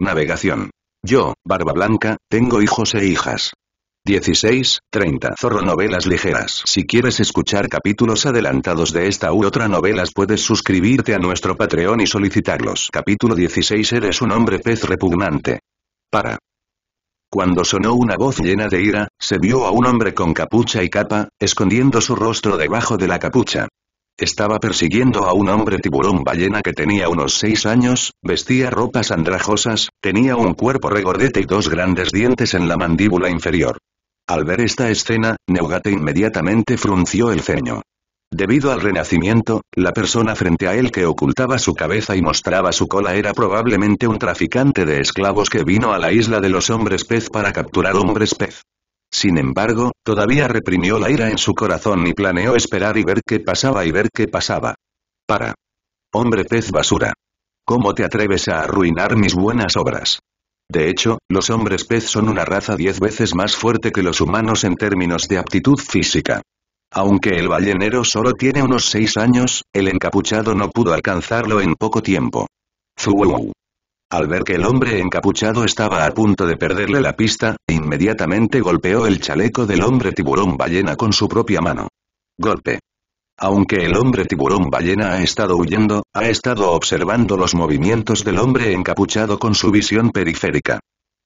Navegación. Yo, Barba Blanca, tengo hijos e hijas. 16, 30. Zorro Novelas Ligeras. Si quieres escuchar capítulos adelantados de esta u otra novelas puedes suscribirte a nuestro Patreon y solicitarlos. Capítulo 16 Eres un hombre pez repugnante. Para. Cuando sonó una voz llena de ira, se vio a un hombre con capucha y capa, escondiendo su rostro debajo de la capucha. Estaba persiguiendo a un hombre tiburón ballena que tenía unos seis años, vestía ropas andrajosas, tenía un cuerpo regordete y dos grandes dientes en la mandíbula inferior. Al ver esta escena, Neugate inmediatamente frunció el ceño. Debido al renacimiento, la persona frente a él que ocultaba su cabeza y mostraba su cola era probablemente un traficante de esclavos que vino a la isla de los hombres pez para capturar hombres pez. Sin embargo, todavía reprimió la ira en su corazón y planeó esperar y ver qué pasaba y ver qué pasaba. Para. Hombre pez basura. ¿Cómo te atreves a arruinar mis buenas obras? De hecho, los hombres pez son una raza diez veces más fuerte que los humanos en términos de aptitud física. Aunque el ballenero solo tiene unos seis años, el encapuchado no pudo alcanzarlo en poco tiempo. Al ver que el hombre encapuchado estaba a punto de perderle la pista, inmediatamente golpeó el chaleco del hombre tiburón ballena con su propia mano. Golpe. Aunque el hombre tiburón ballena ha estado huyendo, ha estado observando los movimientos del hombre encapuchado con su visión periférica.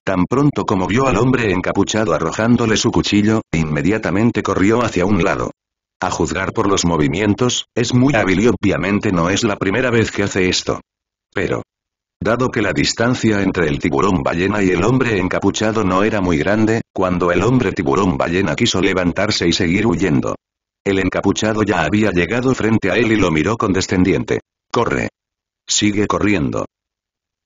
Tan pronto como vio al hombre encapuchado arrojándole su cuchillo, inmediatamente corrió hacia un lado. A juzgar por los movimientos, es muy hábil y obviamente no es la primera vez que hace esto. Pero, Dado que la distancia entre el tiburón ballena y el hombre encapuchado no era muy grande, cuando el hombre tiburón ballena quiso levantarse y seguir huyendo. El encapuchado ya había llegado frente a él y lo miró condescendiente. Corre. Sigue corriendo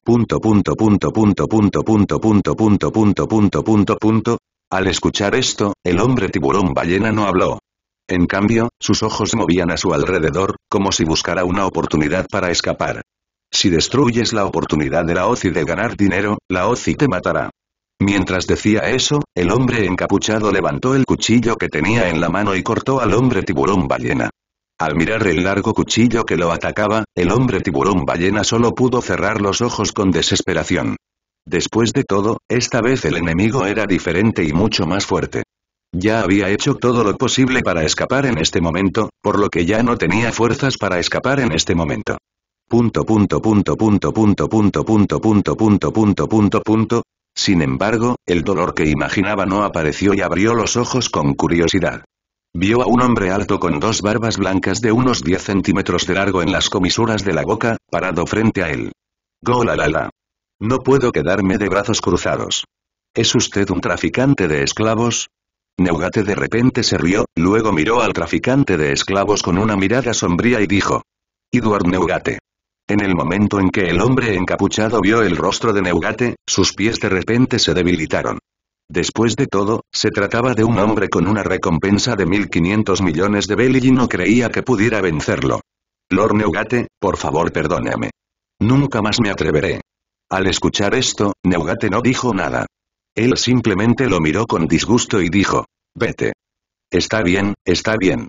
punto punto punto punto punto punto punto punto punto punto punto punto al escuchar esto el hombre tiburón ballena no habló en cambio sus ojos movían a su alrededor como si buscara una oportunidad para escapar si destruyes la oportunidad de la OCI de ganar dinero, la OCI te matará. Mientras decía eso, el hombre encapuchado levantó el cuchillo que tenía en la mano y cortó al hombre tiburón ballena. Al mirar el largo cuchillo que lo atacaba, el hombre tiburón ballena solo pudo cerrar los ojos con desesperación. Después de todo, esta vez el enemigo era diferente y mucho más fuerte. Ya había hecho todo lo posible para escapar en este momento, por lo que ya no tenía fuerzas para escapar en este momento. Punto punto punto punto punto punto punto punto punto punto punto punto. Sin embargo, el dolor que imaginaba no apareció y abrió los ojos con curiosidad. Vio a un hombre alto con dos barbas blancas de unos 10 centímetros de largo en las comisuras de la boca, parado frente a él. Golalala. No puedo quedarme de brazos cruzados. ¿Es usted un traficante de esclavos? Neugate de repente se rió, luego miró al traficante de esclavos con una mirada sombría y dijo. Edward Neugate. En el momento en que el hombre encapuchado vio el rostro de Neugate, sus pies de repente se debilitaron. Después de todo, se trataba de un hombre con una recompensa de 1.500 millones de Bell y no creía que pudiera vencerlo. Lord Neugate, por favor perdóname. Nunca más me atreveré. Al escuchar esto, Neugate no dijo nada. Él simplemente lo miró con disgusto y dijo, vete. Está bien, está bien.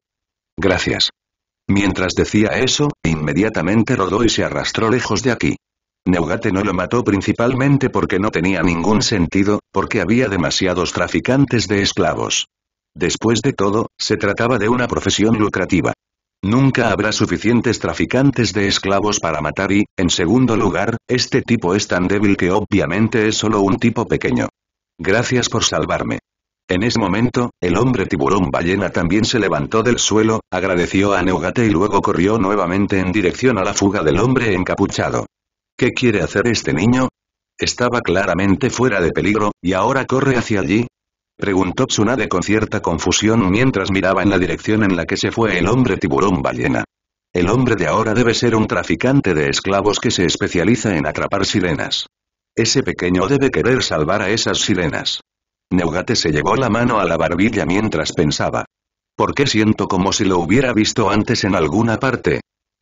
Gracias. Mientras decía eso, inmediatamente rodó y se arrastró lejos de aquí. Neugate no lo mató principalmente porque no tenía ningún sentido, porque había demasiados traficantes de esclavos. Después de todo, se trataba de una profesión lucrativa. Nunca habrá suficientes traficantes de esclavos para matar y, en segundo lugar, este tipo es tan débil que obviamente es solo un tipo pequeño. Gracias por salvarme. En ese momento, el hombre tiburón ballena también se levantó del suelo, agradeció a Neugate y luego corrió nuevamente en dirección a la fuga del hombre encapuchado. ¿Qué quiere hacer este niño? Estaba claramente fuera de peligro, y ahora corre hacia allí, preguntó Tsunade con cierta confusión mientras miraba en la dirección en la que se fue el hombre tiburón ballena. El hombre de ahora debe ser un traficante de esclavos que se especializa en atrapar sirenas. Ese pequeño debe querer salvar a esas sirenas. Neugate se llevó la mano a la barbilla mientras pensaba. ¿Por qué siento como si lo hubiera visto antes en alguna parte?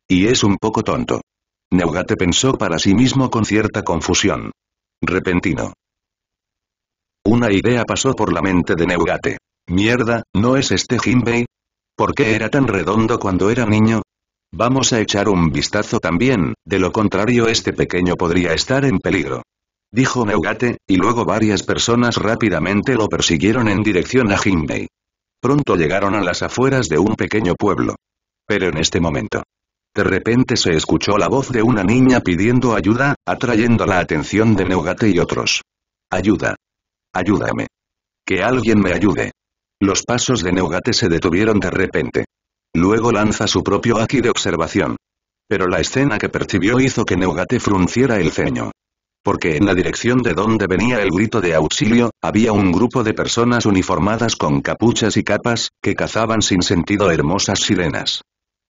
Y es un poco tonto. Neugate pensó para sí mismo con cierta confusión. Repentino. Una idea pasó por la mente de Neugate. Mierda, ¿no es este Jinbei? ¿Por qué era tan redondo cuando era niño? Vamos a echar un vistazo también, de lo contrario este pequeño podría estar en peligro dijo Neugate y luego varias personas rápidamente lo persiguieron en dirección a Jinbei. Pronto llegaron a las afueras de un pequeño pueblo. Pero en este momento. De repente se escuchó la voz de una niña pidiendo ayuda, atrayendo la atención de Neugate y otros. Ayuda. Ayúdame. Que alguien me ayude. Los pasos de Neugate se detuvieron de repente. Luego lanza su propio Aki de observación. Pero la escena que percibió hizo que Neugate frunciera el ceño porque en la dirección de donde venía el grito de auxilio, había un grupo de personas uniformadas con capuchas y capas, que cazaban sin sentido hermosas sirenas.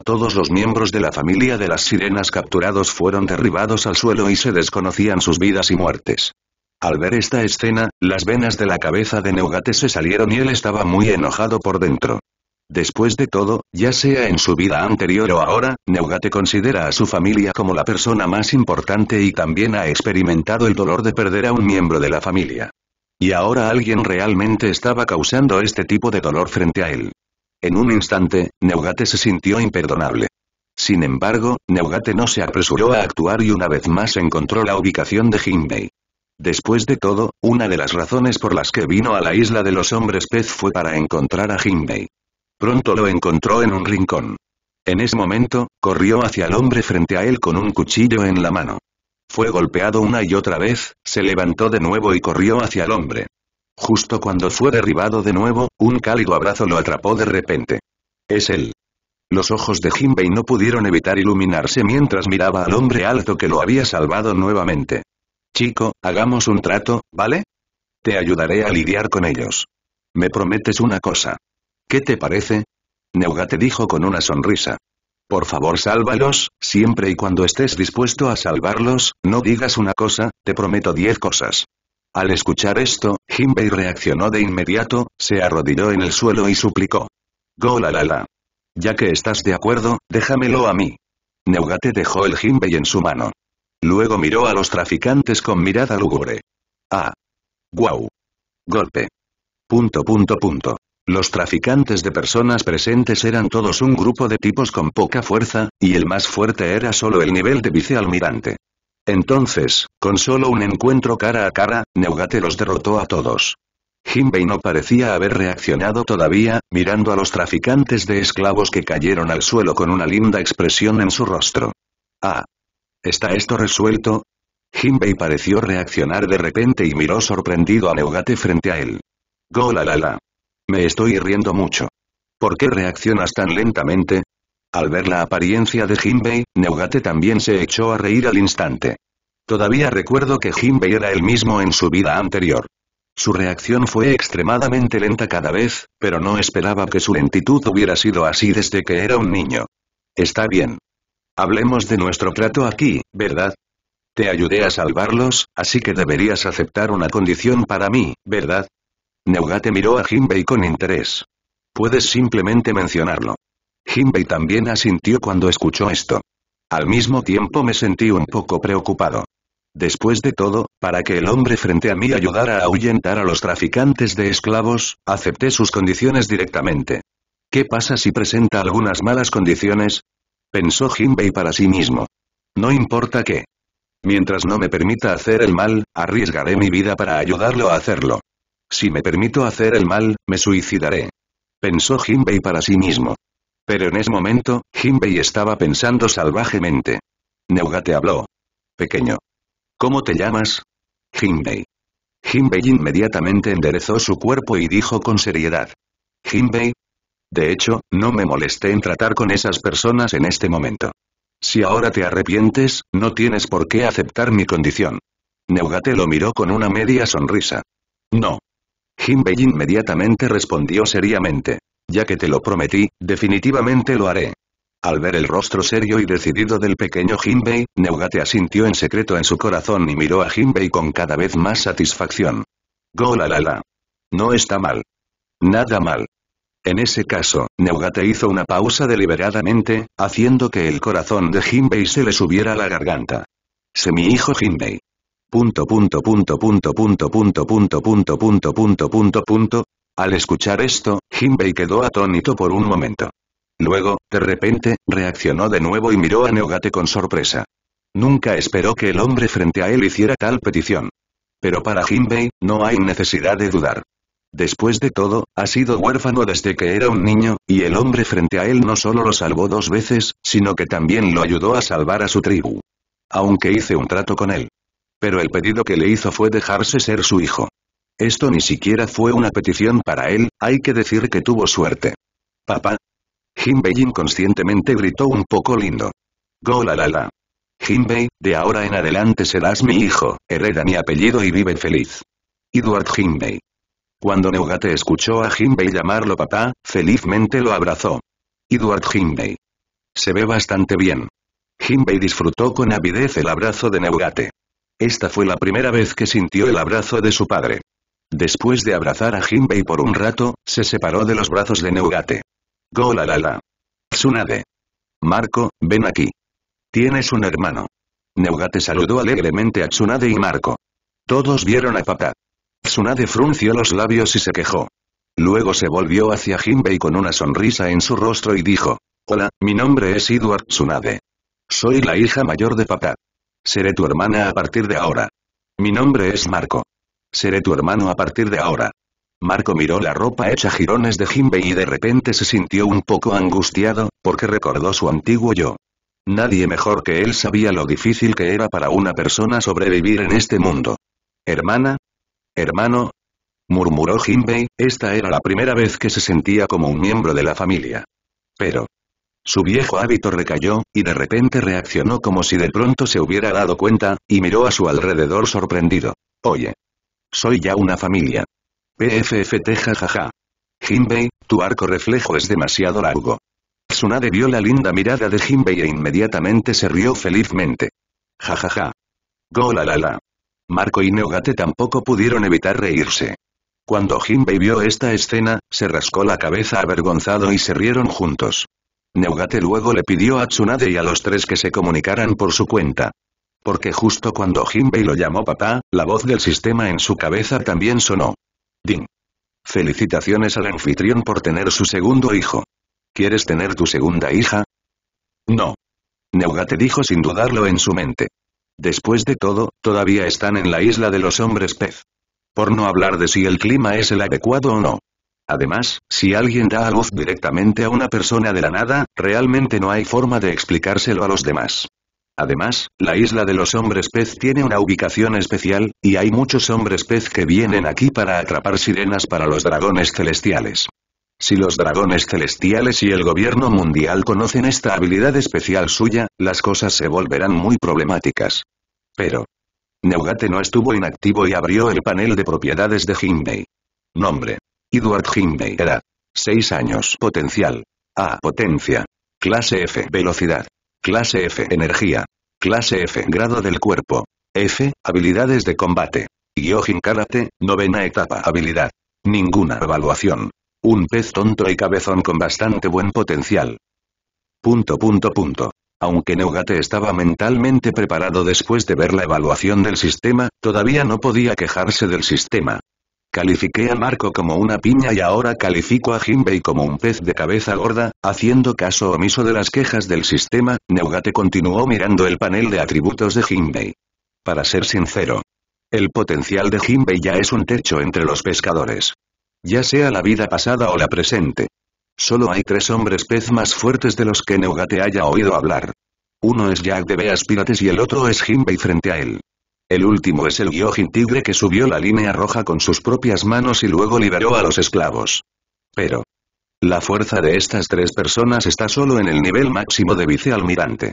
Todos los miembros de la familia de las sirenas capturados fueron derribados al suelo y se desconocían sus vidas y muertes. Al ver esta escena, las venas de la cabeza de Neugate se salieron y él estaba muy enojado por dentro. Después de todo, ya sea en su vida anterior o ahora, Neugate considera a su familia como la persona más importante y también ha experimentado el dolor de perder a un miembro de la familia. Y ahora alguien realmente estaba causando este tipo de dolor frente a él. En un instante, Neugate se sintió imperdonable. Sin embargo, Neugate no se apresuró a actuar y una vez más encontró la ubicación de Jinbei. Después de todo, una de las razones por las que vino a la isla de los hombres pez fue para encontrar a Jinbei. Pronto lo encontró en un rincón. En ese momento, corrió hacia el hombre frente a él con un cuchillo en la mano. Fue golpeado una y otra vez, se levantó de nuevo y corrió hacia el hombre. Justo cuando fue derribado de nuevo, un cálido abrazo lo atrapó de repente. Es él. Los ojos de Jinbei no pudieron evitar iluminarse mientras miraba al hombre alto que lo había salvado nuevamente. Chico, hagamos un trato, ¿vale? Te ayudaré a lidiar con ellos. Me prometes una cosa. ¿Qué te parece? Neugate dijo con una sonrisa. Por favor sálvalos, siempre y cuando estés dispuesto a salvarlos, no digas una cosa, te prometo diez cosas. Al escuchar esto, Jinbei reaccionó de inmediato, se arrodilló en el suelo y suplicó. Go la la Ya que estás de acuerdo, déjamelo a mí. Neugate dejó el Jinbei en su mano. Luego miró a los traficantes con mirada lúgubre. Ah. Guau. Golpe. Punto punto punto. Los traficantes de personas presentes eran todos un grupo de tipos con poca fuerza, y el más fuerte era solo el nivel de vicealmirante. Entonces, con solo un encuentro cara a cara, Neugate los derrotó a todos. Jinbei no parecía haber reaccionado todavía, mirando a los traficantes de esclavos que cayeron al suelo con una linda expresión en su rostro. Ah. ¿Está esto resuelto? Jinbei pareció reaccionar de repente y miró sorprendido a Neugate frente a él. ¡Golalala! Me estoy riendo mucho. ¿Por qué reaccionas tan lentamente? Al ver la apariencia de Jinbei, Neugate también se echó a reír al instante. Todavía recuerdo que Jinbei era el mismo en su vida anterior. Su reacción fue extremadamente lenta cada vez, pero no esperaba que su lentitud hubiera sido así desde que era un niño. Está bien. Hablemos de nuestro trato aquí, ¿verdad? Te ayudé a salvarlos, así que deberías aceptar una condición para mí, ¿verdad? Neugate miró a Jinbei con interés. Puedes simplemente mencionarlo. Jinbei también asintió cuando escuchó esto. Al mismo tiempo me sentí un poco preocupado. Después de todo, para que el hombre frente a mí ayudara a ahuyentar a los traficantes de esclavos, acepté sus condiciones directamente. ¿Qué pasa si presenta algunas malas condiciones? Pensó Jinbei para sí mismo. No importa qué. Mientras no me permita hacer el mal, arriesgaré mi vida para ayudarlo a hacerlo. Si me permito hacer el mal, me suicidaré. Pensó Jinbei para sí mismo. Pero en ese momento, Jinbei estaba pensando salvajemente. Neugate habló. Pequeño. ¿Cómo te llamas? Jinbei. Jinbei inmediatamente enderezó su cuerpo y dijo con seriedad. Jinbei. De hecho, no me molesté en tratar con esas personas en este momento. Si ahora te arrepientes, no tienes por qué aceptar mi condición. Neugate lo miró con una media sonrisa. No. Jinbei inmediatamente respondió seriamente. Ya que te lo prometí, definitivamente lo haré. Al ver el rostro serio y decidido del pequeño Jinbei, Neugate asintió en secreto en su corazón y miró a Jinbei con cada vez más satisfacción. Golalala. No está mal. Nada mal. En ese caso, Neugate hizo una pausa deliberadamente, haciendo que el corazón de Jinbei se le subiera a la garganta. ¡Se mi hijo Jinbei punto punto punto punto punto punto punto punto punto punto punto punto. Al escuchar esto, Jinbei quedó atónito por un momento. Luego, de repente, reaccionó de nuevo y miró a Neogate con sorpresa. Nunca esperó que el hombre frente a él hiciera tal petición. Pero para Jinbei, no hay necesidad de dudar. Después de todo, ha sido huérfano desde que era un niño, y el hombre frente a él no solo lo salvó dos veces, sino que también lo ayudó a salvar a su tribu. Aunque hice un trato con él pero el pedido que le hizo fue dejarse ser su hijo. Esto ni siquiera fue una petición para él, hay que decir que tuvo suerte. Papá. Jinbei inconscientemente gritó un poco lindo. Go la la de ahora en adelante serás mi hijo, hereda mi apellido y vive feliz. Edward Jinbei. Cuando Neugate escuchó a Jinbei llamarlo papá, felizmente lo abrazó. Edward Jinbei. Se ve bastante bien. Jinbei disfrutó con avidez el abrazo de Neugate. Esta fue la primera vez que sintió el abrazo de su padre. Después de abrazar a Jinbei por un rato, se separó de los brazos de Neugate. ¡Golalala! Tsunade. Marco, ven aquí. Tienes un hermano. Neugate saludó alegremente a Tsunade y Marco. Todos vieron a papá. Tsunade frunció los labios y se quejó. Luego se volvió hacia Jinbei con una sonrisa en su rostro y dijo. Hola, mi nombre es Edward Tsunade. Soy la hija mayor de papá. Seré tu hermana a partir de ahora. Mi nombre es Marco. Seré tu hermano a partir de ahora. Marco miró la ropa hecha jirones de Jimbe y de repente se sintió un poco angustiado, porque recordó su antiguo yo. Nadie mejor que él sabía lo difícil que era para una persona sobrevivir en este mundo. ¿Hermana? ¿Hermano? murmuró Jinbei, esta era la primera vez que se sentía como un miembro de la familia. Pero, su viejo hábito recayó, y de repente reaccionó como si de pronto se hubiera dado cuenta, y miró a su alrededor sorprendido. Oye. Soy ya una familia. PFFT jajaja. Jinbei, tu arco reflejo es demasiado largo. Tsunade vio la linda mirada de Jinbei e inmediatamente se rió felizmente. Jajaja. Golalala». Marco y Neogate tampoco pudieron evitar reírse. Cuando Jinbei vio esta escena, se rascó la cabeza avergonzado y se rieron juntos. Neugate luego le pidió a Tsunade y a los tres que se comunicaran por su cuenta. Porque justo cuando Jinbei lo llamó papá, la voz del sistema en su cabeza también sonó. Ding. Felicitaciones al anfitrión por tener su segundo hijo. ¿Quieres tener tu segunda hija? No. Neugate dijo sin dudarlo en su mente. Después de todo, todavía están en la isla de los hombres pez. Por no hablar de si el clima es el adecuado o no. Además, si alguien da a luz directamente a una persona de la nada, realmente no hay forma de explicárselo a los demás. Además, la isla de los hombres pez tiene una ubicación especial, y hay muchos hombres pez que vienen aquí para atrapar sirenas para los dragones celestiales. Si los dragones celestiales y el gobierno mundial conocen esta habilidad especial suya, las cosas se volverán muy problemáticas. Pero. Neugate no estuvo inactivo y abrió el panel de propiedades de Jinbei. Nombre. Edward Jinbei era... 6 años potencial. A. Potencia. Clase F. Velocidad. Clase F. Energía. Clase F. Grado del cuerpo. F. Habilidades de combate. Gyojin Karate, novena etapa. Habilidad. Ninguna evaluación. Un pez tonto y cabezón con bastante buen potencial. Punto punto punto. Aunque Neugate estaba mentalmente preparado después de ver la evaluación del sistema, todavía no podía quejarse del sistema. Califiqué a Marco como una piña y ahora califico a Jinbei como un pez de cabeza gorda, haciendo caso omiso de las quejas del sistema, Neugate continuó mirando el panel de atributos de Jinbei. Para ser sincero, el potencial de Jinbei ya es un techo entre los pescadores. Ya sea la vida pasada o la presente. Solo hay tres hombres pez más fuertes de los que Neugate haya oído hablar. Uno es Jack de Beas Pirates y el otro es Jinbei frente a él. El último es el Gyojin Tigre que subió la línea roja con sus propias manos y luego liberó a los esclavos. Pero. La fuerza de estas tres personas está solo en el nivel máximo de vicealmirante.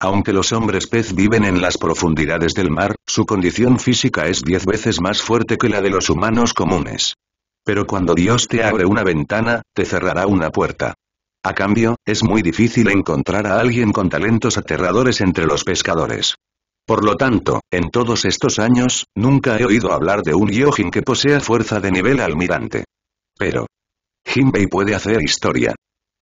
Aunque los hombres pez viven en las profundidades del mar, su condición física es diez veces más fuerte que la de los humanos comunes. Pero cuando Dios te abre una ventana, te cerrará una puerta. A cambio, es muy difícil encontrar a alguien con talentos aterradores entre los pescadores. Por lo tanto, en todos estos años, nunca he oído hablar de un Yojin que posea fuerza de nivel almirante. Pero... Jinbei puede hacer historia.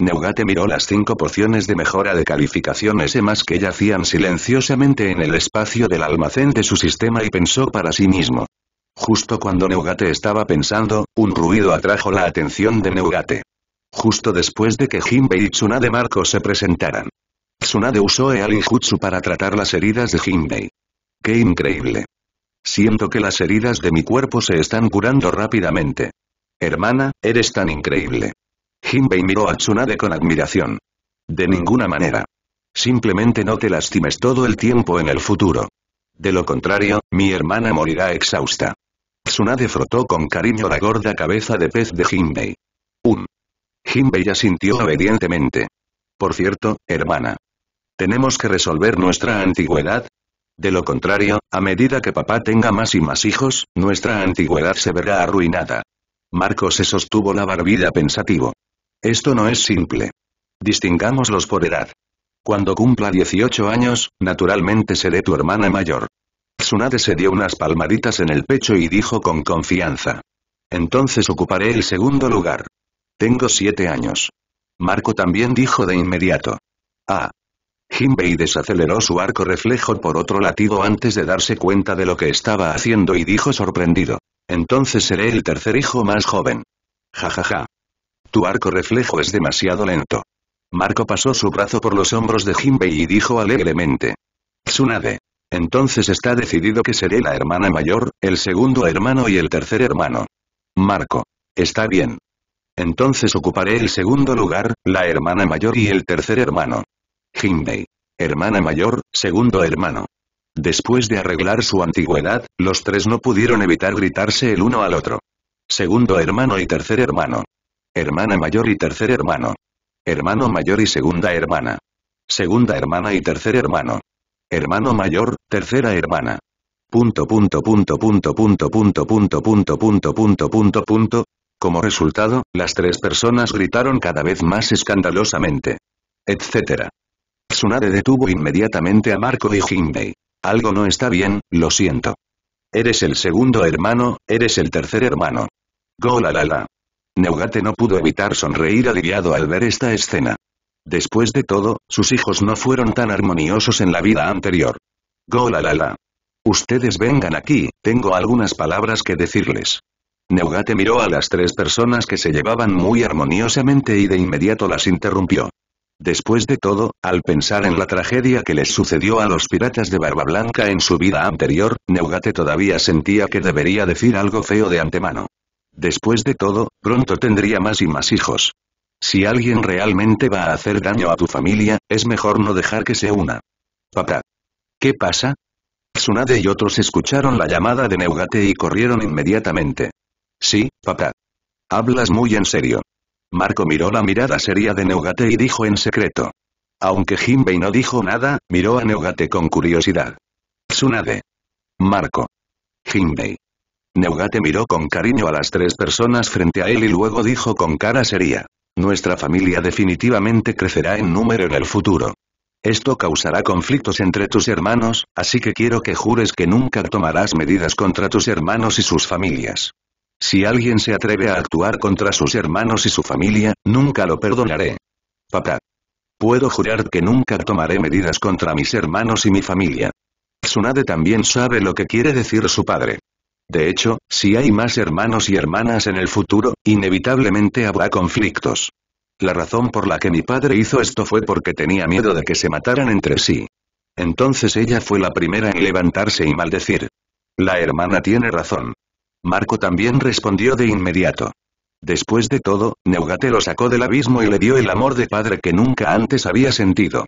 Neugate miró las cinco porciones de mejora de calificaciones S más que yacían silenciosamente en el espacio del almacén de su sistema y pensó para sí mismo. Justo cuando Neugate estaba pensando, un ruido atrajo la atención de Neugate. Justo después de que Jinbei y Tsunade Marco se presentaran. Tsunade usó el para tratar las heridas de Jinbei. ¡Qué increíble! Siento que las heridas de mi cuerpo se están curando rápidamente. Hermana, eres tan increíble. Jinbei miró a Tsunade con admiración. De ninguna manera. Simplemente no te lastimes todo el tiempo en el futuro. De lo contrario, mi hermana morirá exhausta. Tsunade frotó con cariño la gorda cabeza de pez de Jinbei. Un. Jinbei asintió obedientemente. Por cierto, hermana. Tenemos que resolver nuestra antigüedad. De lo contrario, a medida que papá tenga más y más hijos, nuestra antigüedad se verá arruinada. Marco se sostuvo la barbilla pensativo. Esto no es simple. Distingámoslos por edad. Cuando cumpla 18 años, naturalmente seré tu hermana mayor. Tsunade se dio unas palmaditas en el pecho y dijo con confianza. Entonces ocuparé el segundo lugar. Tengo siete años. Marco también dijo de inmediato. Ah, Jinbei desaceleró su arco reflejo por otro latido antes de darse cuenta de lo que estaba haciendo y dijo sorprendido. Entonces seré el tercer hijo más joven. Jajaja. Ja, ja. Tu arco reflejo es demasiado lento. Marco pasó su brazo por los hombros de Jinbei y dijo alegremente. Tsunade. Entonces está decidido que seré la hermana mayor, el segundo hermano y el tercer hermano. Marco. Está bien. Entonces ocuparé el segundo lugar, la hermana mayor y el tercer hermano himbei Hermana mayor, segundo hermano. Después de arreglar su antigüedad, los tres no pudieron evitar gritarse el uno al otro. Segundo hermano y tercer hermano. Hermana mayor y tercer hermano. Hermano mayor y segunda hermana. Segunda hermana y tercer hermano. Hermano mayor, tercera hermana. Punto punto punto punto punto punto punto punto punto punto punto punto. Como resultado, las tres personas gritaron cada vez más escandalosamente. Etcétera. Tsunade detuvo inmediatamente a Marco y Jinbei. Algo no está bien, lo siento. Eres el segundo hermano, eres el tercer hermano. Golalala. Neugate no pudo evitar sonreír aliviado al ver esta escena. Después de todo, sus hijos no fueron tan armoniosos en la vida anterior. Golalala. Ustedes vengan aquí, tengo algunas palabras que decirles. Neugate miró a las tres personas que se llevaban muy armoniosamente y de inmediato las interrumpió. Después de todo, al pensar en la tragedia que les sucedió a los piratas de Barba Blanca en su vida anterior, Neugate todavía sentía que debería decir algo feo de antemano. Después de todo, pronto tendría más y más hijos. Si alguien realmente va a hacer daño a tu familia, es mejor no dejar que se una. Papá. ¿Qué pasa? Tsunade y otros escucharon la llamada de Neugate y corrieron inmediatamente. Sí, papá. Hablas muy en serio. Marco miró la mirada seria de Neugate y dijo en secreto. Aunque Jinbei no dijo nada, miró a Neugate con curiosidad. Tsunade. Marco. Jinbei. Neugate miró con cariño a las tres personas frente a él y luego dijo con cara seria. Nuestra familia definitivamente crecerá en número en el futuro. Esto causará conflictos entre tus hermanos, así que quiero que jures que nunca tomarás medidas contra tus hermanos y sus familias. Si alguien se atreve a actuar contra sus hermanos y su familia, nunca lo perdonaré. Papá. Puedo jurar que nunca tomaré medidas contra mis hermanos y mi familia. Tsunade también sabe lo que quiere decir su padre. De hecho, si hay más hermanos y hermanas en el futuro, inevitablemente habrá conflictos. La razón por la que mi padre hizo esto fue porque tenía miedo de que se mataran entre sí. Entonces ella fue la primera en levantarse y maldecir. La hermana tiene razón. Marco también respondió de inmediato. Después de todo, Neugate lo sacó del abismo y le dio el amor de padre que nunca antes había sentido.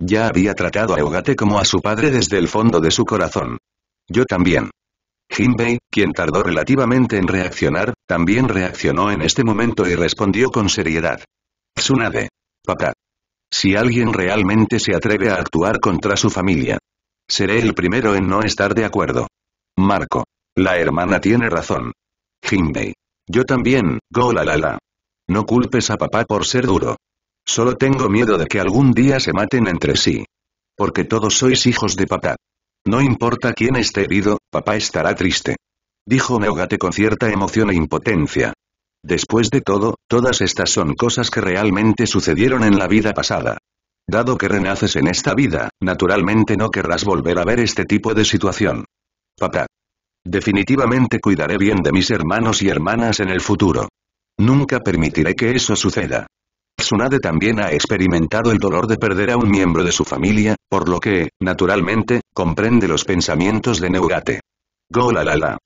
Ya había tratado a Neugate como a su padre desde el fondo de su corazón. Yo también. Jinbei, quien tardó relativamente en reaccionar, también reaccionó en este momento y respondió con seriedad. Tsunade. Papá. Si alguien realmente se atreve a actuar contra su familia. Seré el primero en no estar de acuerdo. Marco. La hermana tiene razón. Jinbei. Yo también, go la la la. No culpes a papá por ser duro. Solo tengo miedo de que algún día se maten entre sí. Porque todos sois hijos de papá. No importa quién esté herido, papá estará triste. Dijo Neogate con cierta emoción e impotencia. Después de todo, todas estas son cosas que realmente sucedieron en la vida pasada. Dado que renaces en esta vida, naturalmente no querrás volver a ver este tipo de situación. Papá. Definitivamente cuidaré bien de mis hermanos y hermanas en el futuro. Nunca permitiré que eso suceda. Tsunade también ha experimentado el dolor de perder a un miembro de su familia, por lo que, naturalmente, comprende los pensamientos de Neugate. «Golalala.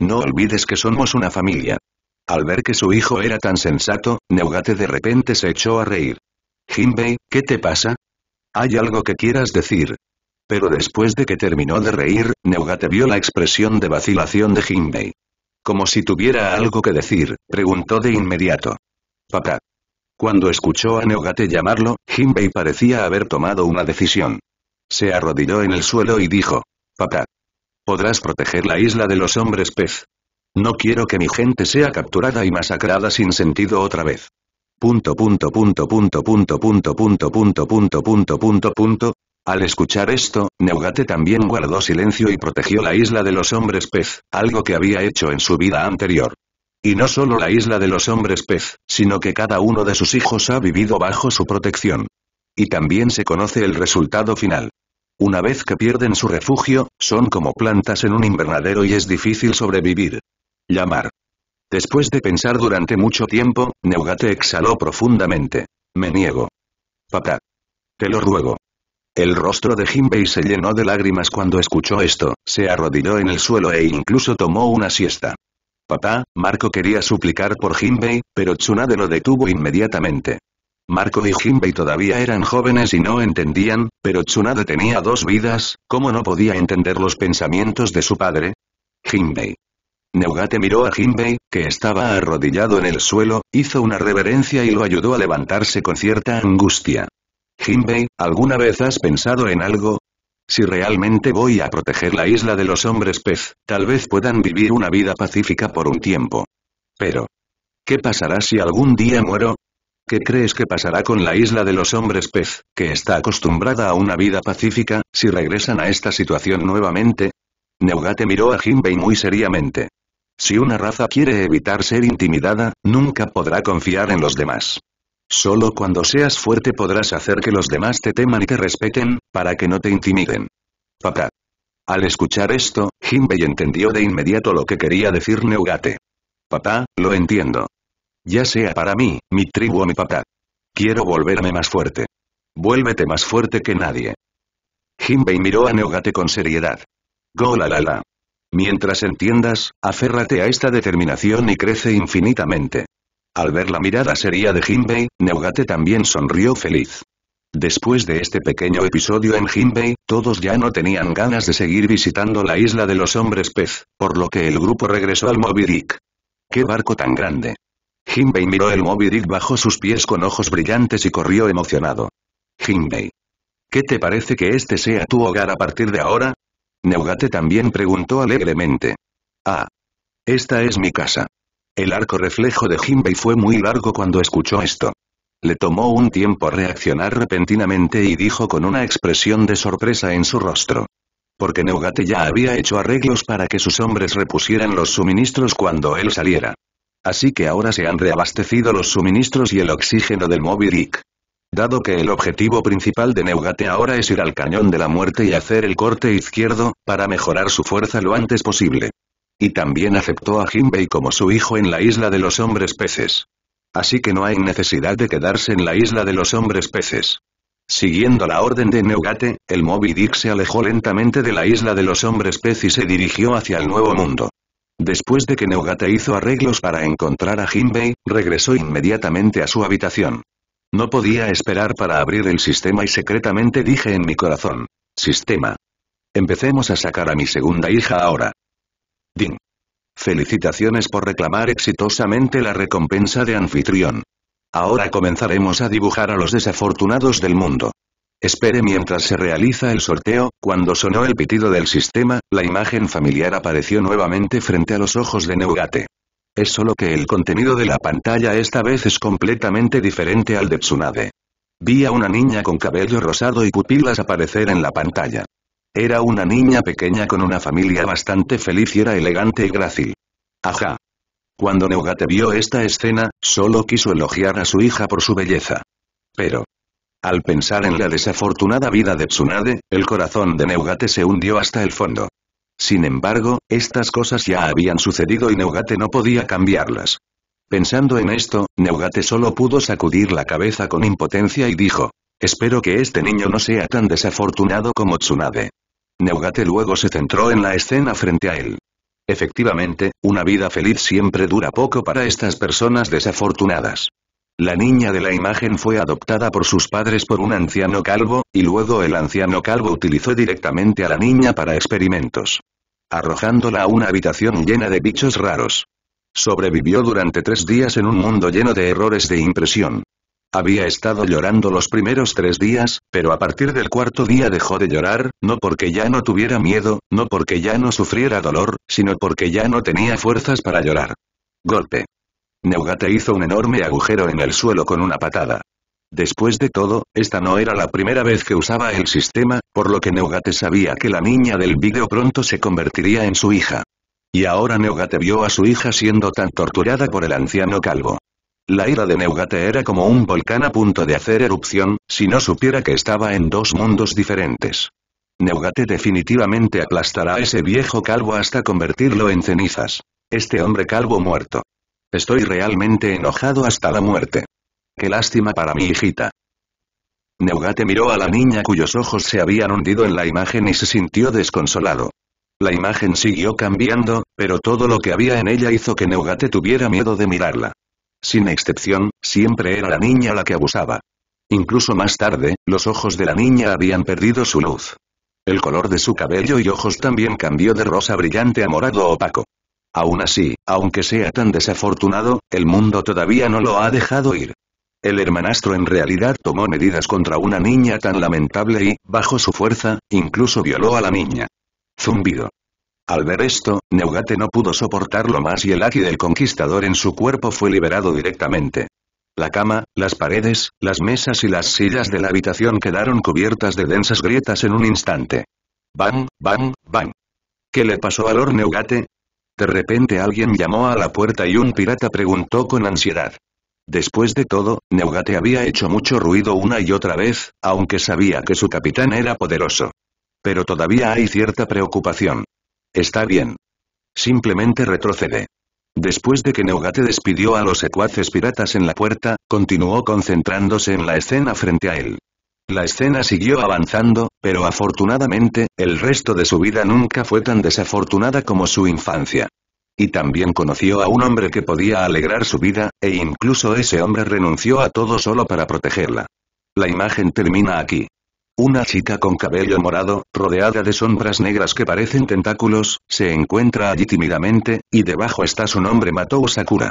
No olvides que somos una familia. Al ver que su hijo era tan sensato, Neugate de repente se echó a reír. Jinbei, ¿qué te pasa? ¿Hay algo que quieras decir? Pero después de que terminó de reír, Neugate vio la expresión de vacilación de Jinbei. Como si tuviera algo que decir, preguntó de inmediato. Papá. Cuando escuchó a Neugate llamarlo, Jinbei parecía haber tomado una decisión. Se arrodilló en el suelo y dijo. Papá. Podrás proteger la isla de los hombres pez. No quiero que mi gente sea capturada y masacrada sin sentido otra vez. punto punto punto punto punto punto punto punto punto punto punto al escuchar esto, Neugate también guardó silencio y protegió la isla de los hombres pez, algo que había hecho en su vida anterior. Y no solo la isla de los hombres pez, sino que cada uno de sus hijos ha vivido bajo su protección. Y también se conoce el resultado final. Una vez que pierden su refugio, son como plantas en un invernadero y es difícil sobrevivir. Llamar. Después de pensar durante mucho tiempo, Neugate exhaló profundamente. Me niego. Papá. Te lo ruego. El rostro de Jinbei se llenó de lágrimas cuando escuchó esto, se arrodilló en el suelo e incluso tomó una siesta. Papá, Marco quería suplicar por Jinbei, pero Tsunade lo detuvo inmediatamente. Marco y Jinbei todavía eran jóvenes y no entendían, pero Tsunade tenía dos vidas, ¿cómo no podía entender los pensamientos de su padre? Jinbei. Neugate miró a Jinbei, que estaba arrodillado en el suelo, hizo una reverencia y lo ayudó a levantarse con cierta angustia. Jinbei, ¿alguna vez has pensado en algo? Si realmente voy a proteger la isla de los hombres pez, tal vez puedan vivir una vida pacífica por un tiempo. Pero, ¿qué pasará si algún día muero? ¿Qué crees que pasará con la isla de los hombres pez, que está acostumbrada a una vida pacífica, si regresan a esta situación nuevamente? Neugate miró a Jinbei muy seriamente. Si una raza quiere evitar ser intimidada, nunca podrá confiar en los demás. Solo cuando seas fuerte podrás hacer que los demás te teman y te respeten, para que no te intimiden. Papá. Al escuchar esto, Jinbei entendió de inmediato lo que quería decir Neugate. Papá, lo entiendo. Ya sea para mí, mi tribu o mi papá. Quiero volverme más fuerte. Vuélvete más fuerte que nadie. Jinbei miró a Neogate con seriedad. Golalala. Mientras entiendas, aférrate a esta determinación y crece infinitamente. Al ver la mirada seria de Jinbei, Neugate también sonrió feliz. Después de este pequeño episodio en Jinbei, todos ya no tenían ganas de seguir visitando la isla de los hombres pez, por lo que el grupo regresó al Moby Dick. ¡Qué barco tan grande! Jinbei miró el Moby Dick bajo sus pies con ojos brillantes y corrió emocionado. Jinbei. ¿Qué te parece que este sea tu hogar a partir de ahora? Neugate también preguntó alegremente. Ah. Esta es mi casa. El arco reflejo de Jinbei fue muy largo cuando escuchó esto. Le tomó un tiempo reaccionar repentinamente y dijo con una expresión de sorpresa en su rostro. Porque Neugate ya había hecho arreglos para que sus hombres repusieran los suministros cuando él saliera. Así que ahora se han reabastecido los suministros y el oxígeno del Moby Dado que el objetivo principal de Neugate ahora es ir al cañón de la muerte y hacer el corte izquierdo, para mejorar su fuerza lo antes posible. Y también aceptó a Hinbei como su hijo en la isla de los hombres peces. Así que no hay necesidad de quedarse en la isla de los hombres peces. Siguiendo la orden de Neugate, el Moby Dick se alejó lentamente de la isla de los hombres peces y se dirigió hacia el Nuevo Mundo. Después de que Neugate hizo arreglos para encontrar a Hinbei, regresó inmediatamente a su habitación. No podía esperar para abrir el sistema y secretamente dije en mi corazón. Sistema. Empecemos a sacar a mi segunda hija ahora. Ding. Felicitaciones por reclamar exitosamente la recompensa de anfitrión. Ahora comenzaremos a dibujar a los desafortunados del mundo. Espere mientras se realiza el sorteo, cuando sonó el pitido del sistema, la imagen familiar apareció nuevamente frente a los ojos de Neugate. Es solo que el contenido de la pantalla esta vez es completamente diferente al de Tsunade. Vi a una niña con cabello rosado y pupilas aparecer en la pantalla. Era una niña pequeña con una familia bastante feliz y era elegante y grácil. Ajá. Cuando Neugate vio esta escena, solo quiso elogiar a su hija por su belleza. Pero. Al pensar en la desafortunada vida de Tsunade, el corazón de Neugate se hundió hasta el fondo. Sin embargo, estas cosas ya habían sucedido y Neugate no podía cambiarlas. Pensando en esto, Neugate solo pudo sacudir la cabeza con impotencia y dijo, espero que este niño no sea tan desafortunado como Tsunade. Neugate luego se centró en la escena frente a él. Efectivamente, una vida feliz siempre dura poco para estas personas desafortunadas. La niña de la imagen fue adoptada por sus padres por un anciano calvo, y luego el anciano calvo utilizó directamente a la niña para experimentos. Arrojándola a una habitación llena de bichos raros. Sobrevivió durante tres días en un mundo lleno de errores de impresión. Había estado llorando los primeros tres días, pero a partir del cuarto día dejó de llorar, no porque ya no tuviera miedo, no porque ya no sufriera dolor, sino porque ya no tenía fuerzas para llorar. Golpe. Neugate hizo un enorme agujero en el suelo con una patada. Después de todo, esta no era la primera vez que usaba el sistema, por lo que Neugate sabía que la niña del vídeo pronto se convertiría en su hija. Y ahora Neugate vio a su hija siendo tan torturada por el anciano calvo. La ira de Neugate era como un volcán a punto de hacer erupción, si no supiera que estaba en dos mundos diferentes. Neugate definitivamente aplastará a ese viejo calvo hasta convertirlo en cenizas. Este hombre calvo muerto. Estoy realmente enojado hasta la muerte. Qué lástima para mi hijita. Neugate miró a la niña cuyos ojos se habían hundido en la imagen y se sintió desconsolado. La imagen siguió cambiando, pero todo lo que había en ella hizo que Neugate tuviera miedo de mirarla. Sin excepción, siempre era la niña la que abusaba. Incluso más tarde, los ojos de la niña habían perdido su luz. El color de su cabello y ojos también cambió de rosa brillante a morado opaco. Aún así, aunque sea tan desafortunado, el mundo todavía no lo ha dejado ir. El hermanastro en realidad tomó medidas contra una niña tan lamentable y, bajo su fuerza, incluso violó a la niña. Zumbido. Al ver esto, Neugate no pudo soportarlo más y el ácido del conquistador en su cuerpo fue liberado directamente. La cama, las paredes, las mesas y las sillas de la habitación quedaron cubiertas de densas grietas en un instante. ¡Bam, bam, bam! ¿Qué le pasó al Lord Neugate? De repente alguien llamó a la puerta y un pirata preguntó con ansiedad. Después de todo, Neugate había hecho mucho ruido una y otra vez, aunque sabía que su capitán era poderoso. Pero todavía hay cierta preocupación. Está bien. Simplemente retrocede. Después de que Neugate despidió a los secuaces piratas en la puerta, continuó concentrándose en la escena frente a él. La escena siguió avanzando, pero afortunadamente, el resto de su vida nunca fue tan desafortunada como su infancia. Y también conoció a un hombre que podía alegrar su vida, e incluso ese hombre renunció a todo solo para protegerla. La imagen termina aquí. Una chica con cabello morado, rodeada de sombras negras que parecen tentáculos, se encuentra allí tímidamente, y debajo está su nombre Matou Sakura.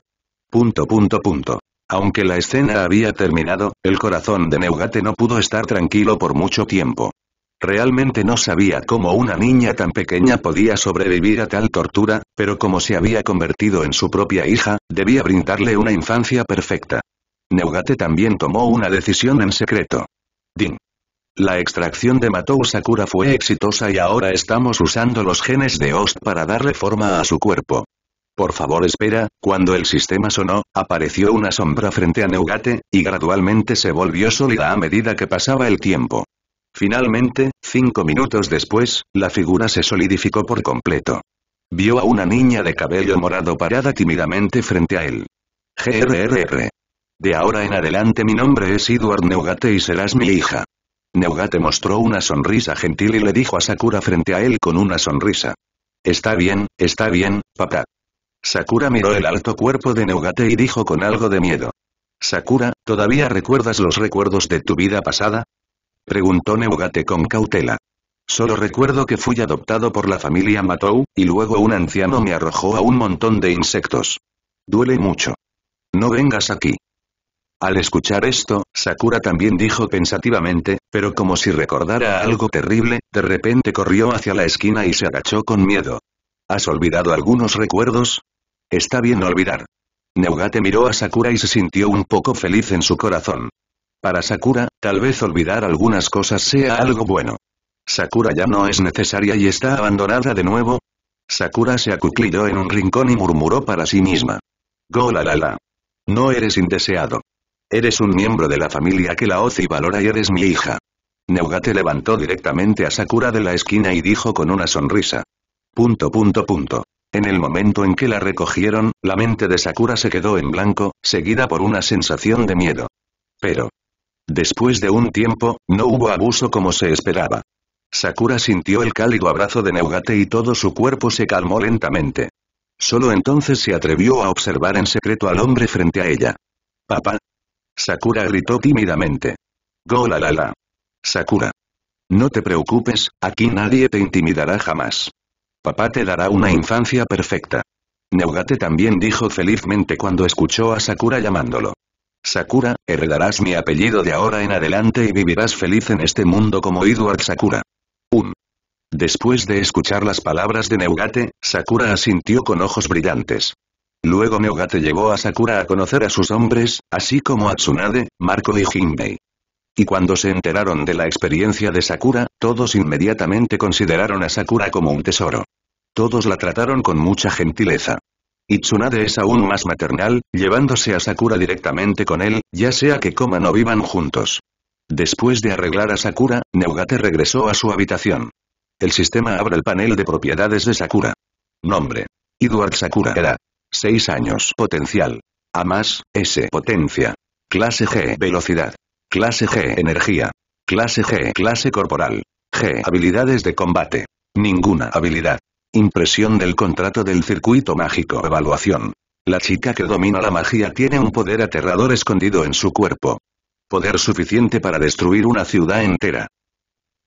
Punto punto punto. Aunque la escena había terminado, el corazón de Neugate no pudo estar tranquilo por mucho tiempo. Realmente no sabía cómo una niña tan pequeña podía sobrevivir a tal tortura, pero como se había convertido en su propia hija, debía brindarle una infancia perfecta. Neugate también tomó una decisión en secreto. Ding. La extracción de Matou Sakura fue exitosa y ahora estamos usando los genes de Ost para darle forma a su cuerpo. Por favor espera, cuando el sistema sonó, apareció una sombra frente a Neugate, y gradualmente se volvió sólida a medida que pasaba el tiempo. Finalmente, cinco minutos después, la figura se solidificó por completo. Vio a una niña de cabello morado parada tímidamente frente a él. GRRR. De ahora en adelante mi nombre es Edward Neugate y serás mi hija. Neugate mostró una sonrisa gentil y le dijo a Sakura frente a él con una sonrisa. Está bien, está bien, papá. Sakura miró el alto cuerpo de Neogate y dijo con algo de miedo. Sakura, ¿todavía recuerdas los recuerdos de tu vida pasada? Preguntó Neogate con cautela. Solo recuerdo que fui adoptado por la familia Matou, y luego un anciano me arrojó a un montón de insectos. Duele mucho. No vengas aquí. Al escuchar esto, Sakura también dijo pensativamente, pero como si recordara algo terrible, de repente corrió hacia la esquina y se agachó con miedo. ¿Has olvidado algunos recuerdos? Está bien olvidar. Neugate miró a Sakura y se sintió un poco feliz en su corazón. Para Sakura, tal vez olvidar algunas cosas sea algo bueno. Sakura ya no es necesaria y está abandonada de nuevo. Sakura se acuclilló en un rincón y murmuró para sí misma. Golalala. No eres indeseado. Eres un miembro de la familia que la y valora y eres mi hija. Neugate levantó directamente a Sakura de la esquina y dijo con una sonrisa. Punto punto punto. En el momento en que la recogieron, la mente de Sakura se quedó en blanco, seguida por una sensación de miedo. Pero. Después de un tiempo, no hubo abuso como se esperaba. Sakura sintió el cálido abrazo de Neugate y todo su cuerpo se calmó lentamente. Solo entonces se atrevió a observar en secreto al hombre frente a ella. Papá, Sakura gritó tímidamente. ¡Golalala! Sakura. No te preocupes, aquí nadie te intimidará jamás. Papá te dará una infancia perfecta. Neugate también dijo felizmente cuando escuchó a Sakura llamándolo. Sakura, heredarás mi apellido de ahora en adelante y vivirás feliz en este mundo como Edward Sakura. Um. Después de escuchar las palabras de Neugate, Sakura asintió con ojos brillantes. Luego Neogate llevó a Sakura a conocer a sus hombres, así como a Tsunade, Marco y Jinbei. Y cuando se enteraron de la experiencia de Sakura, todos inmediatamente consideraron a Sakura como un tesoro. Todos la trataron con mucha gentileza. Y Tsunade es aún más maternal, llevándose a Sakura directamente con él, ya sea que coman o vivan juntos. Después de arreglar a Sakura, Neogate regresó a su habitación. El sistema abre el panel de propiedades de Sakura. Nombre. Edward Sakura era. 6 años. Potencial. A más, S. Potencia. Clase G. Velocidad. Clase G. Energía. Clase G. Clase corporal. G. Habilidades de combate. Ninguna habilidad. Impresión del contrato del circuito mágico. Evaluación. La chica que domina la magia tiene un poder aterrador escondido en su cuerpo. Poder suficiente para destruir una ciudad entera.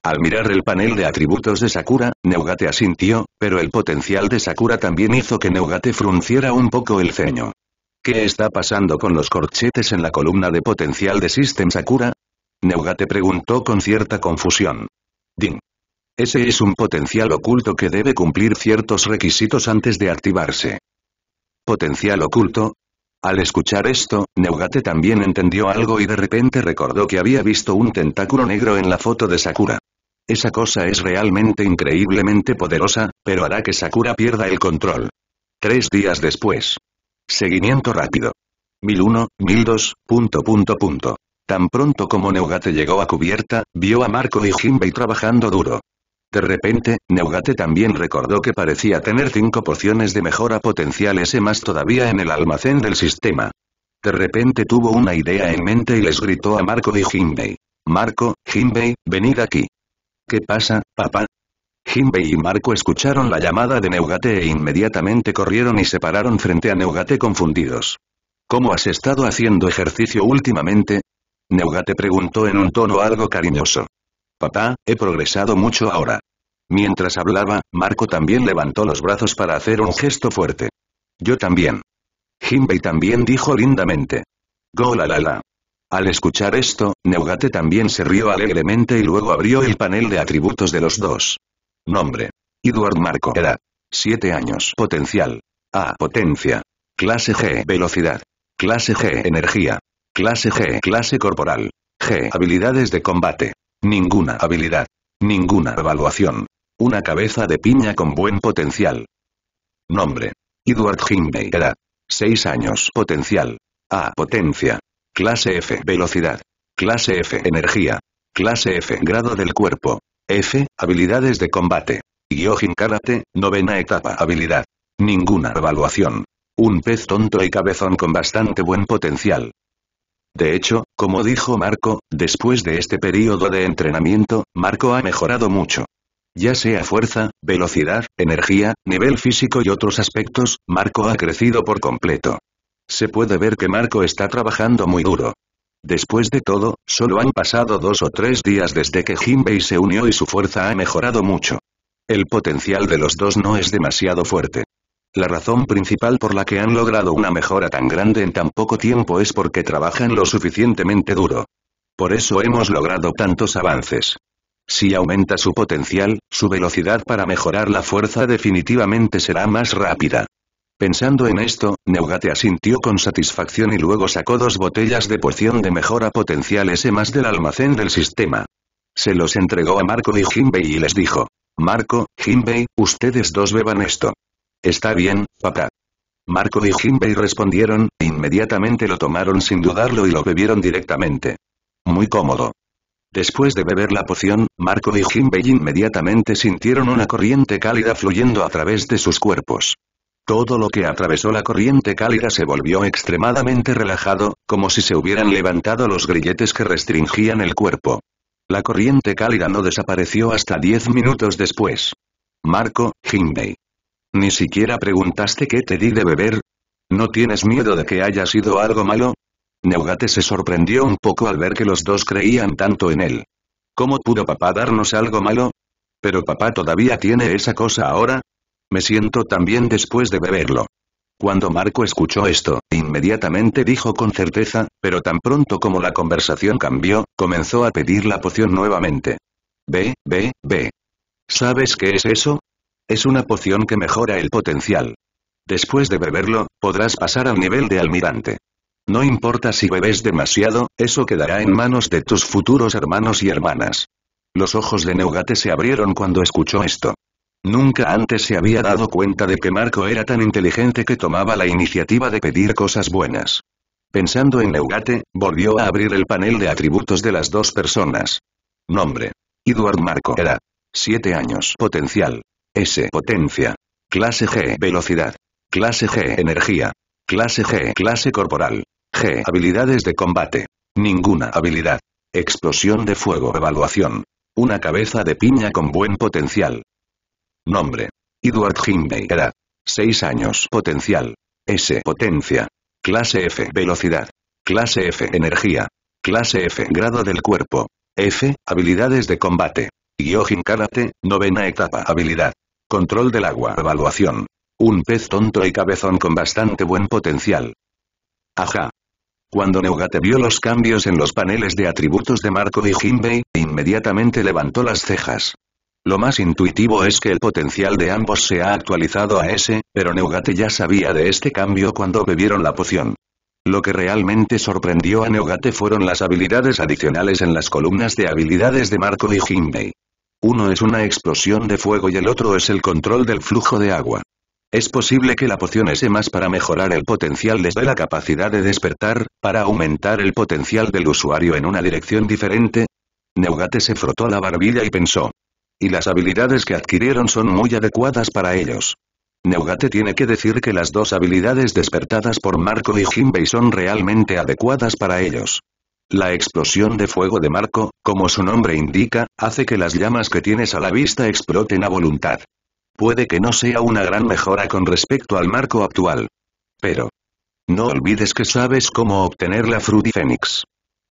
Al mirar el panel de atributos de Sakura, Neugate asintió, pero el potencial de Sakura también hizo que Neugate frunciera un poco el ceño. ¿Qué está pasando con los corchetes en la columna de potencial de System Sakura? Neugate preguntó con cierta confusión. Ding. Ese es un potencial oculto que debe cumplir ciertos requisitos antes de activarse. ¿Potencial oculto? Al escuchar esto, Neugate también entendió algo y de repente recordó que había visto un tentáculo negro en la foto de Sakura. Esa cosa es realmente increíblemente poderosa, pero hará que Sakura pierda el control. Tres días después. Seguimiento rápido. 1001, 1002, punto punto punto. Tan pronto como Neugate llegó a cubierta, vio a Marco y Jinbei trabajando duro. De repente, Neugate también recordó que parecía tener cinco porciones de mejora potencial S más todavía en el almacén del sistema. De repente tuvo una idea en mente y les gritó a Marco y Jinbei. Marco, Jinbei, venid aquí. ¿Qué pasa, papá? Jinbei y Marco escucharon la llamada de Neugate e inmediatamente corrieron y se pararon frente a Neugate confundidos. ¿Cómo has estado haciendo ejercicio últimamente? Neugate preguntó en un tono algo cariñoso. Papá, he progresado mucho ahora. Mientras hablaba, Marco también levantó los brazos para hacer un gesto fuerte. Yo también. Jinbei también dijo lindamente. Go la al escuchar esto, Neugate también se rió alegremente y luego abrió el panel de atributos de los dos. Nombre. Edward Marco. Era. Siete años. Potencial. A. Potencia. Clase G. Velocidad. Clase G. Energía. Clase G. Clase corporal. G. Habilidades de combate. Ninguna habilidad. Ninguna evaluación. Una cabeza de piña con buen potencial. Nombre. Edward Hinbey. Era. Seis años. Potencial. A. Potencia. Clase F. Velocidad. Clase F. Energía. Clase F. Grado del cuerpo. F. Habilidades de combate. Gyojin Karate, novena etapa. Habilidad. Ninguna evaluación. Un pez tonto y cabezón con bastante buen potencial. De hecho, como dijo Marco, después de este periodo de entrenamiento, Marco ha mejorado mucho. Ya sea fuerza, velocidad, energía, nivel físico y otros aspectos, Marco ha crecido por completo. Se puede ver que Marco está trabajando muy duro. Después de todo, solo han pasado dos o tres días desde que Jinbei se unió y su fuerza ha mejorado mucho. El potencial de los dos no es demasiado fuerte. La razón principal por la que han logrado una mejora tan grande en tan poco tiempo es porque trabajan lo suficientemente duro. Por eso hemos logrado tantos avances. Si aumenta su potencial, su velocidad para mejorar la fuerza definitivamente será más rápida. Pensando en esto, Neugate asintió con satisfacción y luego sacó dos botellas de poción de mejora potencial S más del almacén del sistema. Se los entregó a Marco y Jinbei y les dijo. Marco, Jinbei, ustedes dos beban esto. Está bien, papá. Marco y Jinbei respondieron, e inmediatamente lo tomaron sin dudarlo y lo bebieron directamente. Muy cómodo. Después de beber la poción, Marco y Jinbei inmediatamente sintieron una corriente cálida fluyendo a través de sus cuerpos. Todo lo que atravesó la corriente cálida se volvió extremadamente relajado, como si se hubieran levantado los grilletes que restringían el cuerpo. La corriente cálida no desapareció hasta diez minutos después. Marco, Hindley. ¿Ni siquiera preguntaste qué te di de beber? ¿No tienes miedo de que haya sido algo malo? Neugate se sorprendió un poco al ver que los dos creían tanto en él. ¿Cómo pudo papá darnos algo malo? ¿Pero papá todavía tiene esa cosa ahora? Me siento tan bien después de beberlo. Cuando Marco escuchó esto, inmediatamente dijo con certeza, pero tan pronto como la conversación cambió, comenzó a pedir la poción nuevamente. Ve, ve, ve. ¿Sabes qué es eso? Es una poción que mejora el potencial. Después de beberlo, podrás pasar al nivel de almirante. No importa si bebes demasiado, eso quedará en manos de tus futuros hermanos y hermanas. Los ojos de Neugate se abrieron cuando escuchó esto. Nunca antes se había dado cuenta de que Marco era tan inteligente que tomaba la iniciativa de pedir cosas buenas. Pensando en Neugate, volvió a abrir el panel de atributos de las dos personas. Nombre. Edward Marco. era. 7 años. Potencial. S. Potencia. Clase G. Velocidad. Clase G. Energía. Clase G. Clase corporal. G. Habilidades de combate. Ninguna habilidad. Explosión de fuego. Evaluación. Una cabeza de piña con buen potencial. Nombre. Edward Hinbei Edad. 6 años. Potencial. S. Potencia. Clase F. Velocidad. Clase F. Energía. Clase F. Grado del cuerpo. F. Habilidades de combate. Gyojin Karate, novena etapa. Habilidad. Control del agua. Evaluación. Un pez tonto y cabezón con bastante buen potencial. Ajá. Cuando Neugate vio los cambios en los paneles de atributos de Marco y Jinbei, inmediatamente levantó las cejas. Lo más intuitivo es que el potencial de ambos se ha actualizado a ese, pero Neugate ya sabía de este cambio cuando bebieron la poción. Lo que realmente sorprendió a Neogate fueron las habilidades adicionales en las columnas de habilidades de Marco y Jinbei. Uno es una explosión de fuego y el otro es el control del flujo de agua. Es posible que la poción S más para mejorar el potencial les la capacidad de despertar, para aumentar el potencial del usuario en una dirección diferente. Neugate se frotó la barbilla y pensó, y las habilidades que adquirieron son muy adecuadas para ellos. Neugate tiene que decir que las dos habilidades despertadas por Marco y Jinbei son realmente adecuadas para ellos. La explosión de fuego de Marco, como su nombre indica, hace que las llamas que tienes a la vista exploten a voluntad. Puede que no sea una gran mejora con respecto al Marco actual. Pero. No olvides que sabes cómo obtener la Fruta Fénix.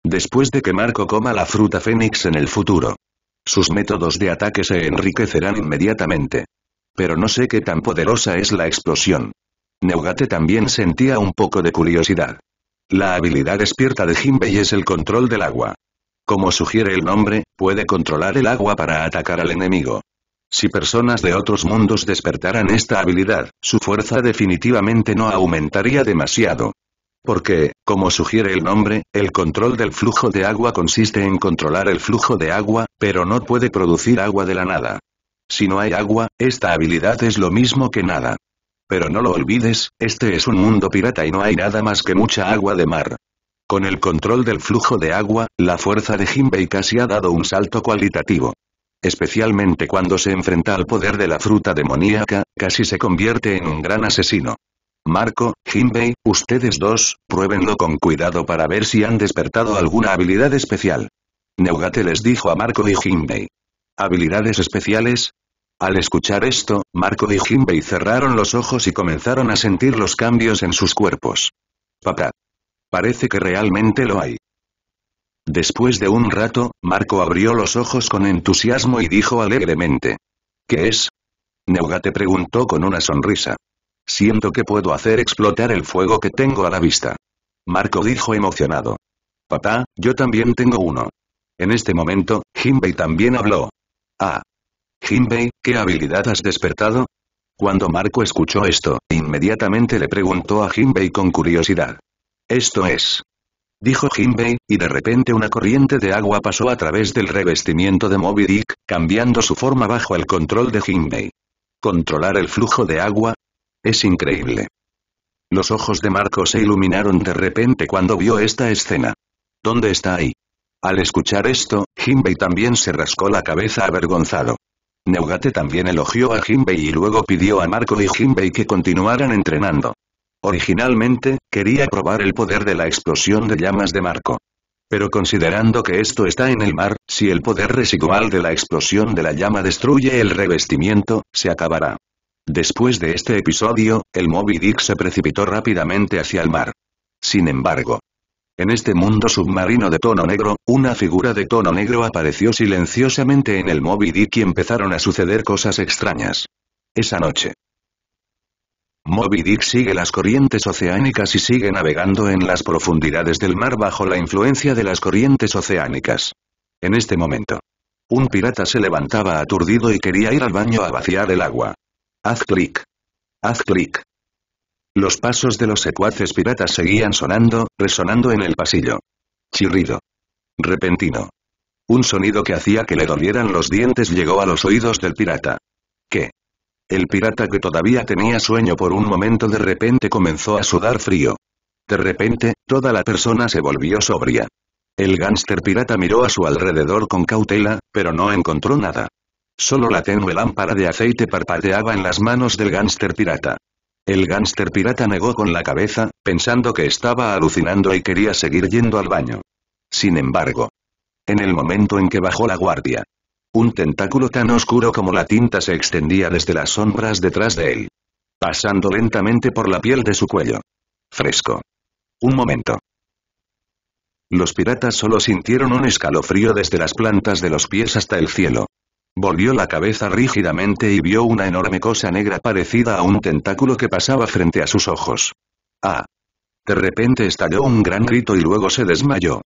Después de que Marco coma la Fruta Fénix en el futuro, sus métodos de ataque se enriquecerán inmediatamente. Pero no sé qué tan poderosa es la explosión. Neugate también sentía un poco de curiosidad. La habilidad despierta de Jinbei es el control del agua. Como sugiere el nombre, puede controlar el agua para atacar al enemigo. Si personas de otros mundos despertaran esta habilidad, su fuerza definitivamente no aumentaría demasiado. Porque, como sugiere el nombre, el control del flujo de agua consiste en controlar el flujo de agua, pero no puede producir agua de la nada. Si no hay agua, esta habilidad es lo mismo que nada. Pero no lo olvides, este es un mundo pirata y no hay nada más que mucha agua de mar. Con el control del flujo de agua, la fuerza de Jinbei casi ha dado un salto cualitativo. Especialmente cuando se enfrenta al poder de la fruta demoníaca, casi se convierte en un gran asesino. Marco, Jinbei, ustedes dos, pruébenlo con cuidado para ver si han despertado alguna habilidad especial. Neugate les dijo a Marco y Jinbei. ¿Habilidades especiales? Al escuchar esto, Marco y Jinbei cerraron los ojos y comenzaron a sentir los cambios en sus cuerpos. Papá. Parece que realmente lo hay. Después de un rato, Marco abrió los ojos con entusiasmo y dijo alegremente. ¿Qué es? Neugate preguntó con una sonrisa. Siento que puedo hacer explotar el fuego que tengo a la vista. Marco dijo emocionado. Papá, yo también tengo uno. En este momento, Jinbei también habló. Ah. Jinbei, ¿qué habilidad has despertado? Cuando Marco escuchó esto, inmediatamente le preguntó a Jinbei con curiosidad. Esto es. Dijo Jinbei, y de repente una corriente de agua pasó a través del revestimiento de Moby Dick, cambiando su forma bajo el control de Jinbei. Controlar el flujo de agua, es increíble. Los ojos de Marco se iluminaron de repente cuando vio esta escena. ¿Dónde está ahí? Al escuchar esto, Jinbei también se rascó la cabeza avergonzado. Neugate también elogió a Jinbei y luego pidió a Marco y Jinbei que continuaran entrenando. Originalmente, quería probar el poder de la explosión de llamas de Marco. Pero considerando que esto está en el mar, si el poder residual de la explosión de la llama destruye el revestimiento, se acabará. Después de este episodio, el Moby Dick se precipitó rápidamente hacia el mar. Sin embargo, en este mundo submarino de tono negro, una figura de tono negro apareció silenciosamente en el Moby Dick y empezaron a suceder cosas extrañas. Esa noche. Moby Dick sigue las corrientes oceánicas y sigue navegando en las profundidades del mar bajo la influencia de las corrientes oceánicas. En este momento. Un pirata se levantaba aturdido y quería ir al baño a vaciar el agua. Haz clic. Haz clic. Los pasos de los secuaces piratas seguían sonando, resonando en el pasillo. Chirrido. Repentino. Un sonido que hacía que le dolieran los dientes llegó a los oídos del pirata. ¿Qué? El pirata que todavía tenía sueño por un momento de repente comenzó a sudar frío. De repente, toda la persona se volvió sobria. El gánster pirata miró a su alrededor con cautela, pero no encontró nada. Solo la tenue lámpara de aceite parpadeaba en las manos del gánster pirata. El gánster pirata negó con la cabeza, pensando que estaba alucinando y quería seguir yendo al baño. Sin embargo, en el momento en que bajó la guardia, un tentáculo tan oscuro como la tinta se extendía desde las sombras detrás de él, pasando lentamente por la piel de su cuello. Fresco. Un momento. Los piratas solo sintieron un escalofrío desde las plantas de los pies hasta el cielo. Volvió la cabeza rígidamente y vio una enorme cosa negra parecida a un tentáculo que pasaba frente a sus ojos. ¡Ah! De repente estalló un gran grito y luego se desmayó.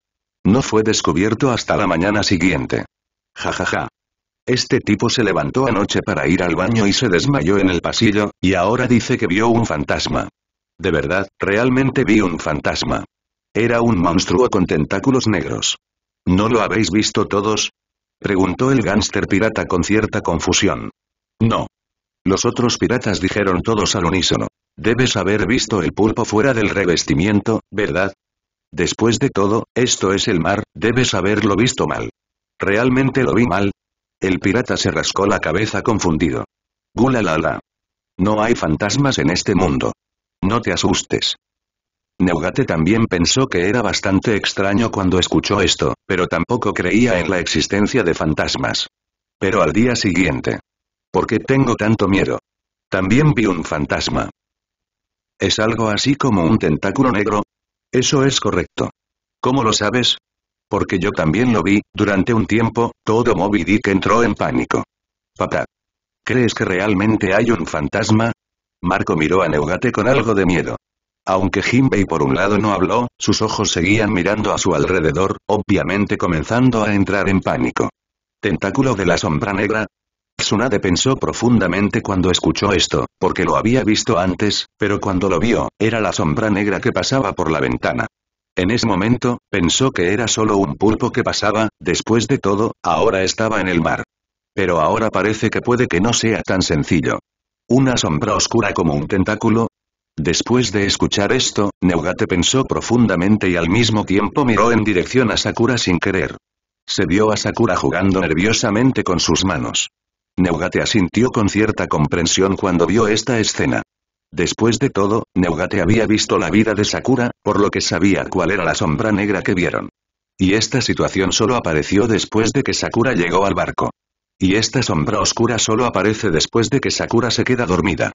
No fue descubierto hasta la mañana siguiente. Ja ja ja. Este tipo se levantó anoche para ir al baño y se desmayó en el pasillo, y ahora dice que vio un fantasma. De verdad, realmente vi un fantasma. Era un monstruo con tentáculos negros. ¿No lo habéis visto todos? Preguntó el gánster pirata con cierta confusión. No. Los otros piratas dijeron todos al unísono. Debes haber visto el pulpo fuera del revestimiento, ¿verdad? Después de todo, esto es el mar, debes haberlo visto mal. ¿Realmente lo vi mal? El pirata se rascó la cabeza confundido. ¡Gulalala! No hay fantasmas en este mundo. No te asustes. Neugate también pensó que era bastante extraño cuando escuchó esto, pero tampoco creía en la existencia de fantasmas. Pero al día siguiente. ¿Por qué tengo tanto miedo? También vi un fantasma. ¿Es algo así como un tentáculo negro? Eso es correcto. ¿Cómo lo sabes? Porque yo también lo vi, durante un tiempo, todo Moby Dick entró en pánico. Papá. ¿Crees que realmente hay un fantasma? Marco miró a Neugate con algo de miedo. Aunque Jinbei por un lado no habló, sus ojos seguían mirando a su alrededor, obviamente comenzando a entrar en pánico. ¿Tentáculo de la sombra negra? Tsunade pensó profundamente cuando escuchó esto, porque lo había visto antes, pero cuando lo vio, era la sombra negra que pasaba por la ventana. En ese momento, pensó que era solo un pulpo que pasaba, después de todo, ahora estaba en el mar. Pero ahora parece que puede que no sea tan sencillo. Una sombra oscura como un tentáculo, Después de escuchar esto, Neugate pensó profundamente y al mismo tiempo miró en dirección a Sakura sin querer. Se vio a Sakura jugando nerviosamente con sus manos. Neugate asintió con cierta comprensión cuando vio esta escena. Después de todo, Neugate había visto la vida de Sakura, por lo que sabía cuál era la sombra negra que vieron. Y esta situación solo apareció después de que Sakura llegó al barco. Y esta sombra oscura solo aparece después de que Sakura se queda dormida.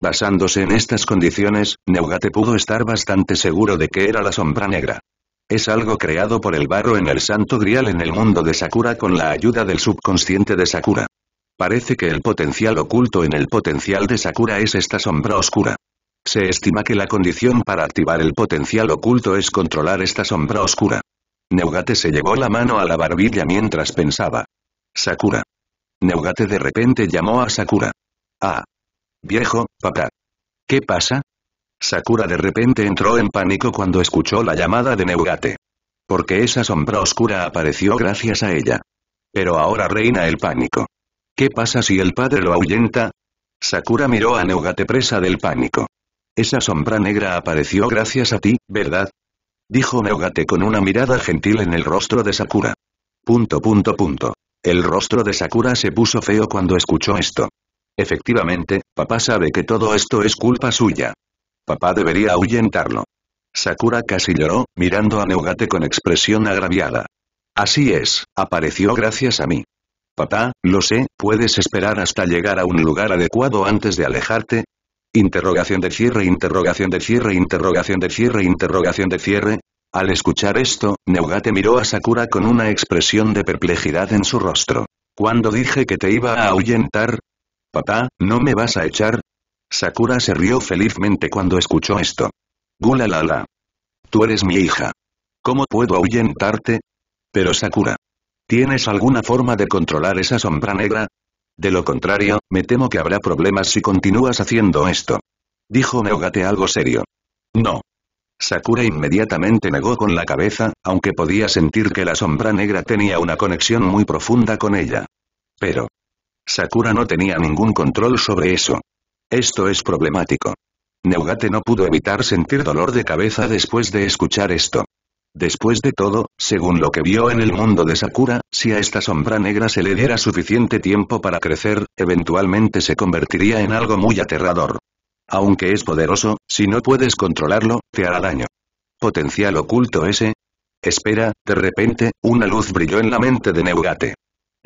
Basándose en estas condiciones, Neugate pudo estar bastante seguro de que era la sombra negra. Es algo creado por el barro en el santo grial en el mundo de Sakura con la ayuda del subconsciente de Sakura. Parece que el potencial oculto en el potencial de Sakura es esta sombra oscura. Se estima que la condición para activar el potencial oculto es controlar esta sombra oscura. Neugate se llevó la mano a la barbilla mientras pensaba. Sakura. Neugate de repente llamó a Sakura. Ah, Viejo, papá. ¿Qué pasa? Sakura de repente entró en pánico cuando escuchó la llamada de Neugate. Porque esa sombra oscura apareció gracias a ella. Pero ahora reina el pánico. ¿Qué pasa si el padre lo ahuyenta? Sakura miró a Neugate presa del pánico. Esa sombra negra apareció gracias a ti, ¿verdad? Dijo Neugate con una mirada gentil en el rostro de Sakura. Punto punto punto. El rostro de Sakura se puso feo cuando escuchó esto. Efectivamente, papá sabe que todo esto es culpa suya. Papá debería ahuyentarlo. Sakura casi lloró, mirando a Neugate con expresión agraviada. Así es, apareció gracias a mí. Papá, lo sé, ¿puedes esperar hasta llegar a un lugar adecuado antes de alejarte? Interrogación de cierre, interrogación de cierre, interrogación de cierre, interrogación de cierre. Al escuchar esto, Neugate miró a Sakura con una expresión de perplejidad en su rostro. Cuando dije que te iba a ahuyentar? Papá, ¿no me vas a echar? Sakura se rió felizmente cuando escuchó esto. Gulalala. Tú eres mi hija. ¿Cómo puedo ahuyentarte? Pero Sakura. ¿Tienes alguna forma de controlar esa sombra negra? De lo contrario, me temo que habrá problemas si continúas haciendo esto. Dijo Neogate algo serio. No. Sakura inmediatamente negó con la cabeza, aunque podía sentir que la sombra negra tenía una conexión muy profunda con ella. Pero, Sakura no tenía ningún control sobre eso. Esto es problemático. Neugate no pudo evitar sentir dolor de cabeza después de escuchar esto. Después de todo, según lo que vio en el mundo de Sakura, si a esta sombra negra se le diera suficiente tiempo para crecer, eventualmente se convertiría en algo muy aterrador. Aunque es poderoso, si no puedes controlarlo, te hará daño. ¿Potencial oculto ese? Espera, de repente, una luz brilló en la mente de Neugate.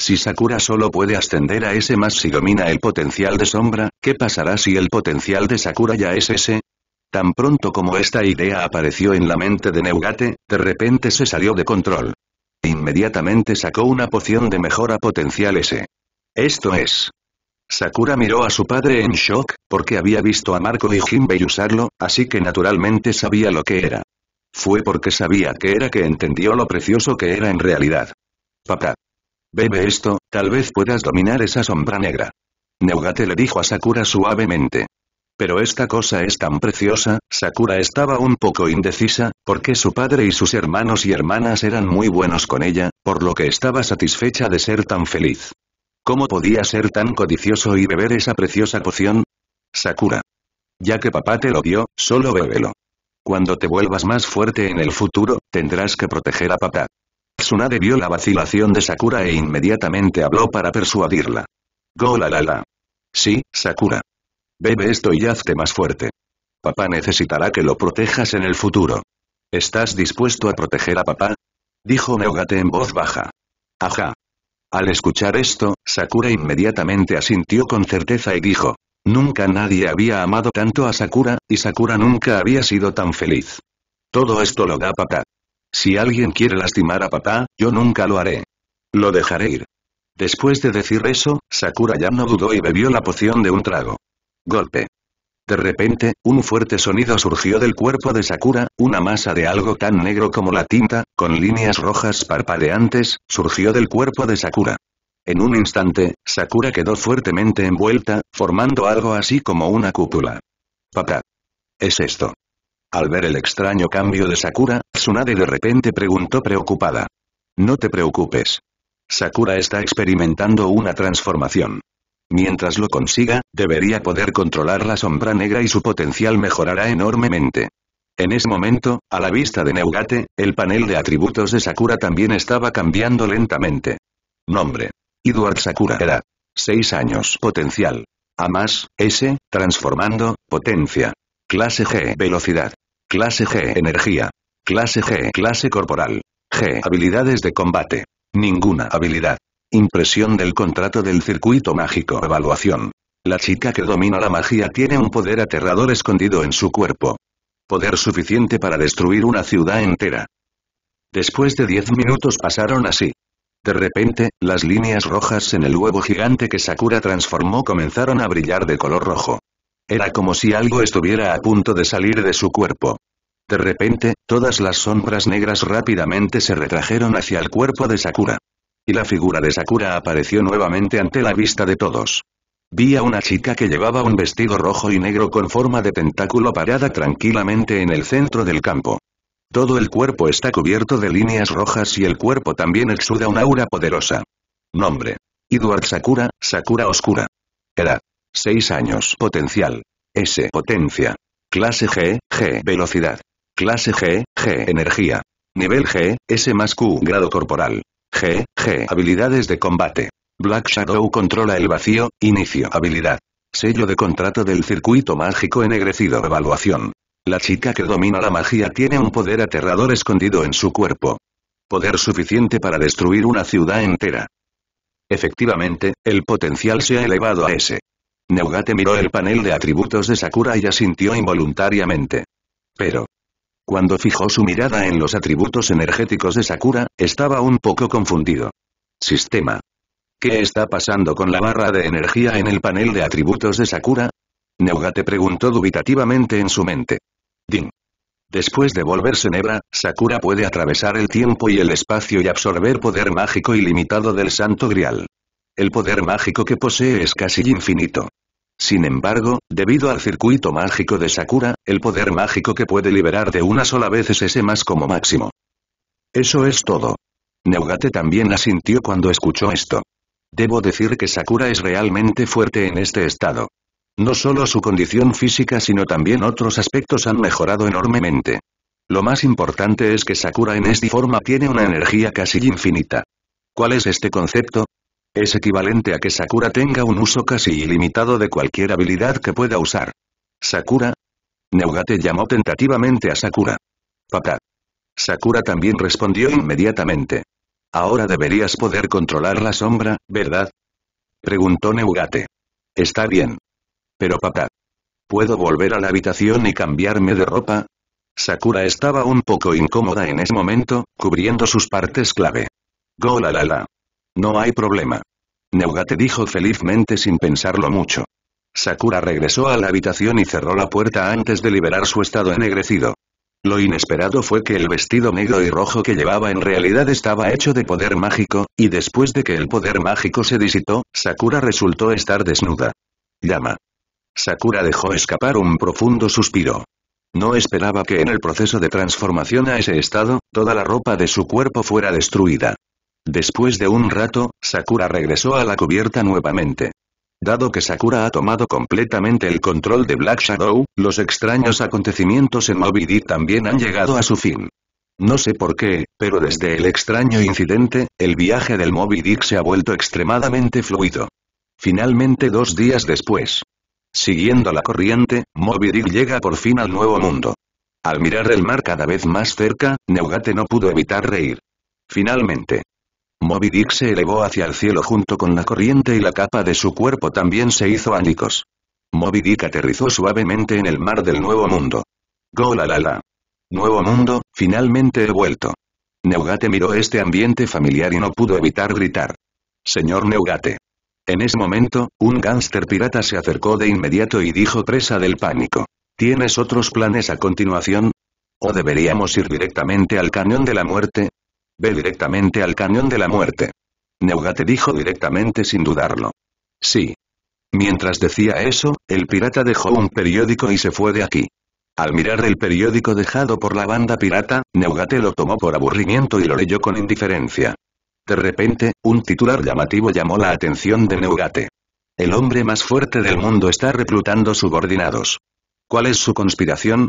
Si Sakura solo puede ascender a ese más si domina el potencial de sombra, ¿qué pasará si el potencial de Sakura ya es ese? Tan pronto como esta idea apareció en la mente de Neugate, de repente se salió de control. Inmediatamente sacó una poción de mejora potencial S. Esto es. Sakura miró a su padre en shock, porque había visto a Marco y Jinbei usarlo, así que naturalmente sabía lo que era. Fue porque sabía que era que entendió lo precioso que era en realidad. Papá. Bebe esto, tal vez puedas dominar esa sombra negra. Neugate le dijo a Sakura suavemente. Pero esta cosa es tan preciosa, Sakura estaba un poco indecisa, porque su padre y sus hermanos y hermanas eran muy buenos con ella, por lo que estaba satisfecha de ser tan feliz. ¿Cómo podía ser tan codicioso y beber esa preciosa poción? Sakura. Ya que papá te lo dio, solo bébelo. Cuando te vuelvas más fuerte en el futuro, tendrás que proteger a papá. Tsunade vio la vacilación de Sakura e inmediatamente habló para persuadirla. ¡Golalala! Sí, Sakura. Bebe esto y hazte más fuerte. Papá necesitará que lo protejas en el futuro. ¿Estás dispuesto a proteger a papá? Dijo Neogate en voz baja. Ajá. Al escuchar esto, Sakura inmediatamente asintió con certeza y dijo. Nunca nadie había amado tanto a Sakura, y Sakura nunca había sido tan feliz. Todo esto lo da papá. Si alguien quiere lastimar a papá, yo nunca lo haré. Lo dejaré ir. Después de decir eso, Sakura ya no dudó y bebió la poción de un trago. Golpe. De repente, un fuerte sonido surgió del cuerpo de Sakura, una masa de algo tan negro como la tinta, con líneas rojas parpadeantes, surgió del cuerpo de Sakura. En un instante, Sakura quedó fuertemente envuelta, formando algo así como una cúpula. Papá. ¿Es esto? Al ver el extraño cambio de Sakura, Tsunade de repente preguntó preocupada. No te preocupes. Sakura está experimentando una transformación. Mientras lo consiga, debería poder controlar la sombra negra y su potencial mejorará enormemente. En ese momento, a la vista de Neugate, el panel de atributos de Sakura también estaba cambiando lentamente. Nombre. Edward Sakura era 6 años potencial. A más, S, transformando, potencia. Clase G, velocidad. Clase G Energía. Clase G Clase Corporal. G Habilidades de combate. Ninguna habilidad. Impresión del contrato del circuito mágico Evaluación. La chica que domina la magia tiene un poder aterrador escondido en su cuerpo. Poder suficiente para destruir una ciudad entera. Después de 10 minutos pasaron así. De repente, las líneas rojas en el huevo gigante que Sakura transformó comenzaron a brillar de color rojo. Era como si algo estuviera a punto de salir de su cuerpo. De repente, todas las sombras negras rápidamente se retrajeron hacia el cuerpo de Sakura. Y la figura de Sakura apareció nuevamente ante la vista de todos. Vi a una chica que llevaba un vestido rojo y negro con forma de tentáculo parada tranquilamente en el centro del campo. Todo el cuerpo está cubierto de líneas rojas y el cuerpo también exuda un aura poderosa. Nombre. Edward Sakura, Sakura Oscura. Era. 6 años. Potencial. S. Potencia. Clase G, G. Velocidad. Clase G, G. Energía. Nivel G, S más Q. Grado corporal. G, G. Habilidades de combate. Black Shadow controla el vacío, inicio. Habilidad. Sello de contrato del circuito mágico ennegrecido. Evaluación. La chica que domina la magia tiene un poder aterrador escondido en su cuerpo. Poder suficiente para destruir una ciudad entera. Efectivamente, el potencial se ha elevado a S. Neugate miró el panel de atributos de Sakura y asintió involuntariamente. Pero... Cuando fijó su mirada en los atributos energéticos de Sakura, estaba un poco confundido. Sistema. ¿Qué está pasando con la barra de energía en el panel de atributos de Sakura? Neugate preguntó dubitativamente en su mente. Ding. Después de volverse nebra, Sakura puede atravesar el tiempo y el espacio y absorber poder mágico ilimitado del Santo Grial. El poder mágico que posee es casi infinito. Sin embargo, debido al circuito mágico de Sakura, el poder mágico que puede liberar de una sola vez es ese más como máximo. Eso es todo. Neugate también asintió cuando escuchó esto. Debo decir que Sakura es realmente fuerte en este estado. No solo su condición física sino también otros aspectos han mejorado enormemente. Lo más importante es que Sakura en esta forma tiene una energía casi infinita. ¿Cuál es este concepto? Es equivalente a que Sakura tenga un uso casi ilimitado de cualquier habilidad que pueda usar. Sakura. Neugate llamó tentativamente a Sakura. Papá. Sakura también respondió inmediatamente. Ahora deberías poder controlar la sombra, ¿verdad? Preguntó Neugate. Está bien. Pero papá. ¿Puedo volver a la habitación y cambiarme de ropa? Sakura estaba un poco incómoda en ese momento, cubriendo sus partes clave. Golalala. No hay problema. Neugate dijo felizmente sin pensarlo mucho. Sakura regresó a la habitación y cerró la puerta antes de liberar su estado ennegrecido. Lo inesperado fue que el vestido negro y rojo que llevaba en realidad estaba hecho de poder mágico, y después de que el poder mágico se disitó, Sakura resultó estar desnuda. Llama. Sakura dejó escapar un profundo suspiro. No esperaba que en el proceso de transformación a ese estado, toda la ropa de su cuerpo fuera destruida. Después de un rato, Sakura regresó a la cubierta nuevamente. Dado que Sakura ha tomado completamente el control de Black Shadow, los extraños acontecimientos en Moby Dick también han llegado a su fin. No sé por qué, pero desde el extraño incidente, el viaje del Moby Dick se ha vuelto extremadamente fluido. Finalmente dos días después. Siguiendo la corriente, Moby Dick llega por fin al Nuevo Mundo. Al mirar el mar cada vez más cerca, Neugate no pudo evitar reír. Finalmente. Moby Dick se elevó hacia el cielo junto con la corriente y la capa de su cuerpo también se hizo ánicos. Moby Dick aterrizó suavemente en el mar del Nuevo Mundo. ¡Golalala! Nuevo Mundo, finalmente he vuelto. Neugate miró este ambiente familiar y no pudo evitar gritar. Señor Neugate. En ese momento, un gánster pirata se acercó de inmediato y dijo presa del pánico. ¿Tienes otros planes a continuación? ¿O deberíamos ir directamente al cañón de la muerte? Ve directamente al cañón de la muerte. Neugate dijo directamente sin dudarlo. Sí. Mientras decía eso, el pirata dejó un periódico y se fue de aquí. Al mirar el periódico dejado por la banda pirata, Neugate lo tomó por aburrimiento y lo leyó con indiferencia. De repente, un titular llamativo llamó la atención de Neugate. El hombre más fuerte del mundo está reclutando subordinados. ¿Cuál es su conspiración?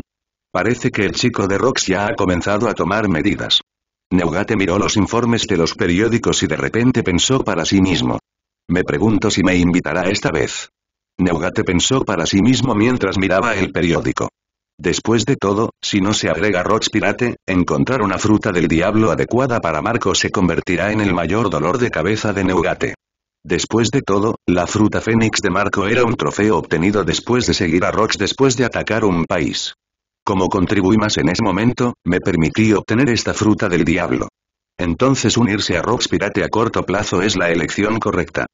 Parece que el chico de Rox ya ha comenzado a tomar medidas. Neugate miró los informes de los periódicos y de repente pensó para sí mismo. Me pregunto si me invitará esta vez. Neugate pensó para sí mismo mientras miraba el periódico. Después de todo, si no se agrega Rox Pirate, encontrar una fruta del diablo adecuada para Marco se convertirá en el mayor dolor de cabeza de Neugate. Después de todo, la fruta fénix de Marco era un trofeo obtenido después de seguir a Rox después de atacar un país. Como contribuí más en ese momento, me permití obtener esta fruta del diablo. Entonces unirse a Rox Pirate a corto plazo es la elección correcta.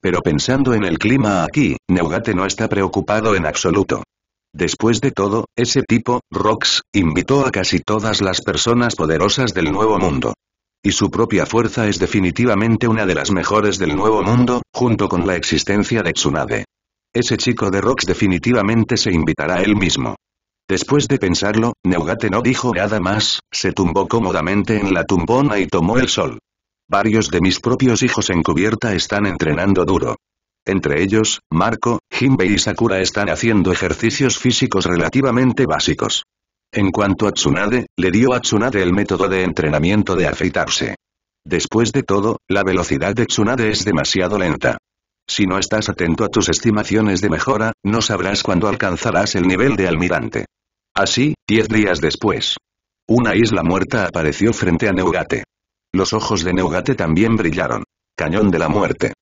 Pero pensando en el clima aquí, Neugate no está preocupado en absoluto. Después de todo, ese tipo, Rox, invitó a casi todas las personas poderosas del Nuevo Mundo. Y su propia fuerza es definitivamente una de las mejores del Nuevo Mundo, junto con la existencia de Tsunade. Ese chico de Rox definitivamente se invitará a él mismo. Después de pensarlo, Neugate no dijo nada más, se tumbó cómodamente en la tumbona y tomó el sol. Varios de mis propios hijos en cubierta están entrenando duro. Entre ellos, Marco, Jinbei y Sakura están haciendo ejercicios físicos relativamente básicos. En cuanto a Tsunade, le dio a Tsunade el método de entrenamiento de afeitarse. Después de todo, la velocidad de Tsunade es demasiado lenta. Si no estás atento a tus estimaciones de mejora, no sabrás cuándo alcanzarás el nivel de almirante. Así, diez días después. Una isla muerta apareció frente a Neugate. Los ojos de Neugate también brillaron. Cañón de la muerte.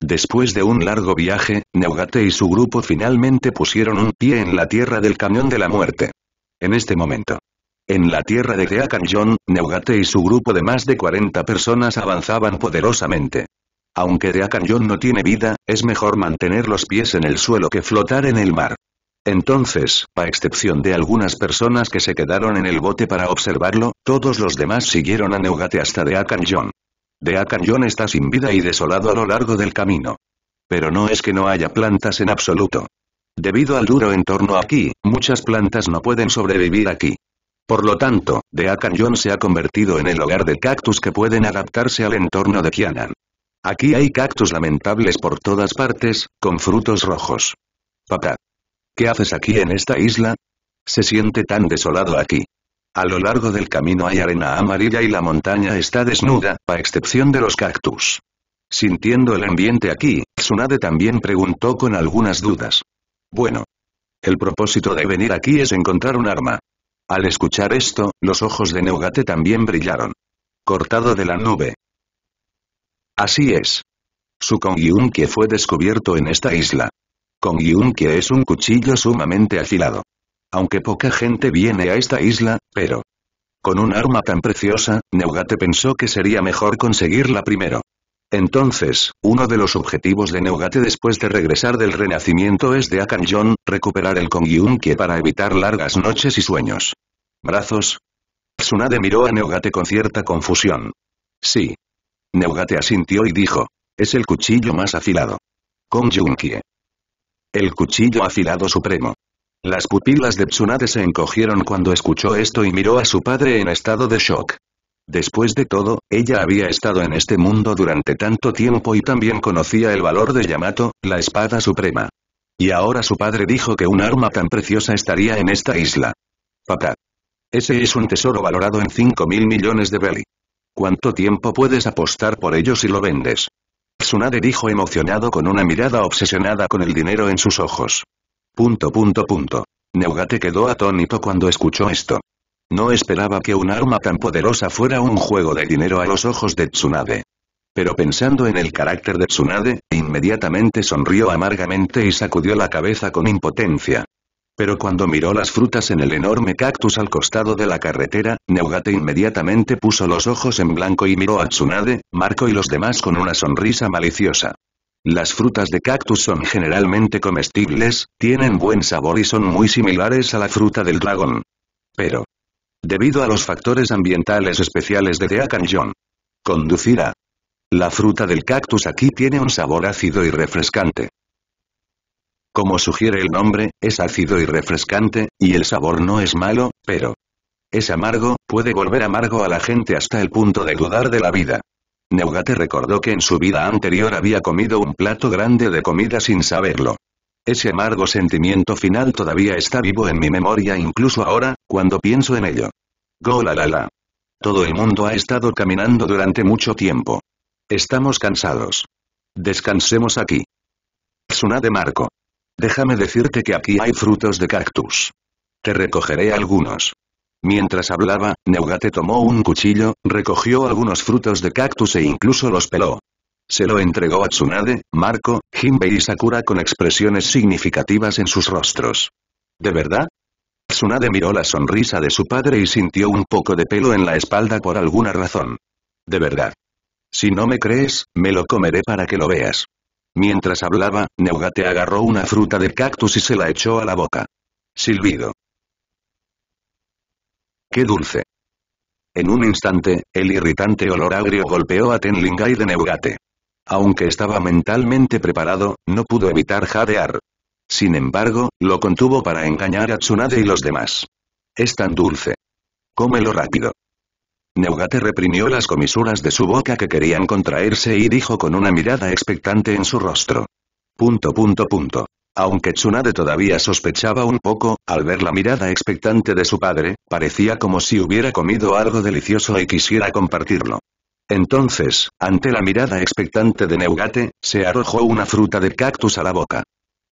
Después de un largo viaje, Neugate y su grupo finalmente pusieron un pie en la tierra del Cañón de la muerte. En este momento. En la tierra de dea Canyon, Neugate y su grupo de más de 40 personas avanzaban poderosamente. Aunque Tea Canyon no tiene vida, es mejor mantener los pies en el suelo que flotar en el mar. Entonces, a excepción de algunas personas que se quedaron en el bote para observarlo, todos los demás siguieron a Neugate hasta Yon. John. está sin vida y desolado a lo largo del camino. Pero no es que no haya plantas en absoluto. Debido al duro entorno aquí, muchas plantas no pueden sobrevivir aquí. Por lo tanto, Deakan John se ha convertido en el hogar de cactus que pueden adaptarse al entorno de Kianan. Aquí hay cactus lamentables por todas partes, con frutos rojos. Papá. ¿Qué haces aquí en esta isla? Se siente tan desolado aquí. A lo largo del camino hay arena amarilla y la montaña está desnuda, a excepción de los cactus. Sintiendo el ambiente aquí, Tsunade también preguntó con algunas dudas. Bueno. El propósito de venir aquí es encontrar un arma. Al escuchar esto, los ojos de Neugate también brillaron. Cortado de la nube. Así es. Su Kongyun que fue descubierto en esta isla con que es un cuchillo sumamente afilado. Aunque poca gente viene a esta isla, pero... Con un arma tan preciosa, Neugate pensó que sería mejor conseguirla primero. Entonces, uno de los objetivos de Neugate después de regresar del Renacimiento es de Akanjon, recuperar el Kongyunke para evitar largas noches y sueños. ¿Brazos? Tsunade miró a Neugate con cierta confusión. Sí. Neugate asintió y dijo. Es el cuchillo más afilado. Kongyunkie. El cuchillo afilado supremo. Las pupilas de Tsunade se encogieron cuando escuchó esto y miró a su padre en estado de shock. Después de todo, ella había estado en este mundo durante tanto tiempo y también conocía el valor de Yamato, la espada suprema. Y ahora su padre dijo que un arma tan preciosa estaría en esta isla. Papá. Ese es un tesoro valorado en 5 mil millones de Beli. ¿Cuánto tiempo puedes apostar por ello si lo vendes? Tsunade dijo emocionado con una mirada obsesionada con el dinero en sus ojos. Punto punto punto. Neugate quedó atónito cuando escuchó esto. No esperaba que un arma tan poderosa fuera un juego de dinero a los ojos de Tsunade. Pero pensando en el carácter de Tsunade, inmediatamente sonrió amargamente y sacudió la cabeza con impotencia. Pero cuando miró las frutas en el enorme cactus al costado de la carretera, Neugate inmediatamente puso los ojos en blanco y miró a Tsunade, Marco y los demás con una sonrisa maliciosa. Las frutas de cactus son generalmente comestibles, tienen buen sabor y son muy similares a la fruta del dragón. Pero, debido a los factores ambientales especiales de Canyon, conducirá. La fruta del cactus aquí tiene un sabor ácido y refrescante. Como sugiere el nombre, es ácido y refrescante, y el sabor no es malo, pero es amargo, puede volver amargo a la gente hasta el punto de dudar de la vida. Neugate recordó que en su vida anterior había comido un plato grande de comida sin saberlo. Ese amargo sentimiento final todavía está vivo en mi memoria incluso ahora, cuando pienso en ello. ¡Golalala! Todo el mundo ha estado caminando durante mucho tiempo. Estamos cansados. Descansemos aquí. Tsunade Marco. Déjame decirte que aquí hay frutos de cactus. Te recogeré algunos. Mientras hablaba, Neugate tomó un cuchillo, recogió algunos frutos de cactus e incluso los peló. Se lo entregó a Tsunade, Marco, Jinbei y Sakura con expresiones significativas en sus rostros. ¿De verdad? Tsunade miró la sonrisa de su padre y sintió un poco de pelo en la espalda por alguna razón. De verdad. Si no me crees, me lo comeré para que lo veas. Mientras hablaba, Neugate agarró una fruta del cactus y se la echó a la boca. Silbido. ¡Qué dulce! En un instante, el irritante olor agrio golpeó a Tenlingai de Neugate. Aunque estaba mentalmente preparado, no pudo evitar jadear. Sin embargo, lo contuvo para engañar a Tsunade y los demás. Es tan dulce. Cómelo rápido. Neugate reprimió las comisuras de su boca que querían contraerse y dijo con una mirada expectante en su rostro. Punto punto punto. Aunque Tsunade todavía sospechaba un poco, al ver la mirada expectante de su padre, parecía como si hubiera comido algo delicioso y quisiera compartirlo. Entonces, ante la mirada expectante de Neugate, se arrojó una fruta de cactus a la boca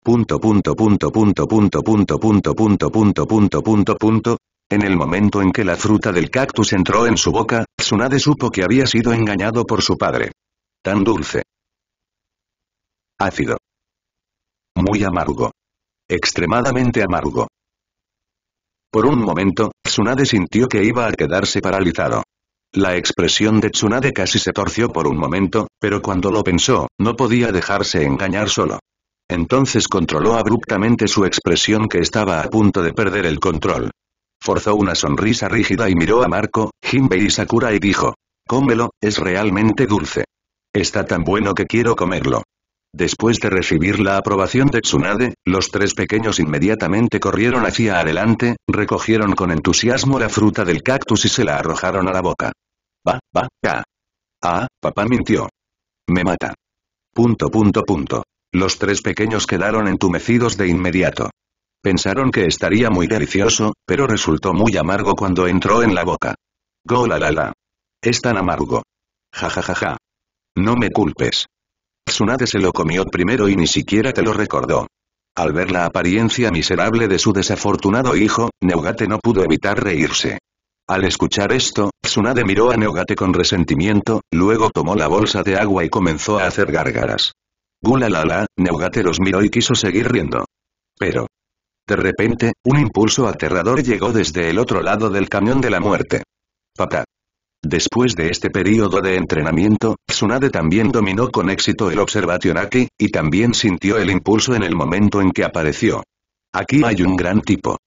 punto punto punto punto punto punto punto punto punto punto punto punto en el momento en que la fruta del cactus entró en su boca, Tsunade supo que había sido engañado por su padre. Tan dulce. Ácido. Muy amargo. Extremadamente amargo. Por un momento, Tsunade sintió que iba a quedarse paralizado. La expresión de Tsunade casi se torció por un momento, pero cuando lo pensó, no podía dejarse engañar solo. Entonces controló abruptamente su expresión que estaba a punto de perder el control. Forzó una sonrisa rígida y miró a Marco, Jinbei y Sakura y dijo. Cómelo, es realmente dulce. Está tan bueno que quiero comerlo. Después de recibir la aprobación de Tsunade, los tres pequeños inmediatamente corrieron hacia adelante, recogieron con entusiasmo la fruta del cactus y se la arrojaron a la boca. Va, va, va. Ah, papá mintió. Me mata. Punto punto punto. Los tres pequeños quedaron entumecidos de inmediato. Pensaron que estaría muy delicioso, pero resultó muy amargo cuando entró en la boca. ¡Golalala! Es tan amargo. Ja ja ja No me culpes. Tsunade se lo comió primero y ni siquiera te lo recordó. Al ver la apariencia miserable de su desafortunado hijo, Neugate no pudo evitar reírse. Al escuchar esto, Tsunade miró a Neugate con resentimiento, luego tomó la bolsa de agua y comenzó a hacer gárgaras. Gulalala, Neugate los miró y quiso seguir riendo. Pero, de repente, un impulso aterrador llegó desde el otro lado del camión de la muerte. Papá. Después de este período de entrenamiento, Tsunade también dominó con éxito el Observation Aki, y también sintió el impulso en el momento en que apareció. Aquí hay un gran tipo.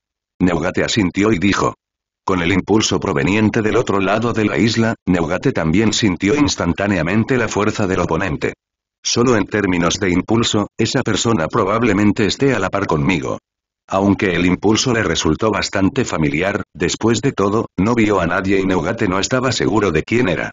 Neugate asintió y dijo. Con el impulso proveniente del otro lado de la isla, Neugate también sintió instantáneamente la fuerza del oponente. Solo en términos de impulso, esa persona probablemente esté a la par conmigo. Aunque el impulso le resultó bastante familiar, después de todo, no vio a nadie y Neugate no estaba seguro de quién era.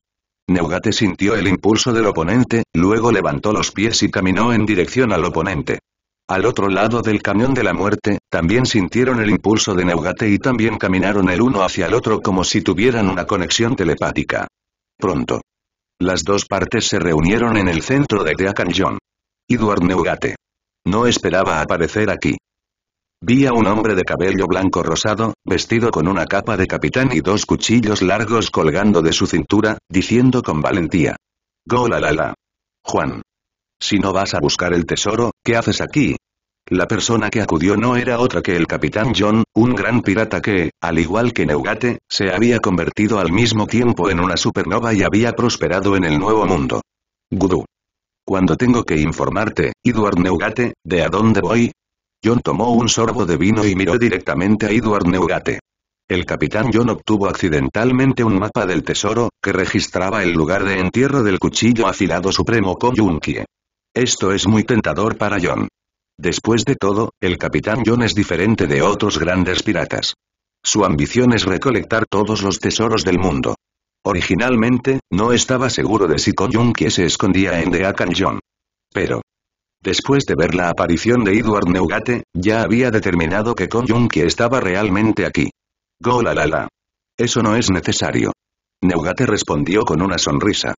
Neugate sintió el impulso del oponente, luego levantó los pies y caminó en dirección al oponente. Al otro lado del camión de la muerte, también sintieron el impulso de Neugate y también caminaron el uno hacia el otro como si tuvieran una conexión telepática. Pronto. Las dos partes se reunieron en el centro de Deacon John. Edward Neugate. No esperaba aparecer aquí. Vi un hombre de cabello blanco rosado, vestido con una capa de capitán y dos cuchillos largos colgando de su cintura, diciendo con valentía. ¡Golalala! Juan. Si no vas a buscar el tesoro, ¿qué haces aquí? La persona que acudió no era otra que el capitán John, un gran pirata que, al igual que Neugate, se había convertido al mismo tiempo en una supernova y había prosperado en el nuevo mundo. Gudú. Cuando tengo que informarte, Edward Neugate, de a dónde voy, John tomó un sorbo de vino y miró directamente a Edward Neugate. El capitán John obtuvo accidentalmente un mapa del tesoro, que registraba el lugar de entierro del cuchillo afilado supremo Junkie. Esto es muy tentador para John. Después de todo, el capitán John es diferente de otros grandes piratas. Su ambición es recolectar todos los tesoros del mundo. Originalmente, no estaba seguro de si Koyunkie se escondía en Akan John. Pero, Después de ver la aparición de Edward Neugate, ya había determinado que Koyunki estaba realmente aquí. ¡Golalala! Eso no es necesario. Neugate respondió con una sonrisa.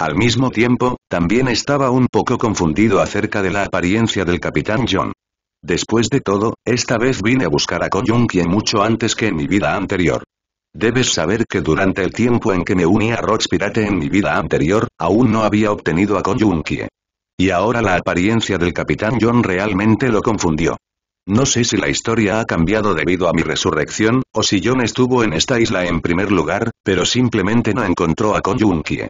Al mismo tiempo, también estaba un poco confundido acerca de la apariencia del Capitán John. Después de todo, esta vez vine a buscar a Koyunki mucho antes que en mi vida anterior. Debes saber que durante el tiempo en que me uní a Rox Pirate en mi vida anterior, aún no había obtenido a Koyunkie. Y ahora la apariencia del Capitán John realmente lo confundió. No sé si la historia ha cambiado debido a mi resurrección, o si John estuvo en esta isla en primer lugar, pero simplemente no encontró a Konyunkie.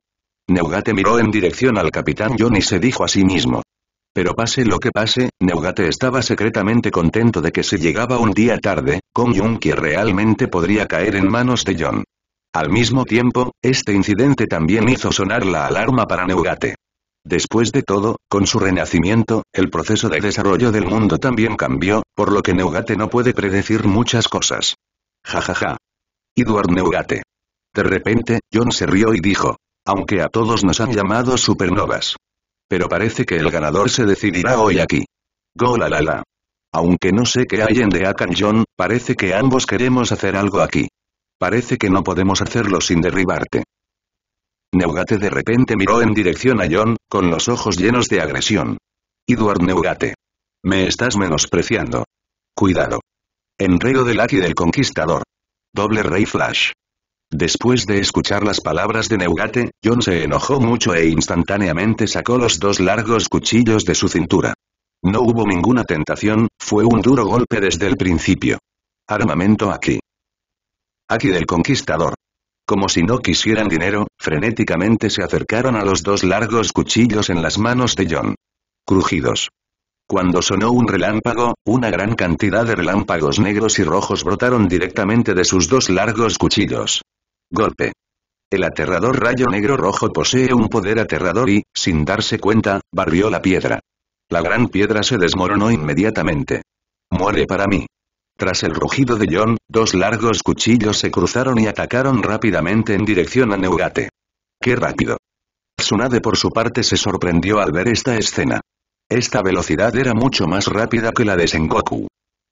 Neugate miró en dirección al Capitán John y se dijo a sí mismo. Pero pase lo que pase, Neugate estaba secretamente contento de que si llegaba un día tarde, que realmente podría caer en manos de John. Al mismo tiempo, este incidente también hizo sonar la alarma para Neugate. Después de todo, con su renacimiento, el proceso de desarrollo del mundo también cambió, por lo que Neugate no puede predecir muchas cosas. Jajaja. Ja, ja. Edward Neugate. De repente, John se rió y dijo, aunque a todos nos han llamado supernovas. Pero parece que el ganador se decidirá hoy aquí. Go la la la. Aunque no sé qué hay en The Akan John, parece que ambos queremos hacer algo aquí. Parece que no podemos hacerlo sin derribarte. Neugate de repente miró en dirección a John, con los ojos llenos de agresión. Edward Neugate. Me estás menospreciando. Cuidado. Enredo del Aki del Conquistador. Doble Rey Flash. Después de escuchar las palabras de Neugate, John se enojó mucho e instantáneamente sacó los dos largos cuchillos de su cintura. No hubo ninguna tentación, fue un duro golpe desde el principio. Armamento aquí. Aquí del Conquistador. Como si no quisieran dinero, frenéticamente se acercaron a los dos largos cuchillos en las manos de John. Crujidos. Cuando sonó un relámpago, una gran cantidad de relámpagos negros y rojos brotaron directamente de sus dos largos cuchillos. Golpe. El aterrador rayo negro rojo posee un poder aterrador y, sin darse cuenta, barrió la piedra. La gran piedra se desmoronó inmediatamente. Muere para mí. Tras el rugido de John, dos largos cuchillos se cruzaron y atacaron rápidamente en dirección a Neugate. ¡Qué rápido! Tsunade por su parte se sorprendió al ver esta escena. Esta velocidad era mucho más rápida que la de Sengoku.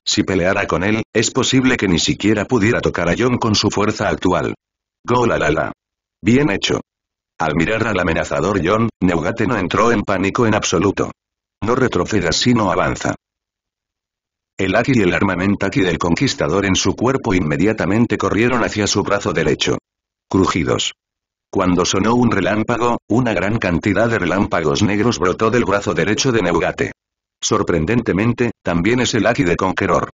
Si peleara con él, es posible que ni siquiera pudiera tocar a John con su fuerza actual. ¡Golalala! Bien hecho. Al mirar al amenazador John, Neugate no entró en pánico en absoluto. No si sino avanza. El Aki y el armamentaki del conquistador en su cuerpo inmediatamente corrieron hacia su brazo derecho. Crujidos. Cuando sonó un relámpago, una gran cantidad de relámpagos negros brotó del brazo derecho de Neugate. Sorprendentemente, también es el Aki de Conqueror.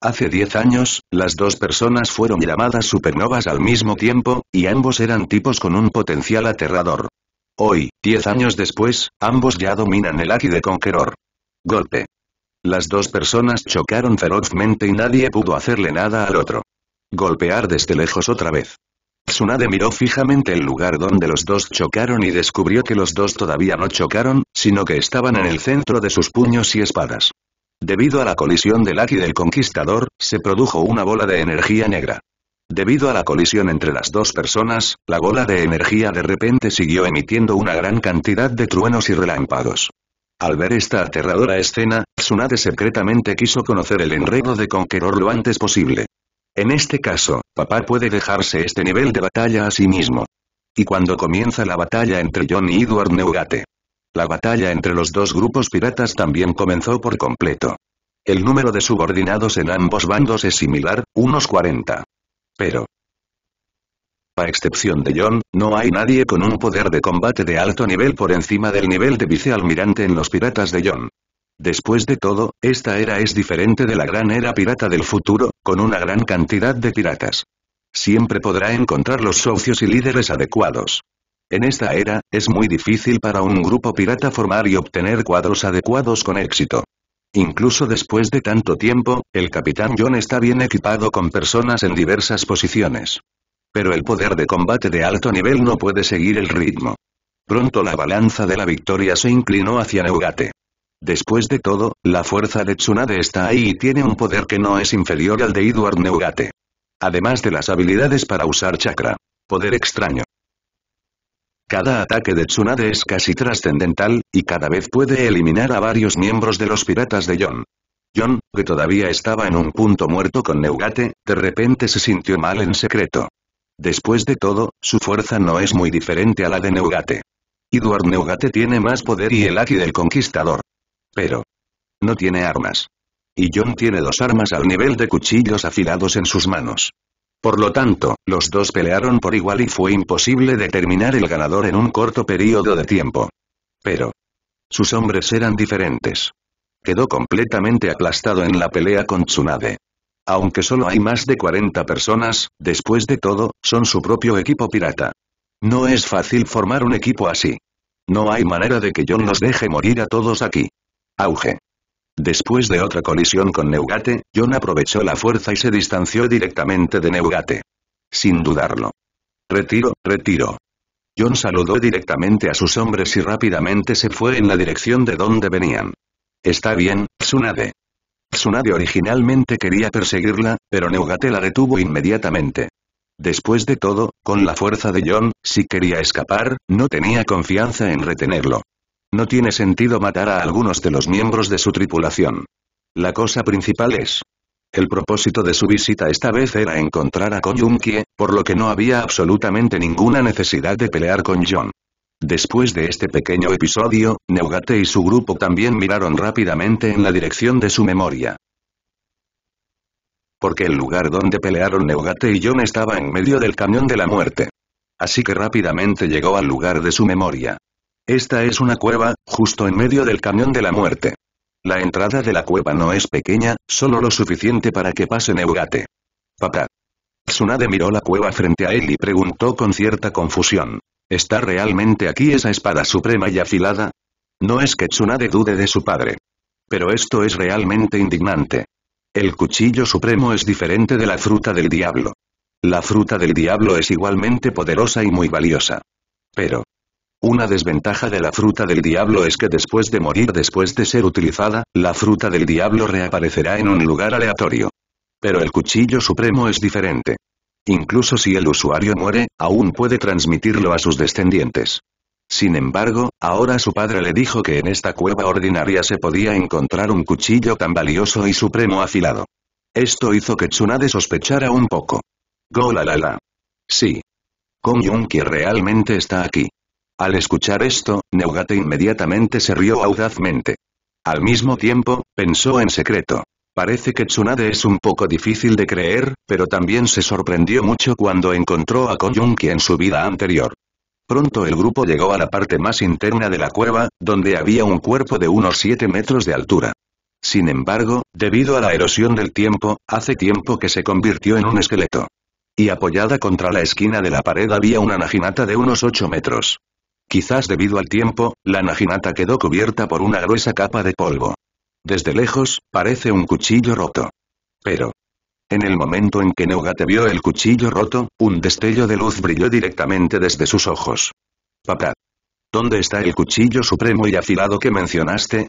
Hace 10 años, las dos personas fueron llamadas supernovas al mismo tiempo, y ambos eran tipos con un potencial aterrador. Hoy, 10 años después, ambos ya dominan el Aki de Conqueror. Golpe. Las dos personas chocaron ferozmente y nadie pudo hacerle nada al otro. Golpear desde lejos otra vez. Tsunade miró fijamente el lugar donde los dos chocaron y descubrió que los dos todavía no chocaron, sino que estaban en el centro de sus puños y espadas. Debido a la colisión del Aki del Conquistador, se produjo una bola de energía negra. Debido a la colisión entre las dos personas, la bola de energía de repente siguió emitiendo una gran cantidad de truenos y relámpagos. Al ver esta aterradora escena, Tsunade secretamente quiso conocer el enredo de Conqueror lo antes posible. En este caso, papá puede dejarse este nivel de batalla a sí mismo. Y cuando comienza la batalla entre John y Edward Neugate. La batalla entre los dos grupos piratas también comenzó por completo. El número de subordinados en ambos bandos es similar, unos 40. Pero, a excepción de John, no hay nadie con un poder de combate de alto nivel por encima del nivel de vicealmirante en los piratas de John. Después de todo, esta era es diferente de la gran era pirata del futuro, con una gran cantidad de piratas. Siempre podrá encontrar los socios y líderes adecuados. En esta era, es muy difícil para un grupo pirata formar y obtener cuadros adecuados con éxito. Incluso después de tanto tiempo, el Capitán John está bien equipado con personas en diversas posiciones. Pero el poder de combate de alto nivel no puede seguir el ritmo. Pronto la balanza de la victoria se inclinó hacia Neugate. Después de todo, la fuerza de Tsunade está ahí y tiene un poder que no es inferior al de Edward Neugate. Además de las habilidades para usar chakra. Poder extraño. Cada ataque de Tsunade es casi trascendental, y cada vez puede eliminar a varios miembros de los piratas de John. John, que todavía estaba en un punto muerto con Neugate, de repente se sintió mal en secreto. Después de todo, su fuerza no es muy diferente a la de Neugate. Edward Neugate tiene más poder y el Aki del conquistador. Pero. No tiene armas. Y John tiene dos armas al nivel de cuchillos afilados en sus manos. Por lo tanto, los dos pelearon por igual y fue imposible determinar el ganador en un corto periodo de tiempo. Pero. Sus hombres eran diferentes. Quedó completamente aplastado en la pelea con Tsunade. Aunque solo hay más de 40 personas, después de todo, son su propio equipo pirata. No es fácil formar un equipo así. No hay manera de que John nos deje morir a todos aquí. Auge. Después de otra colisión con Neugate, John aprovechó la fuerza y se distanció directamente de Neugate. Sin dudarlo. Retiro, retiro. John saludó directamente a sus hombres y rápidamente se fue en la dirección de donde venían. Está bien, Tsunade. Tsunade originalmente quería perseguirla, pero Neugate la detuvo inmediatamente. Después de todo, con la fuerza de John, si quería escapar, no tenía confianza en retenerlo. No tiene sentido matar a algunos de los miembros de su tripulación. La cosa principal es... El propósito de su visita esta vez era encontrar a Koyunkie, por lo que no había absolutamente ninguna necesidad de pelear con John. Después de este pequeño episodio, Neugate y su grupo también miraron rápidamente en la dirección de su memoria. Porque el lugar donde pelearon Neugate y John estaba en medio del camión de la muerte. Así que rápidamente llegó al lugar de su memoria. Esta es una cueva, justo en medio del camión de la muerte. La entrada de la cueva no es pequeña, solo lo suficiente para que pase Neugate. Papá. Tsunade miró la cueva frente a él y preguntó con cierta confusión. ¿Está realmente aquí esa espada suprema y afilada? No es que Tsunade dude de su padre. Pero esto es realmente indignante. El cuchillo supremo es diferente de la fruta del diablo. La fruta del diablo es igualmente poderosa y muy valiosa. Pero, una desventaja de la fruta del diablo es que después de morir después de ser utilizada, la fruta del diablo reaparecerá en un lugar aleatorio. Pero el cuchillo supremo es diferente. Incluso si el usuario muere, aún puede transmitirlo a sus descendientes. Sin embargo, ahora su padre le dijo que en esta cueva ordinaria se podía encontrar un cuchillo tan valioso y supremo afilado. Esto hizo que Tsunade sospechara un poco. Golalala. Sí. Kong que realmente está aquí. Al escuchar esto, Neugate inmediatamente se rió audazmente. Al mismo tiempo, pensó en secreto. Parece que Tsunade es un poco difícil de creer, pero también se sorprendió mucho cuando encontró a Koyunki en su vida anterior. Pronto el grupo llegó a la parte más interna de la cueva, donde había un cuerpo de unos 7 metros de altura. Sin embargo, debido a la erosión del tiempo, hace tiempo que se convirtió en un esqueleto. Y apoyada contra la esquina de la pared había una naginata de unos 8 metros. Quizás debido al tiempo, la najinata quedó cubierta por una gruesa capa de polvo. Desde lejos, parece un cuchillo roto. Pero... En el momento en que Nogate vio el cuchillo roto, un destello de luz brilló directamente desde sus ojos. Papá. ¿Dónde está el cuchillo supremo y afilado que mencionaste?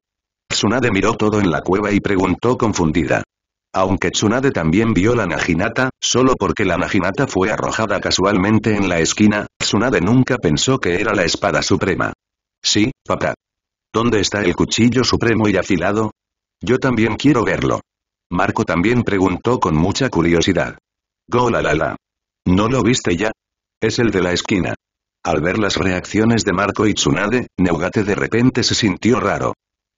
Tsunade miró todo en la cueva y preguntó confundida. Aunque Tsunade también vio la Naginata, solo porque la Naginata fue arrojada casualmente en la esquina, Tsunade nunca pensó que era la espada suprema. Sí, papá. ¿Dónde está el cuchillo supremo y afilado? Yo también quiero verlo. Marco también preguntó con mucha curiosidad. ¡Golalala! ¿No lo viste ya? Es el de la esquina. Al ver las reacciones de Marco y Tsunade, Neugate de repente se sintió raro.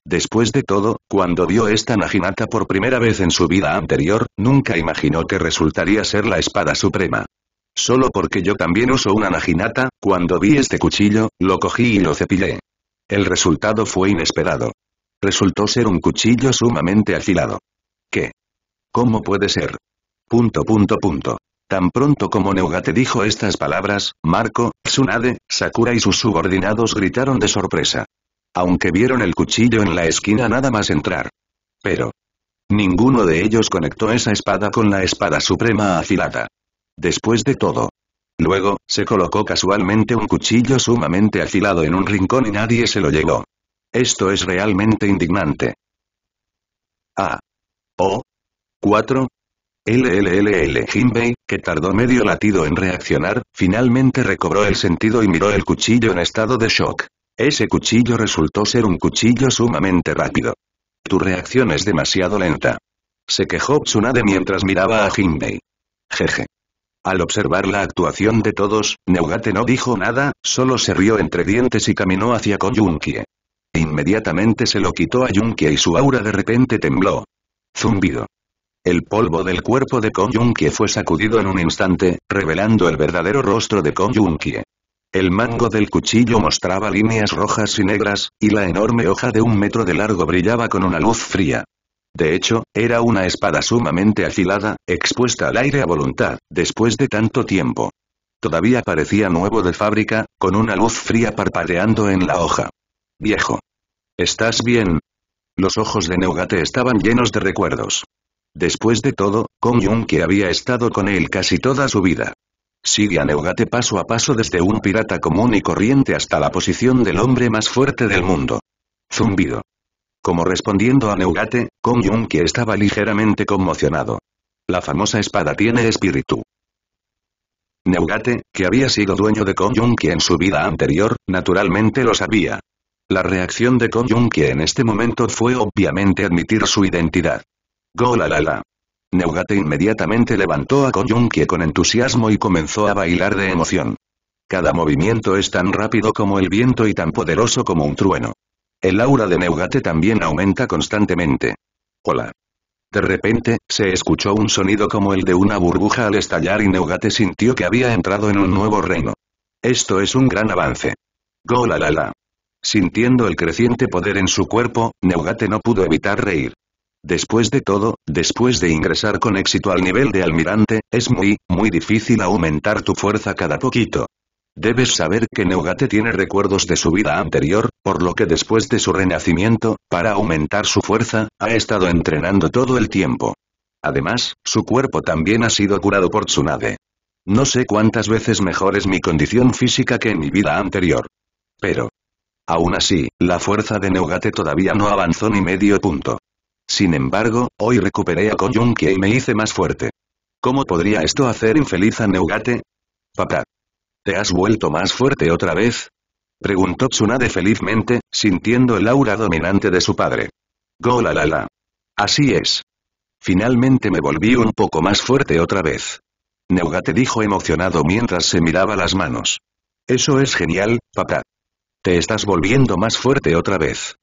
Después de todo, cuando vio esta Naginata por primera vez en su vida anterior, nunca imaginó que resultaría ser la espada suprema. Solo porque yo también uso una Naginata, cuando vi este cuchillo, lo cogí y lo cepillé. El resultado fue inesperado. Resultó ser un cuchillo sumamente afilado. ¿Qué? ¿Cómo puede ser? Punto punto punto. Tan pronto como Neugate dijo estas palabras, Marco, Tsunade, Sakura y sus subordinados gritaron de sorpresa. Aunque vieron el cuchillo en la esquina nada más entrar. Pero. Ninguno de ellos conectó esa espada con la espada suprema afilada. Después de todo, Luego, se colocó casualmente un cuchillo sumamente afilado en un rincón y nadie se lo llevó. Esto es realmente indignante. A. O. 4. LLLL Jinbei, que tardó medio latido en reaccionar, finalmente recobró el sentido y miró el cuchillo en estado de shock. Ese cuchillo resultó ser un cuchillo sumamente rápido. Tu reacción es demasiado lenta. Se quejó Tsunade mientras miraba a Jinbei. Jeje. Al observar la actuación de todos, Neugate no dijo nada, solo se rió entre dientes y caminó hacia Koyunkie. Inmediatamente se lo quitó a Yunkie y su aura de repente tembló. Zumbido. El polvo del cuerpo de Koyunkie fue sacudido en un instante, revelando el verdadero rostro de Koyunkie. El mango del cuchillo mostraba líneas rojas y negras, y la enorme hoja de un metro de largo brillaba con una luz fría. De hecho, era una espada sumamente afilada, expuesta al aire a voluntad, después de tanto tiempo. Todavía parecía nuevo de fábrica, con una luz fría parpadeando en la hoja. Viejo. ¿Estás bien? Los ojos de Neogate estaban llenos de recuerdos. Después de todo, Kong Yung que había estado con él casi toda su vida. Sigue a Neogate paso a paso desde un pirata común y corriente hasta la posición del hombre más fuerte del mundo. Zumbido. Como respondiendo a Neugate, Kong Yun-Ki estaba ligeramente conmocionado. La famosa espada tiene espíritu. Neugate, que había sido dueño de Kong Yun-Ki en su vida anterior, naturalmente lo sabía. La reacción de Kong Yun-Ki en este momento fue obviamente admitir su identidad. Golalala. Neugate inmediatamente levantó a Kong Yun-Ki con entusiasmo y comenzó a bailar de emoción. Cada movimiento es tan rápido como el viento y tan poderoso como un trueno. El aura de Neugate también aumenta constantemente. Hola. De repente, se escuchó un sonido como el de una burbuja al estallar y Neugate sintió que había entrado en un nuevo reino. Esto es un gran avance. Golalala. Sintiendo el creciente poder en su cuerpo, Neugate no pudo evitar reír. Después de todo, después de ingresar con éxito al nivel de almirante, es muy, muy difícil aumentar tu fuerza cada poquito. Debes saber que Neugate tiene recuerdos de su vida anterior, por lo que después de su renacimiento, para aumentar su fuerza, ha estado entrenando todo el tiempo. Además, su cuerpo también ha sido curado por Tsunade. No sé cuántas veces mejor es mi condición física que en mi vida anterior. Pero. Aún así, la fuerza de Neugate todavía no avanzó ni medio punto. Sin embargo, hoy recuperé a Koyunki y me hice más fuerte. ¿Cómo podría esto hacer infeliz a Neugate, Papá. ¿Te has vuelto más fuerte otra vez? Preguntó Tsunade felizmente, sintiendo el aura dominante de su padre. «Golalala. Así es. Finalmente me volví un poco más fuerte otra vez. Neugate dijo emocionado mientras se miraba las manos. Eso es genial, papá. Te estás volviendo más fuerte otra vez.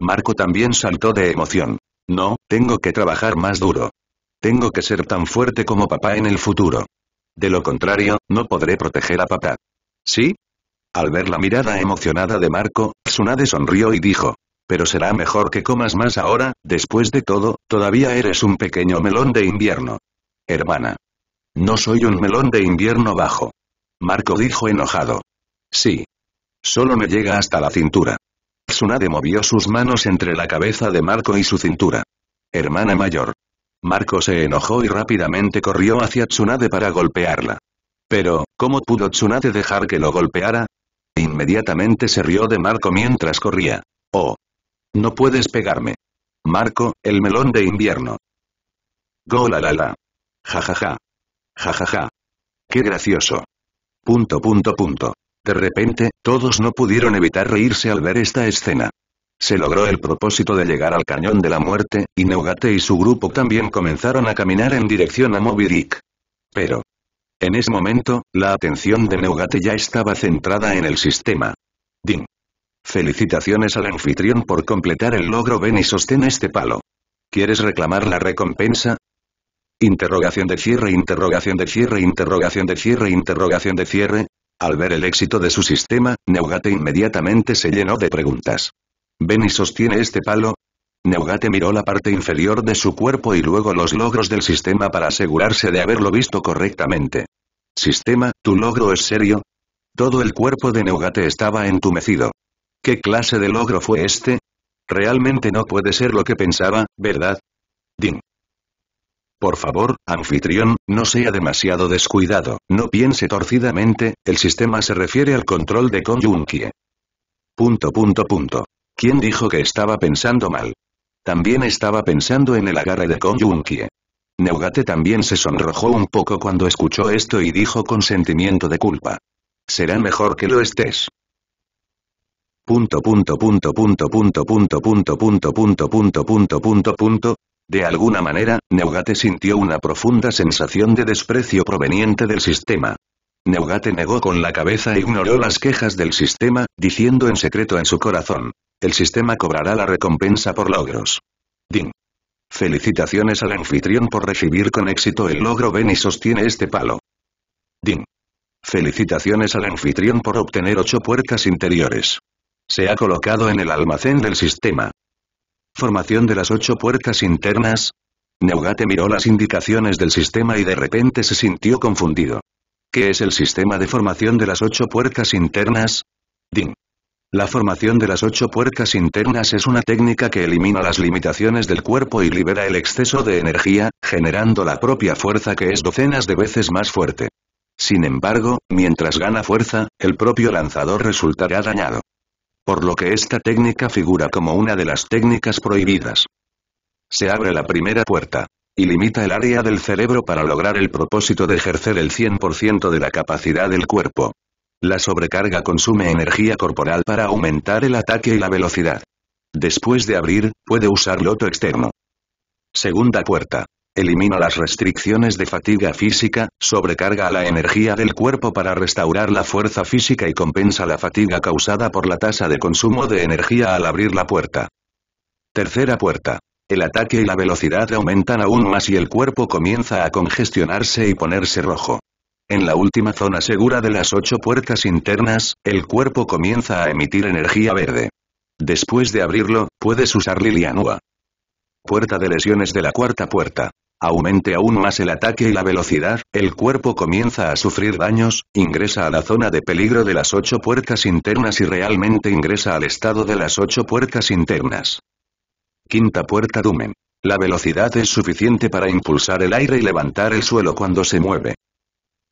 Marco también saltó de emoción. No, tengo que trabajar más duro. Tengo que ser tan fuerte como papá en el futuro. De lo contrario, no podré proteger a papá. ¿Sí? Al ver la mirada emocionada de Marco, Tsunade sonrió y dijo. Pero será mejor que comas más ahora, después de todo, todavía eres un pequeño melón de invierno. Hermana. No soy un melón de invierno bajo. Marco dijo enojado. Sí. Solo me llega hasta la cintura. Tsunade movió sus manos entre la cabeza de Marco y su cintura. Hermana mayor. Marco se enojó y rápidamente corrió hacia Tsunade para golpearla. Pero, ¿cómo pudo Tsunade dejar que lo golpeara? Inmediatamente se rió de Marco mientras corría. Oh. No puedes pegarme. Marco, el melón de invierno. Golalala. la la Ja ja ja. Ja ja Qué gracioso. Punto punto punto. De repente, todos no pudieron evitar reírse al ver esta escena. Se logró el propósito de llegar al Cañón de la Muerte, y Neugate y su grupo también comenzaron a caminar en dirección a Moby Pero... En ese momento, la atención de Neugate ya estaba centrada en el sistema. Ding. Felicitaciones al anfitrión por completar el logro ven y sostén este palo. ¿Quieres reclamar la recompensa? Interrogación de cierre, interrogación de cierre, interrogación de cierre, interrogación de cierre. Al ver el éxito de su sistema, Neugate inmediatamente se llenó de preguntas. Ven y sostiene este palo. Neugate miró la parte inferior de su cuerpo y luego los logros del sistema para asegurarse de haberlo visto correctamente. Sistema, ¿tu logro es serio? Todo el cuerpo de Neugate estaba entumecido. ¿Qué clase de logro fue este? Realmente no puede ser lo que pensaba, ¿verdad? Din. Por favor, anfitrión, no sea demasiado descuidado, no piense torcidamente, el sistema se refiere al control de Konjunkie. Punto punto punto. ¿Quién dijo que estaba pensando mal? También estaba pensando en el agarre de Kong Neugate también se sonrojó un poco cuando escuchó esto y dijo con sentimiento de culpa. Será mejor que lo estés. Punto punto punto punto punto punto punto punto punto punto punto punto punto. De alguna manera, Neugate sintió una profunda sensación de desprecio proveniente del sistema. Neugate negó con la cabeza e ignoró las quejas del sistema, diciendo en secreto en su corazón. El sistema cobrará la recompensa por logros. Ding. Felicitaciones al anfitrión por recibir con éxito el logro Ven y sostiene este palo. Ding. Felicitaciones al anfitrión por obtener ocho puertas interiores. Se ha colocado en el almacén del sistema. Formación de las ocho puertas internas. Neugate miró las indicaciones del sistema y de repente se sintió confundido. ¿Qué es el sistema de formación de las ocho puertas internas? DING. La formación de las ocho puertas internas es una técnica que elimina las limitaciones del cuerpo y libera el exceso de energía, generando la propia fuerza que es docenas de veces más fuerte. Sin embargo, mientras gana fuerza, el propio lanzador resultará dañado. Por lo que esta técnica figura como una de las técnicas prohibidas. Se abre la primera puerta limita el área del cerebro para lograr el propósito de ejercer el 100% de la capacidad del cuerpo. La sobrecarga consume energía corporal para aumentar el ataque y la velocidad. Después de abrir, puede usar loto externo. Segunda puerta. Elimina las restricciones de fatiga física, sobrecarga la energía del cuerpo para restaurar la fuerza física y compensa la fatiga causada por la tasa de consumo de energía al abrir la puerta. Tercera puerta el ataque y la velocidad aumentan aún más y el cuerpo comienza a congestionarse y ponerse rojo. En la última zona segura de las ocho puertas internas, el cuerpo comienza a emitir energía verde. Después de abrirlo, puedes usar Lilianua. Puerta de lesiones de la cuarta puerta. Aumente aún más el ataque y la velocidad, el cuerpo comienza a sufrir daños, ingresa a la zona de peligro de las ocho puertas internas y realmente ingresa al estado de las ocho puertas internas. Quinta puerta Dumen. La velocidad es suficiente para impulsar el aire y levantar el suelo cuando se mueve.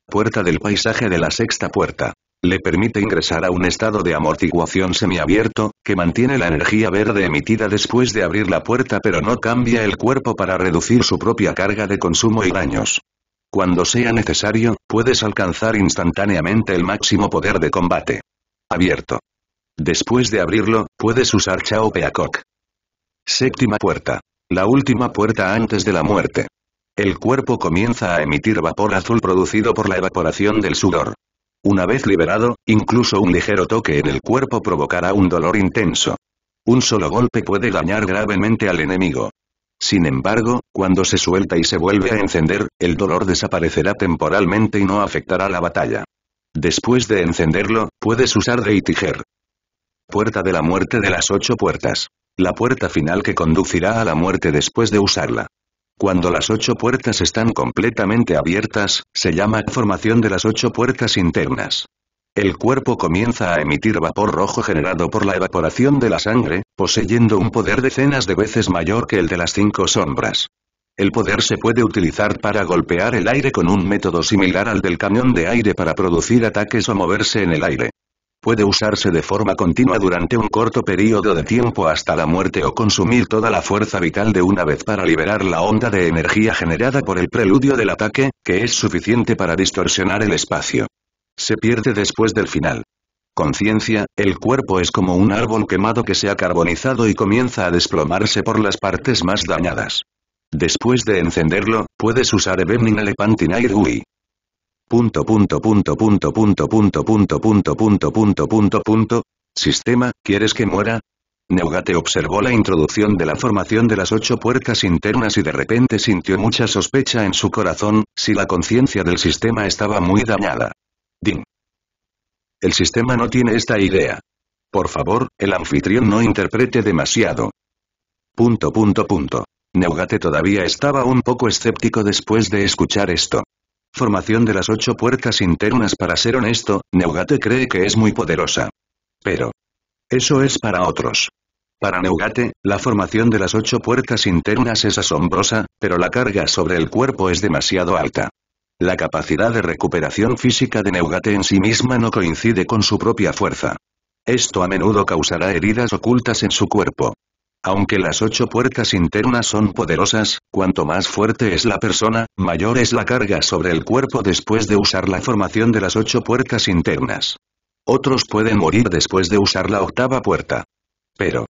Puerta del paisaje de la sexta puerta. Le permite ingresar a un estado de amortiguación semiabierto, que mantiene la energía verde emitida después de abrir la puerta pero no cambia el cuerpo para reducir su propia carga de consumo y daños. Cuando sea necesario, puedes alcanzar instantáneamente el máximo poder de combate. Abierto. Después de abrirlo, puedes usar Chao Peacock. Séptima puerta. La última puerta antes de la muerte. El cuerpo comienza a emitir vapor azul producido por la evaporación del sudor. Una vez liberado, incluso un ligero toque en el cuerpo provocará un dolor intenso. Un solo golpe puede dañar gravemente al enemigo. Sin embargo, cuando se suelta y se vuelve a encender, el dolor desaparecerá temporalmente y no afectará la batalla. Después de encenderlo, puedes usar Reitiger. Puerta de la muerte de las ocho puertas la puerta final que conducirá a la muerte después de usarla. Cuando las ocho puertas están completamente abiertas, se llama formación de las ocho puertas internas. El cuerpo comienza a emitir vapor rojo generado por la evaporación de la sangre, poseyendo un poder decenas de veces mayor que el de las cinco sombras. El poder se puede utilizar para golpear el aire con un método similar al del cañón de aire para producir ataques o moverse en el aire. Puede usarse de forma continua durante un corto periodo de tiempo hasta la muerte o consumir toda la fuerza vital de una vez para liberar la onda de energía generada por el preludio del ataque, que es suficiente para distorsionar el espacio. Se pierde después del final. Conciencia, el cuerpo es como un árbol quemado que se ha carbonizado y comienza a desplomarse por las partes más dañadas. Después de encenderlo, puedes usar Evening Elephantine Air punto punto punto punto punto punto punto punto punto punto punto punto sistema quieres que muera Neugate observó la introducción de la formación de las ocho puertas internas y de repente sintió mucha sospecha en su corazón, si la conciencia del sistema estaba muy dañada. Ding. El sistema no tiene esta idea. Por favor, el anfitrión no interprete demasiado. Punto punto punto. Neugate todavía estaba un poco escéptico después de escuchar esto. Formación de las ocho puertas internas Para ser honesto, Neugate cree que es muy poderosa. Pero. Eso es para otros. Para Neugate, la formación de las ocho puertas internas es asombrosa, pero la carga sobre el cuerpo es demasiado alta. La capacidad de recuperación física de Neugate en sí misma no coincide con su propia fuerza. Esto a menudo causará heridas ocultas en su cuerpo. Aunque las ocho puertas internas son poderosas, cuanto más fuerte es la persona, mayor es la carga sobre el cuerpo después de usar la formación de las ocho puertas internas. Otros pueden morir después de usar la octava puerta. Pero,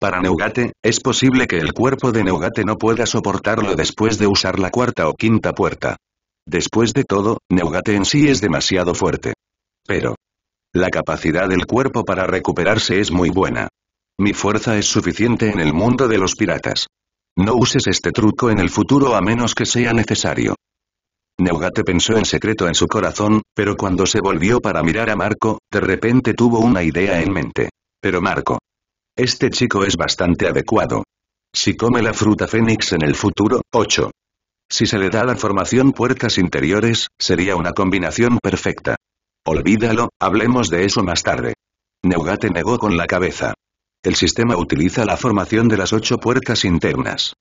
para Neugate, es posible que el cuerpo de Neugate no pueda soportarlo después de usar la cuarta o quinta puerta. Después de todo, Neugate en sí es demasiado fuerte. Pero, la capacidad del cuerpo para recuperarse es muy buena. Mi fuerza es suficiente en el mundo de los piratas. No uses este truco en el futuro a menos que sea necesario. Neugate pensó en secreto en su corazón, pero cuando se volvió para mirar a Marco, de repente tuvo una idea en mente. Pero Marco. Este chico es bastante adecuado. Si come la fruta fénix en el futuro, 8. Si se le da la formación puertas interiores, sería una combinación perfecta. Olvídalo, hablemos de eso más tarde. Neugate negó con la cabeza. El sistema utiliza la formación de las ocho puertas internas.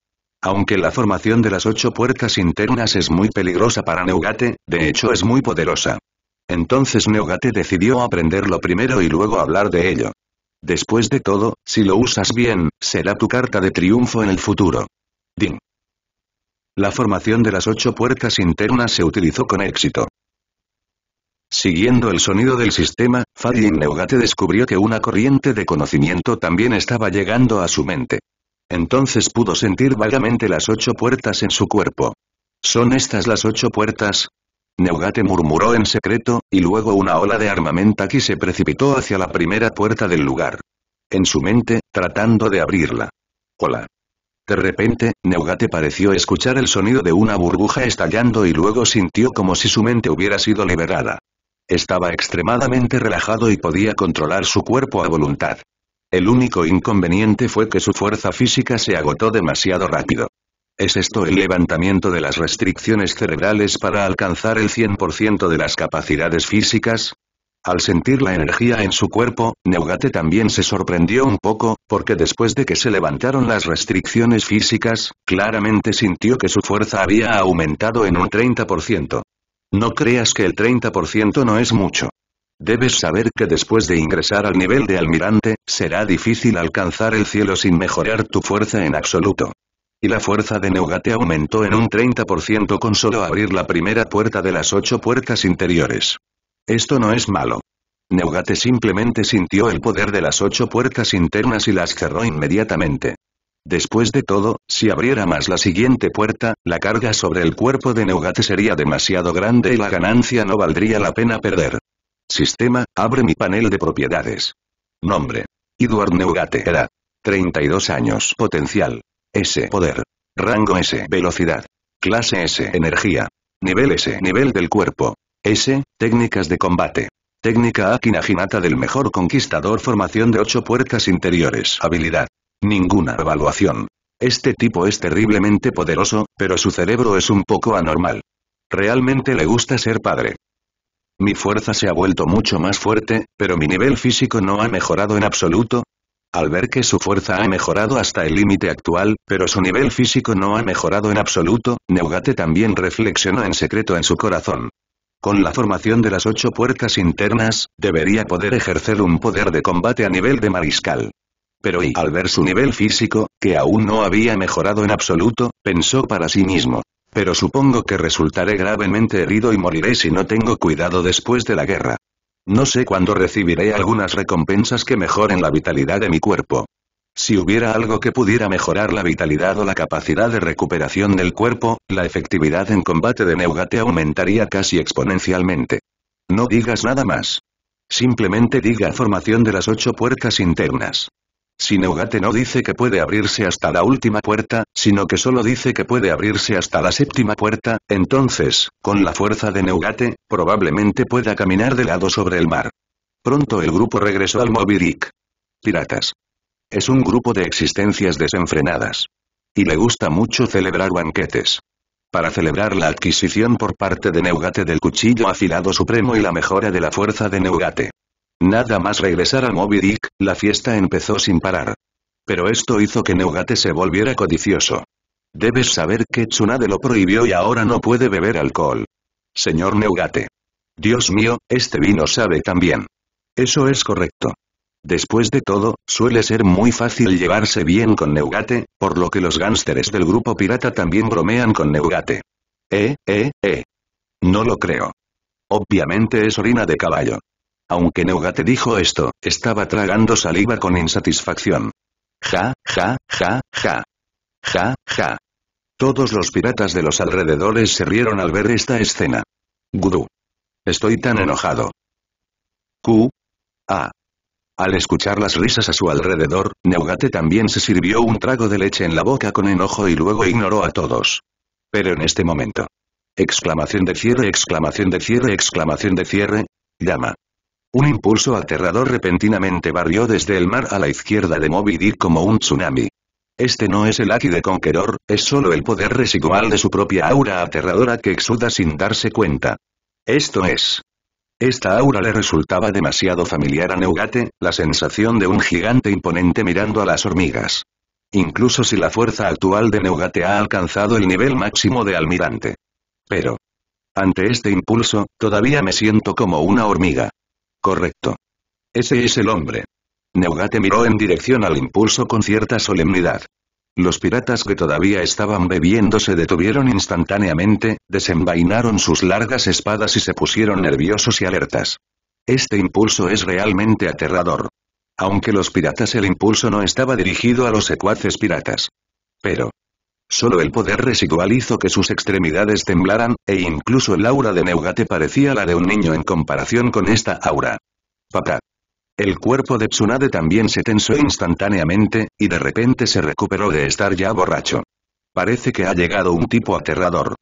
Aunque la formación de las ocho puertas internas es muy peligrosa para Neugate, de hecho es muy poderosa. Entonces Neogate decidió aprenderlo primero y luego hablar de ello. Después de todo, si lo usas bien, será tu carta de triunfo en el futuro. Ding. La formación de las ocho puertas internas se utilizó con éxito. Siguiendo el sonido del sistema, y Neugate descubrió que una corriente de conocimiento también estaba llegando a su mente. Entonces pudo sentir vagamente las ocho puertas en su cuerpo. ¿Son estas las ocho puertas? Neugate murmuró en secreto, y luego una ola de aquí se precipitó hacia la primera puerta del lugar. En su mente, tratando de abrirla. Hola. De repente, Neugate pareció escuchar el sonido de una burbuja estallando y luego sintió como si su mente hubiera sido liberada. Estaba extremadamente relajado y podía controlar su cuerpo a voluntad. El único inconveniente fue que su fuerza física se agotó demasiado rápido. ¿Es esto el levantamiento de las restricciones cerebrales para alcanzar el 100% de las capacidades físicas? Al sentir la energía en su cuerpo, Neugate también se sorprendió un poco, porque después de que se levantaron las restricciones físicas, claramente sintió que su fuerza había aumentado en un 30%. No creas que el 30% no es mucho. Debes saber que después de ingresar al nivel de almirante, será difícil alcanzar el cielo sin mejorar tu fuerza en absoluto. Y la fuerza de Neugate aumentó en un 30% con solo abrir la primera puerta de las ocho puertas interiores. Esto no es malo. Neugate simplemente sintió el poder de las ocho puertas internas y las cerró inmediatamente. Después de todo, si abriera más la siguiente puerta, la carga sobre el cuerpo de Neugate sería demasiado grande y la ganancia no valdría la pena perder. Sistema, abre mi panel de propiedades. Nombre. Edward Neugate. era. 32 años. Potencial. S. Poder. Rango S. Velocidad. Clase S. Energía. Nivel S. Nivel del cuerpo. S. Técnicas de combate. Técnica Akinaginata del mejor conquistador. Formación de 8 puertas interiores. Habilidad. Ninguna evaluación. Este tipo es terriblemente poderoso, pero su cerebro es un poco anormal. Realmente le gusta ser padre. Mi fuerza se ha vuelto mucho más fuerte, pero mi nivel físico no ha mejorado en absoluto. Al ver que su fuerza ha mejorado hasta el límite actual, pero su nivel físico no ha mejorado en absoluto, Neugate también reflexionó en secreto en su corazón. Con la formación de las ocho puertas internas, debería poder ejercer un poder de combate a nivel de mariscal pero y al ver su nivel físico, que aún no había mejorado en absoluto, pensó para sí mismo. Pero supongo que resultaré gravemente herido y moriré si no tengo cuidado después de la guerra. No sé cuándo recibiré algunas recompensas que mejoren la vitalidad de mi cuerpo. Si hubiera algo que pudiera mejorar la vitalidad o la capacidad de recuperación del cuerpo, la efectividad en combate de Neugate aumentaría casi exponencialmente. No digas nada más. Simplemente diga formación de las ocho puercas internas. Si Neugate no dice que puede abrirse hasta la última puerta, sino que solo dice que puede abrirse hasta la séptima puerta, entonces, con la fuerza de Neugate, probablemente pueda caminar de lado sobre el mar. Pronto el grupo regresó al Moby Dick. Piratas. Es un grupo de existencias desenfrenadas. Y le gusta mucho celebrar banquetes. Para celebrar la adquisición por parte de Neugate del cuchillo afilado supremo y la mejora de la fuerza de Neugate Nada más regresar a Moby Dick, la fiesta empezó sin parar. Pero esto hizo que Neugate se volviera codicioso. Debes saber que Tsunade lo prohibió y ahora no puede beber alcohol. Señor Neugate. Dios mío, este vino sabe también. Eso es correcto. Después de todo, suele ser muy fácil llevarse bien con Neugate, por lo que los gánsteres del grupo pirata también bromean con Neugate. Eh, eh, eh. No lo creo. Obviamente es orina de caballo. Aunque Neugate dijo esto, estaba tragando saliva con insatisfacción. Ja, ja, ja, ja. Ja, ja. Todos los piratas de los alrededores se rieron al ver esta escena. Gudu, Estoy tan enojado. Q. A. Al escuchar las risas a su alrededor, Neugate también se sirvió un trago de leche en la boca con enojo y luego ignoró a todos. Pero en este momento. Exclamación de cierre, exclamación de cierre, exclamación de cierre. Llama. Un impulso aterrador repentinamente barrió desde el mar a la izquierda de Moby Dick como un tsunami. Este no es el Aki de Conqueror, es solo el poder residual de su propia aura aterradora que exuda sin darse cuenta. Esto es. Esta aura le resultaba demasiado familiar a Neugate, la sensación de un gigante imponente mirando a las hormigas. Incluso si la fuerza actual de Neugate ha alcanzado el nivel máximo de almirante. Pero. Ante este impulso, todavía me siento como una hormiga. Correcto. Ese es el hombre. Neugate miró en dirección al impulso con cierta solemnidad. Los piratas que todavía estaban bebiendo se detuvieron instantáneamente, desenvainaron sus largas espadas y se pusieron nerviosos y alertas. Este impulso es realmente aterrador. Aunque los piratas el impulso no estaba dirigido a los secuaces piratas. Pero, Solo el poder residual hizo que sus extremidades temblaran, e incluso el aura de Neugate parecía la de un niño en comparación con esta aura. Papá. El cuerpo de Tsunade también se tensó instantáneamente, y de repente se recuperó de estar ya borracho. Parece que ha llegado un tipo aterrador.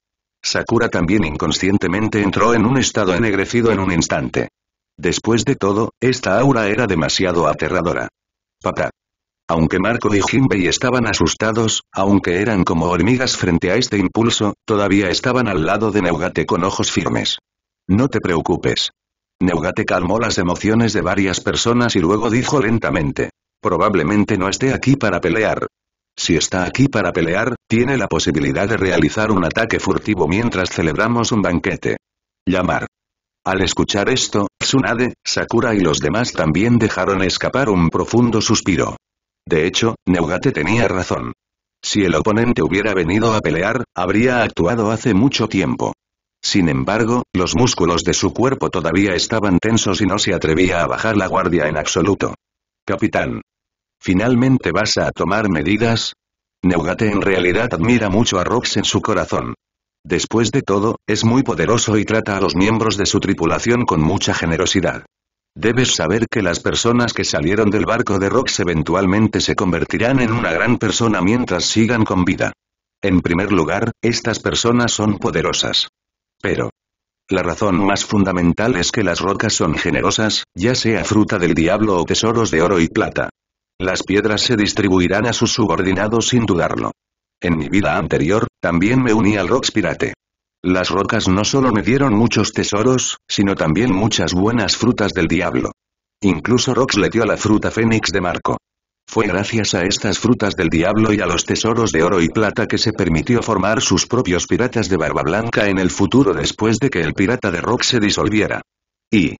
Sakura también inconscientemente entró en un estado ennegrecido en un instante. Después de todo, esta aura era demasiado aterradora. Papá. Aunque Marco y Jinbei estaban asustados, aunque eran como hormigas frente a este impulso, todavía estaban al lado de Neugate con ojos firmes. No te preocupes. Neugate calmó las emociones de varias personas y luego dijo lentamente. Probablemente no esté aquí para pelear. Si está aquí para pelear, tiene la posibilidad de realizar un ataque furtivo mientras celebramos un banquete. Llamar. Al escuchar esto, Tsunade, Sakura y los demás también dejaron escapar un profundo suspiro. De hecho, Neugate tenía razón. Si el oponente hubiera venido a pelear, habría actuado hace mucho tiempo. Sin embargo, los músculos de su cuerpo todavía estaban tensos y no se atrevía a bajar la guardia en absoluto. Capitán. ¿Finalmente vas a tomar medidas? Neugate en realidad admira mucho a Rox en su corazón. Después de todo, es muy poderoso y trata a los miembros de su tripulación con mucha generosidad. Debes saber que las personas que salieron del barco de Rox eventualmente se convertirán en una gran persona mientras sigan con vida. En primer lugar, estas personas son poderosas. Pero, la razón más fundamental es que las rocas son generosas, ya sea fruta del diablo o tesoros de oro y plata. Las piedras se distribuirán a sus subordinados sin dudarlo. En mi vida anterior, también me uní al Rox Pirate. Las rocas no solo me dieron muchos tesoros, sino también muchas buenas frutas del diablo. Incluso Rox le dio la fruta fénix de Marco. Fue gracias a estas frutas del diablo y a los tesoros de oro y plata que se permitió formar sus propios piratas de barba blanca en el futuro después de que el pirata de Rox se disolviera. Y...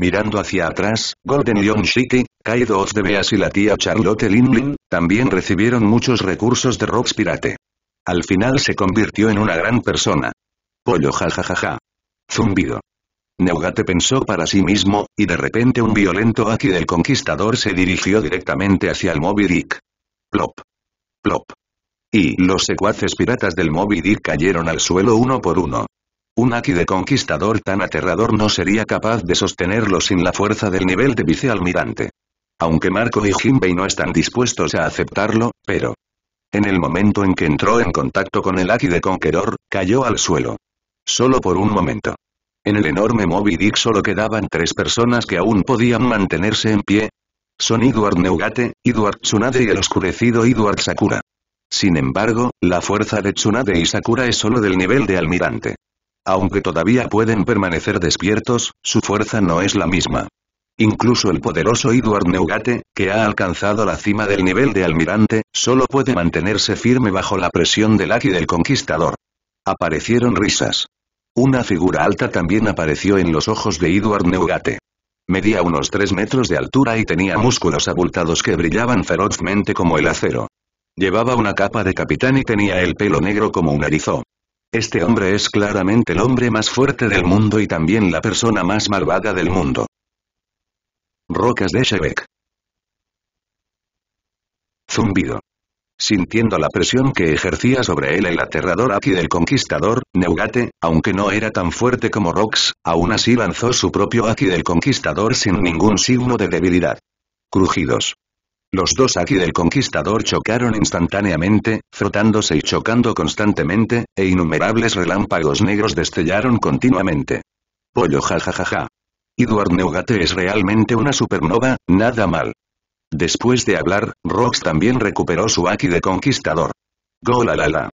Mirando hacia atrás, Golden young Shiki, Kaido of the Beas y la tía Charlotte Linlin, también recibieron muchos recursos de Rox Pirate. Al final se convirtió en una gran persona. Pollo jajajaja. Zumbido. Neugate pensó para sí mismo, y de repente un violento Aki del conquistador se dirigió directamente hacia el Moby Dick. Plop. Plop. Y los secuaces piratas del Moby Dick cayeron al suelo uno por uno. Un Aki de conquistador tan aterrador no sería capaz de sostenerlo sin la fuerza del nivel de vicealmirante. Aunque Marco y Jinbei no están dispuestos a aceptarlo, pero... En el momento en que entró en contacto con el Aki de Conqueror, cayó al suelo. Solo por un momento. En el enorme Moby Dick solo quedaban tres personas que aún podían mantenerse en pie. Son Edward Neugate, Edward Tsunade y el oscurecido Edward Sakura. Sin embargo, la fuerza de Tsunade y Sakura es solo del nivel de almirante. Aunque todavía pueden permanecer despiertos, su fuerza no es la misma. Incluso el poderoso Edward Neugate, que ha alcanzado la cima del nivel de almirante, solo puede mantenerse firme bajo la presión del Aki del Conquistador. Aparecieron risas. Una figura alta también apareció en los ojos de Edward Neugate. Medía unos tres metros de altura y tenía músculos abultados que brillaban ferozmente como el acero. Llevaba una capa de capitán y tenía el pelo negro como un erizo. Este hombre es claramente el hombre más fuerte del mundo y también la persona más malvada del mundo. Rocas de Shebek. Zumbido. Sintiendo la presión que ejercía sobre él el aterrador Aki del Conquistador, Neugate, aunque no era tan fuerte como Rox, aún así lanzó su propio Aki del Conquistador sin ningún signo de debilidad. Crujidos. Los dos Aki del Conquistador chocaron instantáneamente, frotándose y chocando constantemente, e innumerables relámpagos negros destellaron continuamente. Pollo jajajaja. Eduard Neugate es realmente una supernova, nada mal. Después de hablar, Rox también recuperó su Aki de conquistador. Golalala.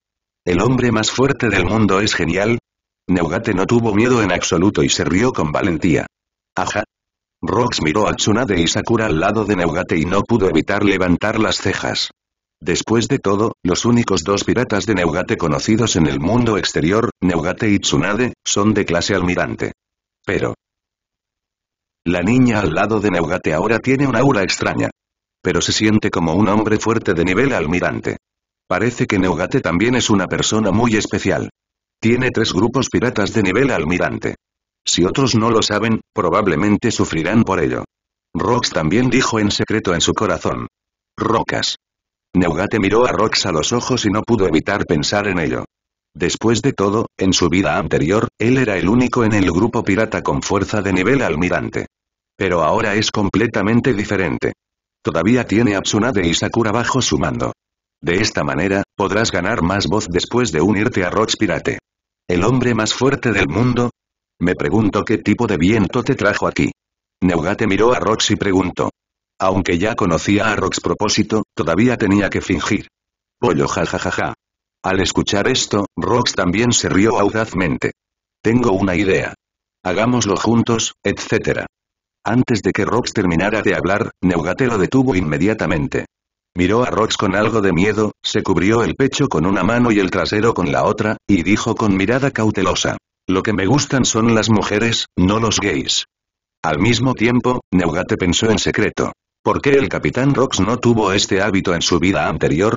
El hombre más fuerte del mundo es genial. Neugate no tuvo miedo en absoluto y se rió con valentía. Ajá. Rox miró a Tsunade y Sakura al lado de Neugate y no pudo evitar levantar las cejas. Después de todo, los únicos dos piratas de Neugate conocidos en el mundo exterior, Neugate y Tsunade, son de clase almirante. Pero... La niña al lado de Neugate ahora tiene un aura extraña. Pero se siente como un hombre fuerte de nivel almirante. Parece que Neugate también es una persona muy especial. Tiene tres grupos piratas de nivel almirante. Si otros no lo saben, probablemente sufrirán por ello. Rox también dijo en secreto en su corazón. Rocas. Neugate miró a Rox a los ojos y no pudo evitar pensar en ello. Después de todo, en su vida anterior, él era el único en el grupo pirata con fuerza de nivel almirante. Pero ahora es completamente diferente. Todavía tiene a Tsunade y Sakura bajo su mando. De esta manera, podrás ganar más voz después de unirte a Rox Pirate. ¿El hombre más fuerte del mundo? Me pregunto qué tipo de viento te trajo aquí. Neugate miró a Rox y preguntó. Aunque ya conocía a Rox propósito, todavía tenía que fingir. Pollo jajajaja. Al escuchar esto, Rox también se rió audazmente. Tengo una idea. Hagámoslo juntos, etc. Antes de que Rox terminara de hablar, Neugate lo detuvo inmediatamente. Miró a Rox con algo de miedo, se cubrió el pecho con una mano y el trasero con la otra, y dijo con mirada cautelosa. Lo que me gustan son las mujeres, no los gays. Al mismo tiempo, Neugate pensó en secreto. ¿Por qué el Capitán Rox no tuvo este hábito en su vida anterior?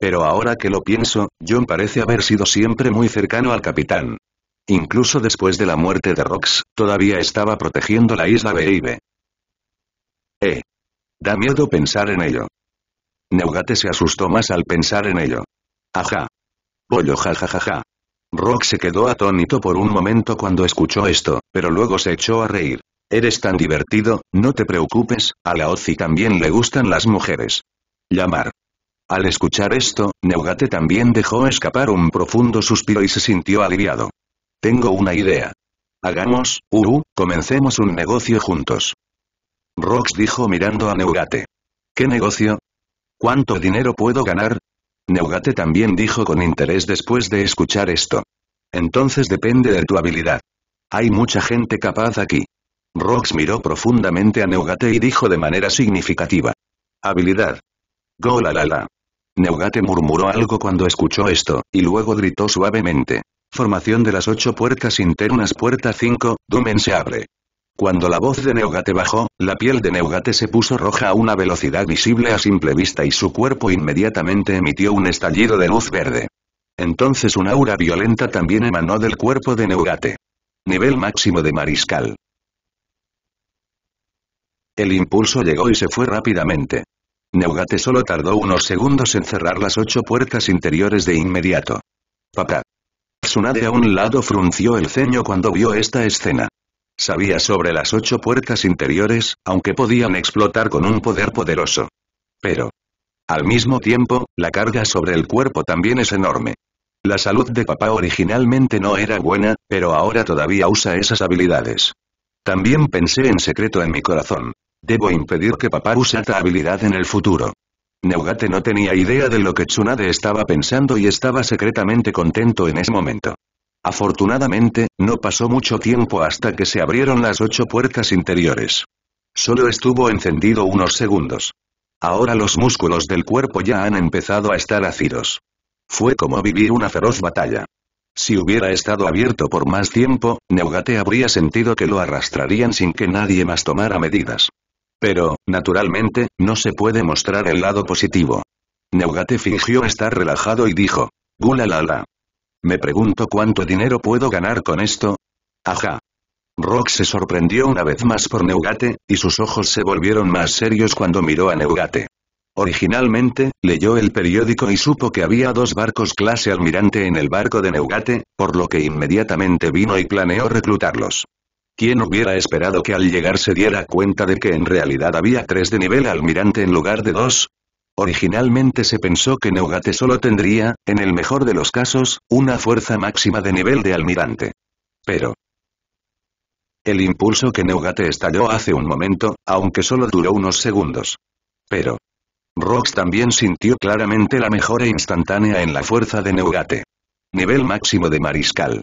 Pero ahora que lo pienso, John parece haber sido siempre muy cercano al Capitán. Incluso después de la muerte de Rox, todavía estaba protegiendo la isla Beibe. Eh. Da miedo pensar en ello. Neugate se asustó más al pensar en ello. Ajá. Pollo jajajaja. Rox se quedó atónito por un momento cuando escuchó esto, pero luego se echó a reír. Eres tan divertido, no te preocupes, a la y también le gustan las mujeres. Llamar. Al escuchar esto, Neugate también dejó escapar un profundo suspiro y se sintió aliviado. Tengo una idea. Hagamos, Uhu, comencemos un negocio juntos. Rox dijo mirando a Neugate. ¿Qué negocio? ¿Cuánto dinero puedo ganar? Neugate también dijo con interés después de escuchar esto. Entonces depende de tu habilidad. Hay mucha gente capaz aquí. Rox miró profundamente a Neugate y dijo de manera significativa. Habilidad. Go la la la. Neugate murmuró algo cuando escuchó esto, y luego gritó suavemente. Formación de las ocho puertas internas Puerta 5, Dumen se abre. Cuando la voz de Neogate bajó, la piel de Neugate se puso roja a una velocidad visible a simple vista y su cuerpo inmediatamente emitió un estallido de luz verde. Entonces un aura violenta también emanó del cuerpo de Neugate Nivel máximo de mariscal. El impulso llegó y se fue rápidamente. Neugate solo tardó unos segundos en cerrar las ocho puertas interiores de inmediato. Papá. Tsunade a un lado frunció el ceño cuando vio esta escena. Sabía sobre las ocho puertas interiores, aunque podían explotar con un poder poderoso. Pero, al mismo tiempo, la carga sobre el cuerpo también es enorme. La salud de papá originalmente no era buena, pero ahora todavía usa esas habilidades. También pensé en secreto en mi corazón. Debo impedir que papá use esta habilidad en el futuro. Neugate no tenía idea de lo que Tsunade estaba pensando y estaba secretamente contento en ese momento. Afortunadamente, no pasó mucho tiempo hasta que se abrieron las ocho puertas interiores. Solo estuvo encendido unos segundos. Ahora los músculos del cuerpo ya han empezado a estar ácidos. Fue como vivir una feroz batalla. Si hubiera estado abierto por más tiempo, Neugate habría sentido que lo arrastrarían sin que nadie más tomara medidas. Pero, naturalmente, no se puede mostrar el lado positivo. Neugate fingió estar relajado y dijo. Gulalala. Me pregunto cuánto dinero puedo ganar con esto. Ajá. Rock se sorprendió una vez más por Neugate, y sus ojos se volvieron más serios cuando miró a Neugate. Originalmente, leyó el periódico y supo que había dos barcos clase almirante en el barco de Neugate, por lo que inmediatamente vino y planeó reclutarlos. ¿Quién hubiera esperado que al llegar se diera cuenta de que en realidad había tres de nivel almirante en lugar de dos? Originalmente se pensó que Neugate solo tendría, en el mejor de los casos, una fuerza máxima de nivel de almirante. Pero... El impulso que Neugate estalló hace un momento, aunque solo duró unos segundos. Pero... Rox también sintió claramente la mejora instantánea en la fuerza de Neugate. Nivel máximo de mariscal.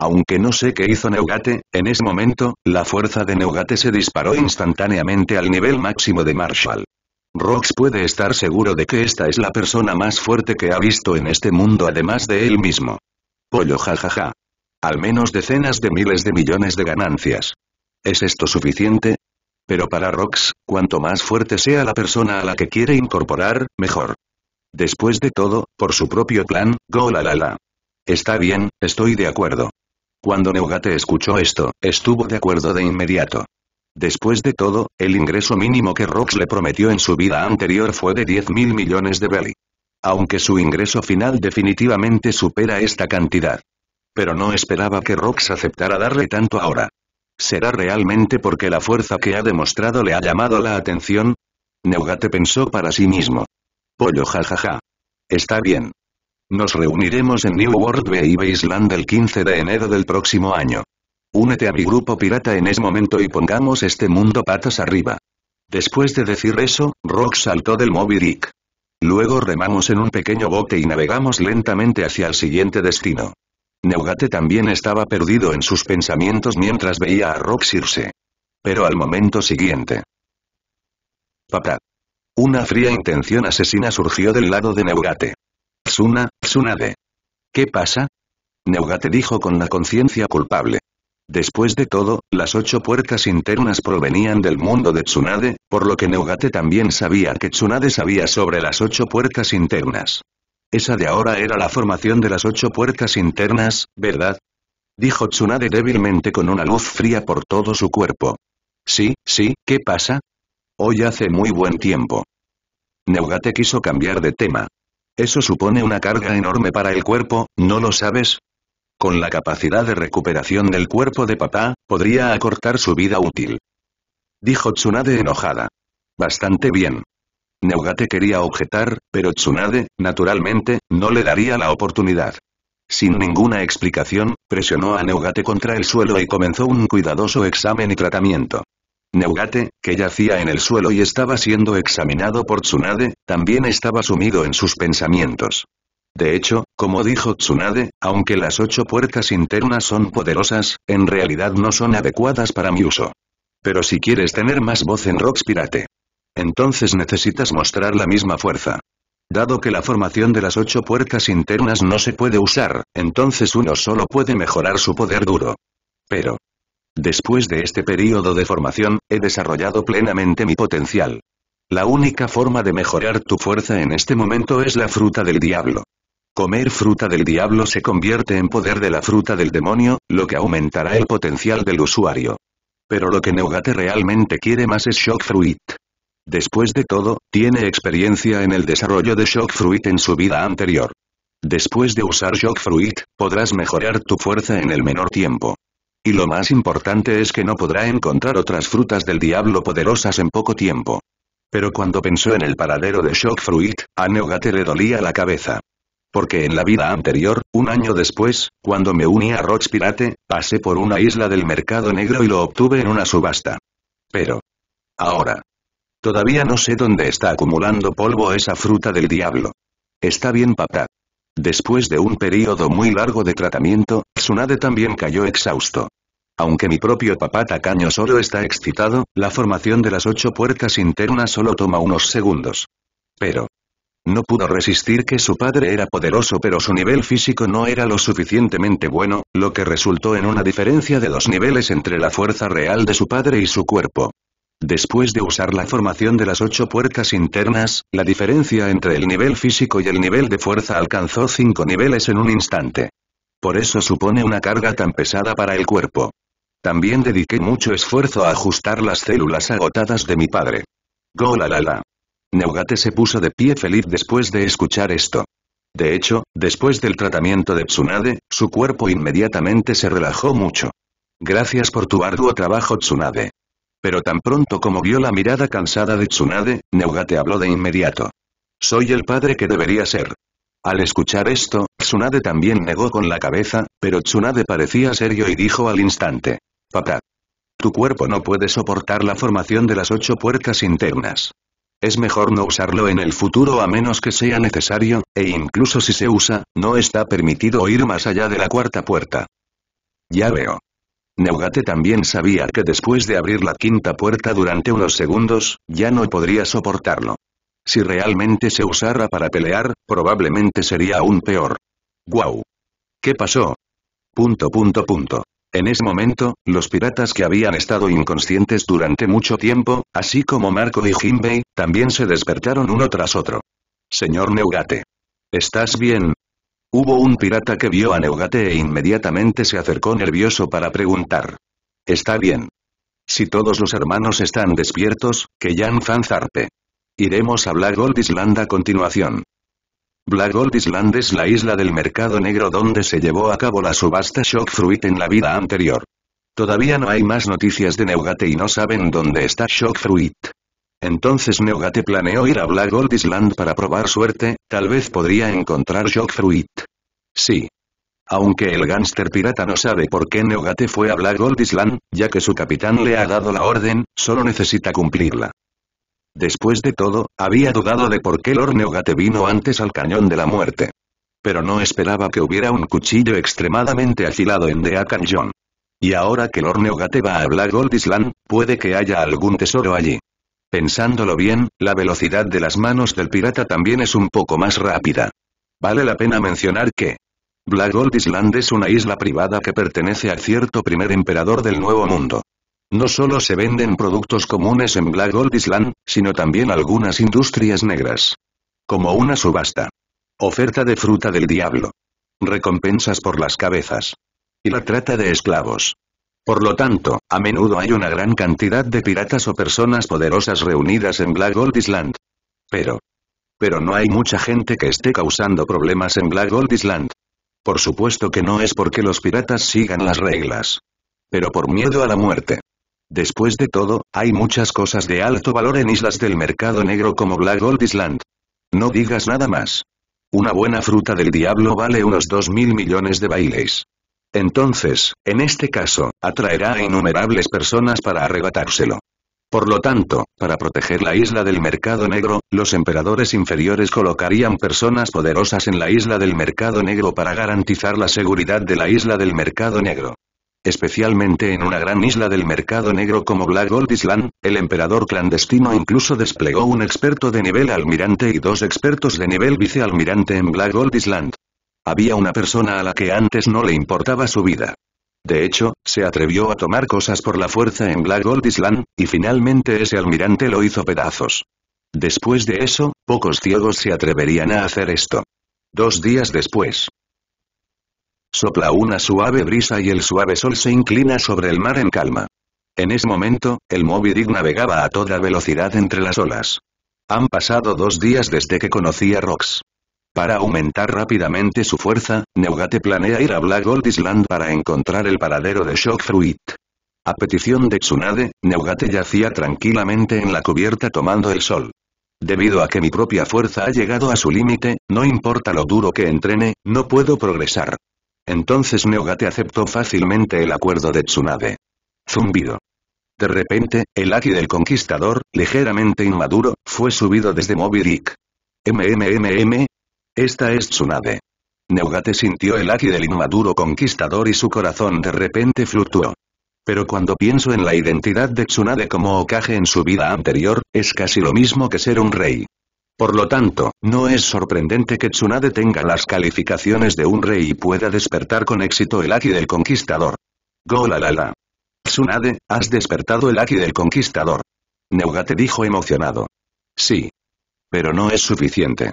Aunque no sé qué hizo Neugate, en ese momento, la fuerza de Neugate se disparó instantáneamente al nivel máximo de Marshall. Rox puede estar seguro de que esta es la persona más fuerte que ha visto en este mundo además de él mismo. Pollo jajaja. Al menos decenas de miles de millones de ganancias. ¿Es esto suficiente? Pero para Rox, cuanto más fuerte sea la persona a la que quiere incorporar, mejor. Después de todo, por su propio plan, go la la la. Está bien, estoy de acuerdo. Cuando Neugate escuchó esto, estuvo de acuerdo de inmediato. Después de todo, el ingreso mínimo que Rox le prometió en su vida anterior fue de 10.000 mil millones de belly. Aunque su ingreso final definitivamente supera esta cantidad. Pero no esperaba que Rox aceptara darle tanto ahora. ¿Será realmente porque la fuerza que ha demostrado le ha llamado la atención? Neugate pensó para sí mismo. Pollo jajaja. Está bien. Nos reuniremos en New World Bay Island el 15 de enero del próximo año. Únete a mi grupo pirata en ese momento y pongamos este mundo patas arriba. Después de decir eso, Rock saltó del Moby Dick. Luego remamos en un pequeño bote y navegamos lentamente hacia el siguiente destino. Neugate también estaba perdido en sus pensamientos mientras veía a Rox irse. Pero al momento siguiente. Papá. Una fría intención asesina surgió del lado de Neugate. Tsuna, Tsunade. ¿Qué pasa? Neugate dijo con la conciencia culpable. Después de todo, las ocho puertas internas provenían del mundo de Tsunade, por lo que Neugate también sabía que Tsunade sabía sobre las ocho puertas internas. Esa de ahora era la formación de las ocho puertas internas, ¿verdad? Dijo Tsunade débilmente con una luz fría por todo su cuerpo. Sí, sí, ¿qué pasa? Hoy hace muy buen tiempo. Neugate quiso cambiar de tema. Eso supone una carga enorme para el cuerpo, ¿no lo sabes? Con la capacidad de recuperación del cuerpo de papá, podría acortar su vida útil. Dijo Tsunade enojada. Bastante bien. Neugate quería objetar, pero Tsunade, naturalmente, no le daría la oportunidad. Sin ninguna explicación, presionó a Neugate contra el suelo y comenzó un cuidadoso examen y tratamiento. Neugate, que yacía en el suelo y estaba siendo examinado por Tsunade, también estaba sumido en sus pensamientos. De hecho, como dijo Tsunade, aunque las ocho puertas internas son poderosas, en realidad no son adecuadas para mi uso. Pero si quieres tener más voz en Rocks Pirate. Entonces necesitas mostrar la misma fuerza. Dado que la formación de las ocho puertas internas no se puede usar, entonces uno solo puede mejorar su poder duro. Pero, Después de este periodo de formación, he desarrollado plenamente mi potencial. La única forma de mejorar tu fuerza en este momento es la fruta del diablo. Comer fruta del diablo se convierte en poder de la fruta del demonio, lo que aumentará el potencial del usuario. Pero lo que Neogate realmente quiere más es Shock Fruit. Después de todo, tiene experiencia en el desarrollo de Shock Fruit en su vida anterior. Después de usar Shock Fruit, podrás mejorar tu fuerza en el menor tiempo. Y lo más importante es que no podrá encontrar otras frutas del diablo poderosas en poco tiempo. Pero cuando pensó en el paradero de Shock Fruit, a Neogate le dolía la cabeza. Porque en la vida anterior, un año después, cuando me uní a Roach Pirate, pasé por una isla del mercado negro y lo obtuve en una subasta. Pero... Ahora. Todavía no sé dónde está acumulando polvo esa fruta del diablo. Está bien papá. Después de un período muy largo de tratamiento, Tsunade también cayó exhausto. Aunque mi propio papá tacaño solo está excitado, la formación de las ocho puertas internas solo toma unos segundos. Pero, no pudo resistir que su padre era poderoso pero su nivel físico no era lo suficientemente bueno, lo que resultó en una diferencia de los niveles entre la fuerza real de su padre y su cuerpo. Después de usar la formación de las ocho puertas internas, la diferencia entre el nivel físico y el nivel de fuerza alcanzó cinco niveles en un instante. Por eso supone una carga tan pesada para el cuerpo. También dediqué mucho esfuerzo a ajustar las células agotadas de mi padre. Golalala. Neugate se puso de pie feliz después de escuchar esto. De hecho, después del tratamiento de Tsunade, su cuerpo inmediatamente se relajó mucho. Gracias por tu arduo trabajo Tsunade. Pero tan pronto como vio la mirada cansada de Tsunade, Neugate habló de inmediato. Soy el padre que debería ser. Al escuchar esto, Tsunade también negó con la cabeza, pero Tsunade parecía serio y dijo al instante. Papá. Tu cuerpo no puede soportar la formación de las ocho puertas internas. Es mejor no usarlo en el futuro a menos que sea necesario, e incluso si se usa, no está permitido ir más allá de la cuarta puerta. Ya veo. Neugate también sabía que después de abrir la quinta puerta durante unos segundos, ya no podría soportarlo. Si realmente se usara para pelear, probablemente sería aún peor. ¡Guau! ¿Qué pasó? Punto punto punto. En ese momento, los piratas que habían estado inconscientes durante mucho tiempo, así como Marco y Jinbei, también se despertaron uno tras otro. Señor Neugate. ¿Estás bien? Hubo un pirata que vio a Neogate e inmediatamente se acercó nervioso para preguntar. Está bien. Si todos los hermanos están despiertos, que Jan Fan zarpe. Iremos a Black Gold Island a continuación. Black Gold Island es la isla del mercado negro donde se llevó a cabo la subasta Shock Fruit en la vida anterior. Todavía no hay más noticias de Neugate y no saben dónde está Shock Fruit. Entonces Neogate planeó ir a Black Gold Island para probar suerte, tal vez podría encontrar Shock Fruit. Sí. Aunque el gánster pirata no sabe por qué Neogate fue a Black Gold Island, ya que su capitán le ha dado la orden, solo necesita cumplirla. Después de todo, había dudado de por qué Lord Neogate vino antes al Cañón de la Muerte. Pero no esperaba que hubiera un cuchillo extremadamente afilado en Dea John Y ahora que Lord Neogate va a Black Gold Island, puede que haya algún tesoro allí. Pensándolo bien, la velocidad de las manos del pirata también es un poco más rápida. Vale la pena mencionar que Black Gold Island es una isla privada que pertenece a cierto primer emperador del Nuevo Mundo. No solo se venden productos comunes en Black Gold Island, sino también algunas industrias negras. Como una subasta. Oferta de fruta del diablo. Recompensas por las cabezas. Y la trata de esclavos. Por lo tanto, a menudo hay una gran cantidad de piratas o personas poderosas reunidas en Black Gold Island. Pero. Pero no hay mucha gente que esté causando problemas en Black Gold Island. Por supuesto que no es porque los piratas sigan las reglas. Pero por miedo a la muerte. Después de todo, hay muchas cosas de alto valor en islas del mercado negro como Black Gold Island. No digas nada más. Una buena fruta del diablo vale unos 2.000 millones de bailes. Entonces, en este caso, atraerá a innumerables personas para arrebatárselo. Por lo tanto, para proteger la isla del mercado negro, los emperadores inferiores colocarían personas poderosas en la isla del mercado negro para garantizar la seguridad de la isla del mercado negro. Especialmente en una gran isla del mercado negro como Black Gold Island, el emperador clandestino incluso desplegó un experto de nivel almirante y dos expertos de nivel vicealmirante en Black Gold Island. Había una persona a la que antes no le importaba su vida. De hecho, se atrevió a tomar cosas por la fuerza en Black Gold Island, y finalmente ese almirante lo hizo pedazos. Después de eso, pocos ciegos se atreverían a hacer esto. Dos días después. Sopla una suave brisa y el suave sol se inclina sobre el mar en calma. En ese momento, el Moby Dick navegaba a toda velocidad entre las olas. Han pasado dos días desde que conocí a Rox. Para aumentar rápidamente su fuerza, Neugate planea ir a Black Gold Island para encontrar el paradero de Shock Fruit. A petición de Tsunade, Neugate yacía tranquilamente en la cubierta tomando el sol. Debido a que mi propia fuerza ha llegado a su límite, no importa lo duro que entrene, no puedo progresar. Entonces Neogate aceptó fácilmente el acuerdo de Tsunade. Zumbido. De repente, el Aki del Conquistador, ligeramente inmaduro, fue subido desde Moby Dick. MMMM, esta es Tsunade. Neugate sintió el Aki del inmaduro conquistador y su corazón de repente fluctuó. Pero cuando pienso en la identidad de Tsunade como Okage en su vida anterior, es casi lo mismo que ser un rey. Por lo tanto, no es sorprendente que Tsunade tenga las calificaciones de un rey y pueda despertar con éxito el Aki del conquistador. Golalala. Tsunade, has despertado el Aki del conquistador. Neugate dijo emocionado. Sí. Pero no es suficiente.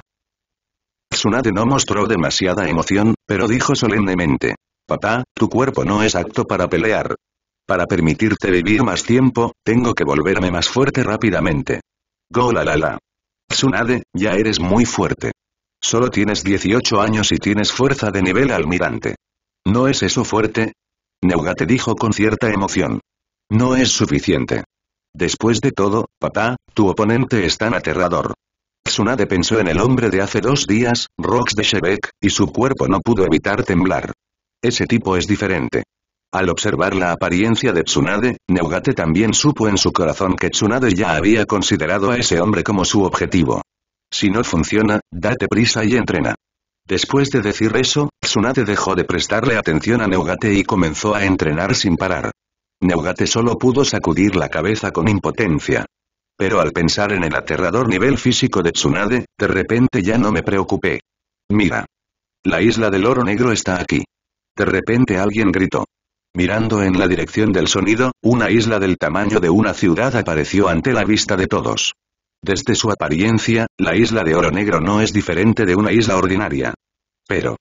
Tsunade no mostró demasiada emoción, pero dijo solemnemente. Papá, tu cuerpo no es apto para pelear. Para permitirte vivir más tiempo, tengo que volverme más fuerte rápidamente. Golalala. la Tsunade, ya eres muy fuerte. Solo tienes 18 años y tienes fuerza de nivel almirante. ¿No es eso fuerte? Neugate dijo con cierta emoción. No es suficiente. Después de todo, papá, tu oponente es tan aterrador. Tsunade pensó en el hombre de hace dos días, Rox de Shebek, y su cuerpo no pudo evitar temblar. Ese tipo es diferente. Al observar la apariencia de Tsunade, Neugate también supo en su corazón que Tsunade ya había considerado a ese hombre como su objetivo. Si no funciona, date prisa y entrena. Después de decir eso, Tsunade dejó de prestarle atención a Neugate y comenzó a entrenar sin parar. Neugate solo pudo sacudir la cabeza con impotencia. Pero al pensar en el aterrador nivel físico de Tsunade, de repente ya no me preocupé. Mira. La isla del oro negro está aquí. De repente alguien gritó. Mirando en la dirección del sonido, una isla del tamaño de una ciudad apareció ante la vista de todos. Desde su apariencia, la isla de oro negro no es diferente de una isla ordinaria. Pero,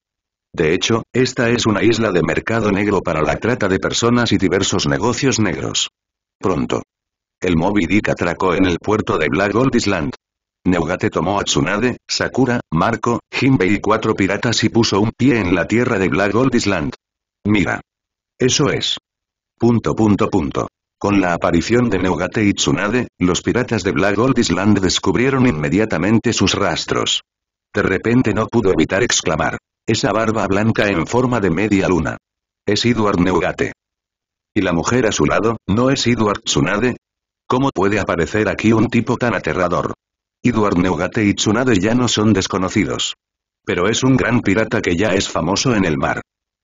de hecho, esta es una isla de mercado negro para la trata de personas y diversos negocios negros. Pronto. El Moby Dick atracó en el puerto de Black Gold Island. Neugate tomó a Tsunade, Sakura, Marco, Jinbei y cuatro piratas y puso un pie en la tierra de Black Gold Island. Mira. Eso es. Punto punto punto. Con la aparición de Neugate y Tsunade, los piratas de Black Gold Island descubrieron inmediatamente sus rastros. De repente no pudo evitar exclamar. Esa barba blanca en forma de media luna. Es Edward Neugate. Y la mujer a su lado, ¿no es Edward Tsunade? ¿Cómo puede aparecer aquí un tipo tan aterrador? Edward Neugate y Tsunade ya no son desconocidos. Pero es un gran pirata que ya es famoso en el mar.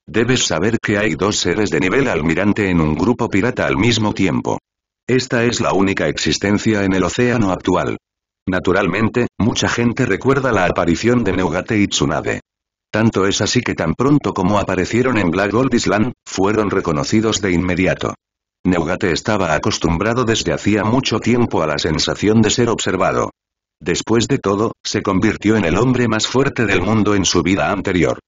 Debes saber que hay dos seres de nivel almirante en un grupo pirata al mismo tiempo. Esta es la única existencia en el océano actual. Naturalmente, mucha gente recuerda la aparición de Neugate y Tsunade. Tanto es así que tan pronto como aparecieron en Black Gold Island, fueron reconocidos de inmediato. Neugate estaba acostumbrado desde hacía mucho tiempo a la sensación de ser observado. Después de todo, se convirtió en el hombre más fuerte del mundo en su vida anterior.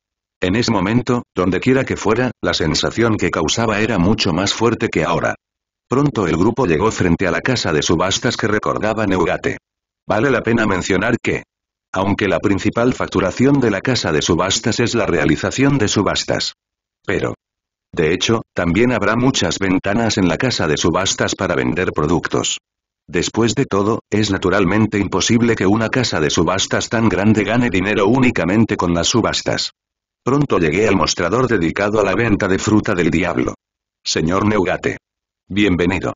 En ese momento, dondequiera que fuera, la sensación que causaba era mucho más fuerte que ahora. Pronto el grupo llegó frente a la casa de subastas que recordaba Neugate. Vale la pena mencionar que, aunque la principal facturación de la casa de subastas es la realización de subastas. Pero, de hecho, también habrá muchas ventanas en la casa de subastas para vender productos. Después de todo, es naturalmente imposible que una casa de subastas tan grande gane dinero únicamente con las subastas. Pronto llegué al mostrador dedicado a la venta de fruta del diablo. Señor Neugate. Bienvenido.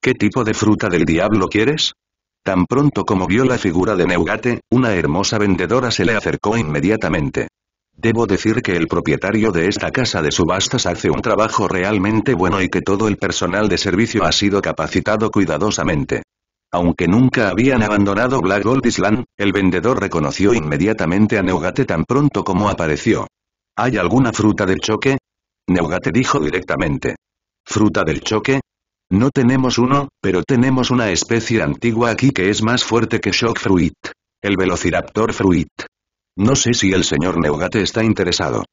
¿Qué tipo de fruta del diablo quieres? Tan pronto como vio la figura de Neugate, una hermosa vendedora se le acercó inmediatamente. Debo decir que el propietario de esta casa de subastas hace un trabajo realmente bueno y que todo el personal de servicio ha sido capacitado cuidadosamente. Aunque nunca habían abandonado Black Gold Island, el vendedor reconoció inmediatamente a Neugate tan pronto como apareció. ¿Hay alguna fruta del choque? Neugate dijo directamente. ¿Fruta del choque? No tenemos uno, pero tenemos una especie antigua aquí que es más fuerte que Shock Fruit. El Velociraptor Fruit. No sé si el señor Neugate está interesado.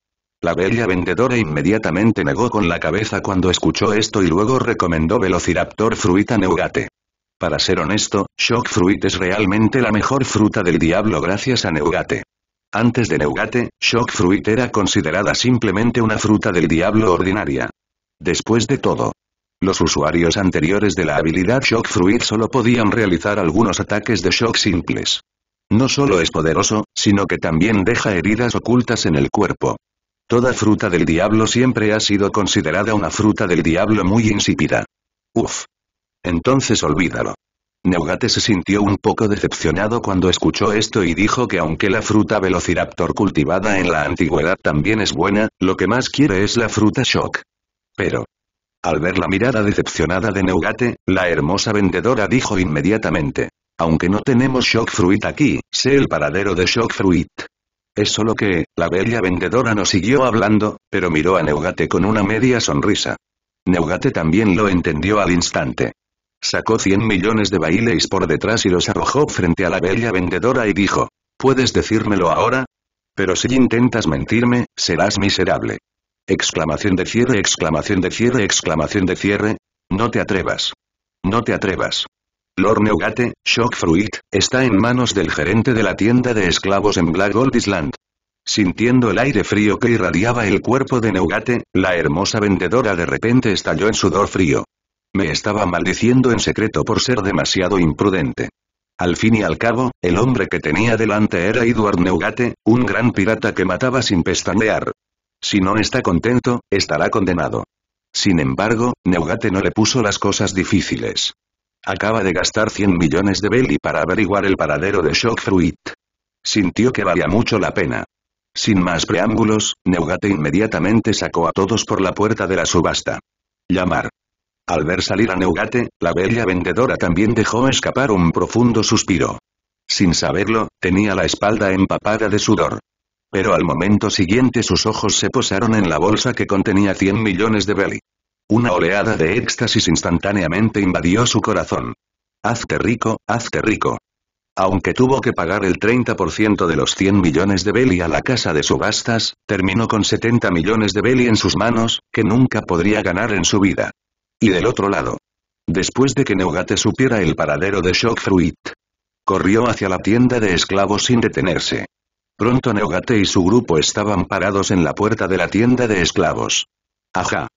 La bella vendedora inmediatamente negó con la cabeza cuando escuchó esto y luego recomendó Velociraptor Fruita Neugate. Para ser honesto, Shock Fruit es realmente la mejor fruta del diablo gracias a Neugate. Antes de Neugate, Shock Fruit era considerada simplemente una fruta del diablo ordinaria. Después de todo, los usuarios anteriores de la habilidad Shock Fruit solo podían realizar algunos ataques de shock simples. No solo es poderoso, sino que también deja heridas ocultas en el cuerpo. Toda fruta del diablo siempre ha sido considerada una fruta del diablo muy insípida. Uf. Entonces olvídalo. Neugate se sintió un poco decepcionado cuando escuchó esto y dijo que aunque la fruta Velociraptor cultivada en la antigüedad también es buena, lo que más quiere es la fruta Shock. Pero... Al ver la mirada decepcionada de Neugate, la hermosa vendedora dijo inmediatamente. Aunque no tenemos Shock Fruit aquí, sé el paradero de Shock Fruit. Es solo que, la bella vendedora no siguió hablando, pero miró a Neugate con una media sonrisa. Neugate también lo entendió al instante. Sacó 100 millones de bailes por detrás y los arrojó frente a la bella vendedora y dijo, ¿puedes decírmelo ahora? Pero si intentas mentirme, serás miserable. Exclamación de cierre, exclamación de cierre, exclamación de cierre. No te atrevas. No te atrevas. Lord Neugate, Shock está en manos del gerente de la tienda de esclavos en Black Gold Island. Sintiendo el aire frío que irradiaba el cuerpo de Neugate, la hermosa vendedora de repente estalló en sudor frío. Me estaba maldiciendo en secreto por ser demasiado imprudente. Al fin y al cabo, el hombre que tenía delante era Edward Neugate, un gran pirata que mataba sin pestañear. Si no está contento, estará condenado. Sin embargo, Neugate no le puso las cosas difíciles. Acaba de gastar 100 millones de Belly para averiguar el paradero de Shock Fruit. Sintió que valía mucho la pena. Sin más preámbulos, Neugate inmediatamente sacó a todos por la puerta de la subasta. Llamar. Al ver salir a Neugate, la bella vendedora también dejó escapar un profundo suspiro. Sin saberlo, tenía la espalda empapada de sudor. Pero al momento siguiente sus ojos se posaron en la bolsa que contenía 100 millones de belly. Una oleada de éxtasis instantáneamente invadió su corazón. Hazte rico, hazte rico. Aunque tuvo que pagar el 30% de los 100 millones de Beli a la casa de subastas, terminó con 70 millones de Beli en sus manos, que nunca podría ganar en su vida. Y del otro lado. Después de que Neogate supiera el paradero de Shock Fruit, corrió hacia la tienda de esclavos sin detenerse. Pronto Neogate y su grupo estaban parados en la puerta de la tienda de esclavos. Ajá.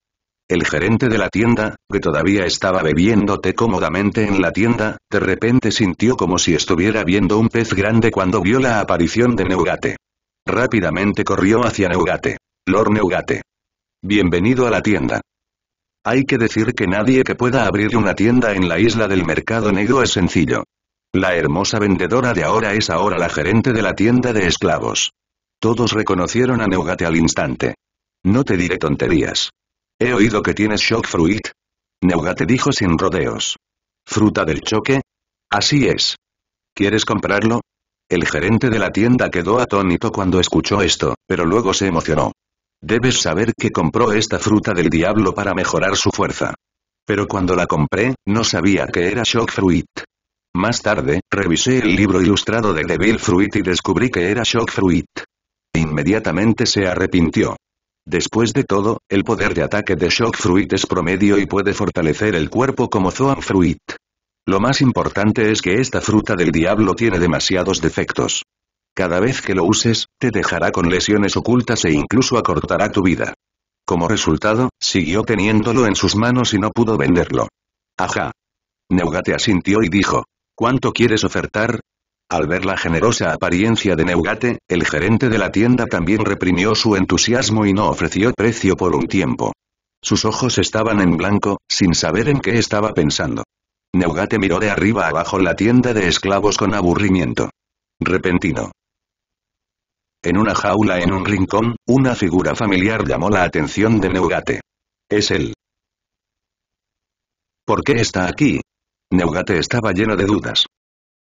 El gerente de la tienda, que todavía estaba bebiéndote cómodamente en la tienda, de repente sintió como si estuviera viendo un pez grande cuando vio la aparición de Neugate. Rápidamente corrió hacia Neugate. Lord Neugate. Bienvenido a la tienda. Hay que decir que nadie que pueda abrir una tienda en la isla del mercado negro es sencillo. La hermosa vendedora de ahora es ahora la gerente de la tienda de esclavos. Todos reconocieron a Neugate al instante. No te diré tonterías. He oído que tienes shock fruit. te dijo sin rodeos. ¿Fruta del choque? Así es. ¿Quieres comprarlo? El gerente de la tienda quedó atónito cuando escuchó esto, pero luego se emocionó. Debes saber que compró esta fruta del diablo para mejorar su fuerza. Pero cuando la compré, no sabía que era shock fruit. Más tarde, revisé el libro ilustrado de Devil Fruit y descubrí que era shock fruit. Inmediatamente se arrepintió. Después de todo, el poder de ataque de Shock Fruit es promedio y puede fortalecer el cuerpo como Zoan Fruit. Lo más importante es que esta fruta del diablo tiene demasiados defectos. Cada vez que lo uses, te dejará con lesiones ocultas e incluso acortará tu vida. Como resultado, siguió teniéndolo en sus manos y no pudo venderlo. Ajá. Neugate asintió y dijo. ¿Cuánto quieres ofertar? Al ver la generosa apariencia de Neugate, el gerente de la tienda también reprimió su entusiasmo y no ofreció precio por un tiempo. Sus ojos estaban en blanco, sin saber en qué estaba pensando. Neugate miró de arriba abajo la tienda de esclavos con aburrimiento. Repentino. En una jaula en un rincón, una figura familiar llamó la atención de Neugate. Es él. ¿Por qué está aquí? Neugate estaba lleno de dudas.